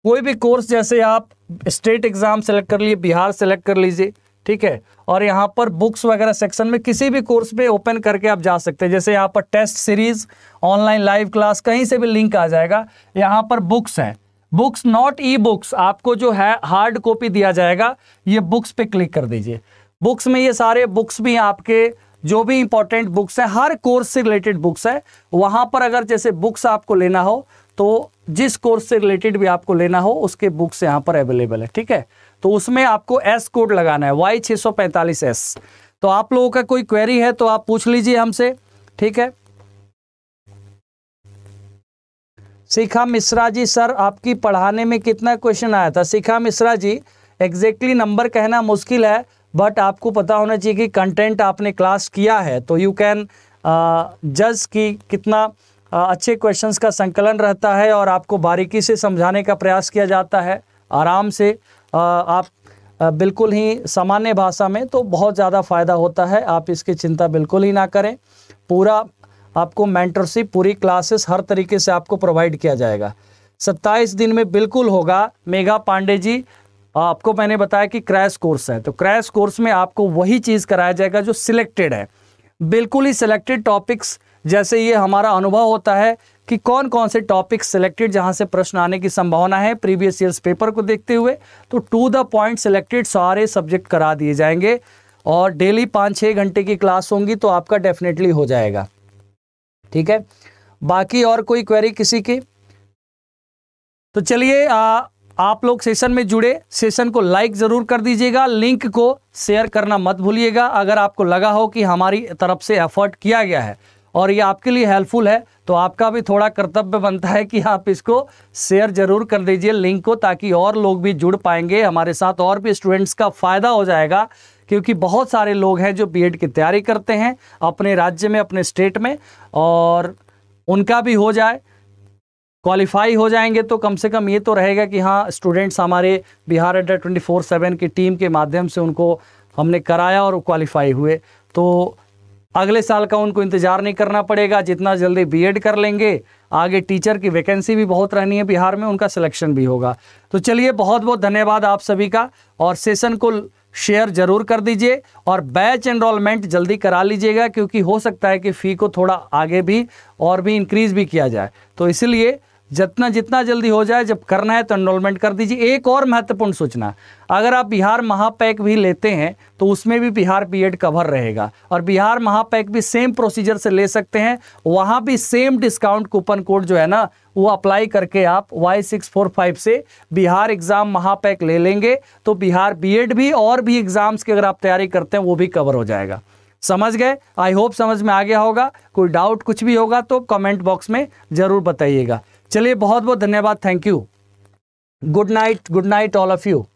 कोई भी कोर्स जैसे आप स्टेट एग्ज़ाम सेलेक्ट कर लिए बिहार सेलेक्ट कर लीजिए ठीक है और यहाँ पर बुक्स वगैरह सेक्शन में किसी भी कोर्स में ओपन करके आप जा सकते हैं जैसे यहाँ पर test series online live class कहीं से भी लिंक आ जाएगा यहाँ पर बुक्स हैं बुक्स नॉट ई बुक्स आपको जो है हार्ड कॉपी दिया जाएगा ये बुक्स पे क्लिक कर दीजिए बुक्स में ये सारे बुक्स भी आपके जो भी इंपॉर्टेंट बुक्स है हर कोर्स से रिलेटेड बुक्स है वहां पर अगर जैसे बुक्स आपको लेना हो तो जिस कोर्स से रिलेटेड भी आपको लेना हो उसके बुक्स यहाँ पर अवेलेबल है ठीक है तो उसमें आपको एस कोड लगाना है वाई छः सौ पैंतालीस एस तो आप लोगों का कोई क्वेरी है तो आप पूछ लीजिए हमसे ठीक है शिखा मिश्रा जी सर आपकी पढ़ाने में कितना क्वेश्चन आया था Shikha Mishra ji exactly exactly number कहना मुश्किल है बट आपको पता होना चाहिए कि कंटेंट आपने क्लास किया है तो यू कैन जज की कितना आ, uh, अच्छे क्वेश्चंस का संकलन रहता है और आपको बारीकी से समझाने का प्रयास किया जाता है आराम से आ, uh, आप uh, बिल्कुल ही सामान्य भाषा में तो बहुत ज़्यादा फ़ायदा होता है आप इसकी चिंता बिल्कुल ही ना करें पूरा आपको मेंटरशिप पूरी क्लासेस हर तरीके से आपको प्रोवाइड किया जाएगा सत्ताईस दिन में बिल्कुल होगा मेघा पांडे जी आपको मैंने बताया कि क्रैश कोर्स है तो क्रैश कोर्स में आपको वही चीज़ कराया जाएगा जो सिलेक्टेड है बिल्कुल ही सिलेक्टेड टॉपिक्स जैसे ये हमारा अनुभव होता है कि कौन कौन से टॉपिक सिलेक्टेड जहां से प्रश्न आने की संभावना है प्रीवियस ईयर्स पेपर को देखते हुए तो टू द पॉइंट सिलेक्टेड सारे सब्जेक्ट करा दिए जाएंगे और डेली पाँच छः घंटे की क्लास होंगी तो आपका डेफिनेटली हो जाएगा ठीक है बाकी और कोई क्वेरी किसी की तो चलिए आप लोग सेशन में जुड़े सेशन को लाइक ज़रूर कर दीजिएगा लिंक को शेयर करना मत भूलिएगा अगर आपको लगा हो कि हमारी तरफ से एफर्ट किया गया है और ये आपके लिए हेल्पफुल है तो आपका भी थोड़ा कर्तव्य बनता है कि आप इसको शेयर ज़रूर कर दीजिए लिंक को ताकि और लोग भी जुड़ पाएंगे हमारे साथ और भी स्टूडेंट्स का फ़ायदा हो जाएगा क्योंकि बहुत सारे लोग हैं जो बीएड की तैयारी करते हैं अपने राज्य में अपने स्टेट में और उनका भी हो जाए क्वालिफाई हो जाएंगे तो कम से कम ये तो रहेगा कि हाँ स्टूडेंट्स हमारे Bihar Adda twenty four seven की टीम के माध्यम से उनको हमने कराया और क्वालिफाई हुए तो अगले साल का उनको इंतज़ार नहीं करना पड़ेगा जितना जल्दी बीएड कर लेंगे आगे टीचर की वैकेंसी भी बहुत रहनी है बिहार में उनका सिलेक्शन भी होगा तो चलिए बहुत बहुत धन्यवाद आप सभी का और सेशन को शेयर जरूर कर दीजिए और बैच एनरोलमेंट जल्दी करा लीजिएगा क्योंकि हो सकता है कि फ़ी को थोड़ा आगे भी और भी इंक्रीज़ भी किया जाए तो इसलिए जितना जितना जल्दी हो जाए जब करना है तो एनरोलमेंट कर दीजिए एक और महत्वपूर्ण सूचना अगर आप बिहार महापैक भी लेते हैं तो उसमें भी बिहार एड कवर रहेगा और बिहार महापैक भी सेम प्रोसीजर से ले सकते हैं वहाँ भी सेम डिस्काउंट कूपन कोड जो है ना वो अप्लाई करके आप वाई सिक्स फोर फाइव से बिहार एग्ज़ाम महापैक ले लेंगे तो बिहार बीएड भी और भी एग्ज़ाम्स की अगर आप तैयारी करते हैं वो भी कवर हो जाएगा समझ गए आई होप समझ में आ गया होगा कोई डाउट कुछ भी होगा तो कमेंट बॉक्स में ज़रूर बताइएगा चलिए बहुत बहुत धन्यवाद thank you good night good night all of you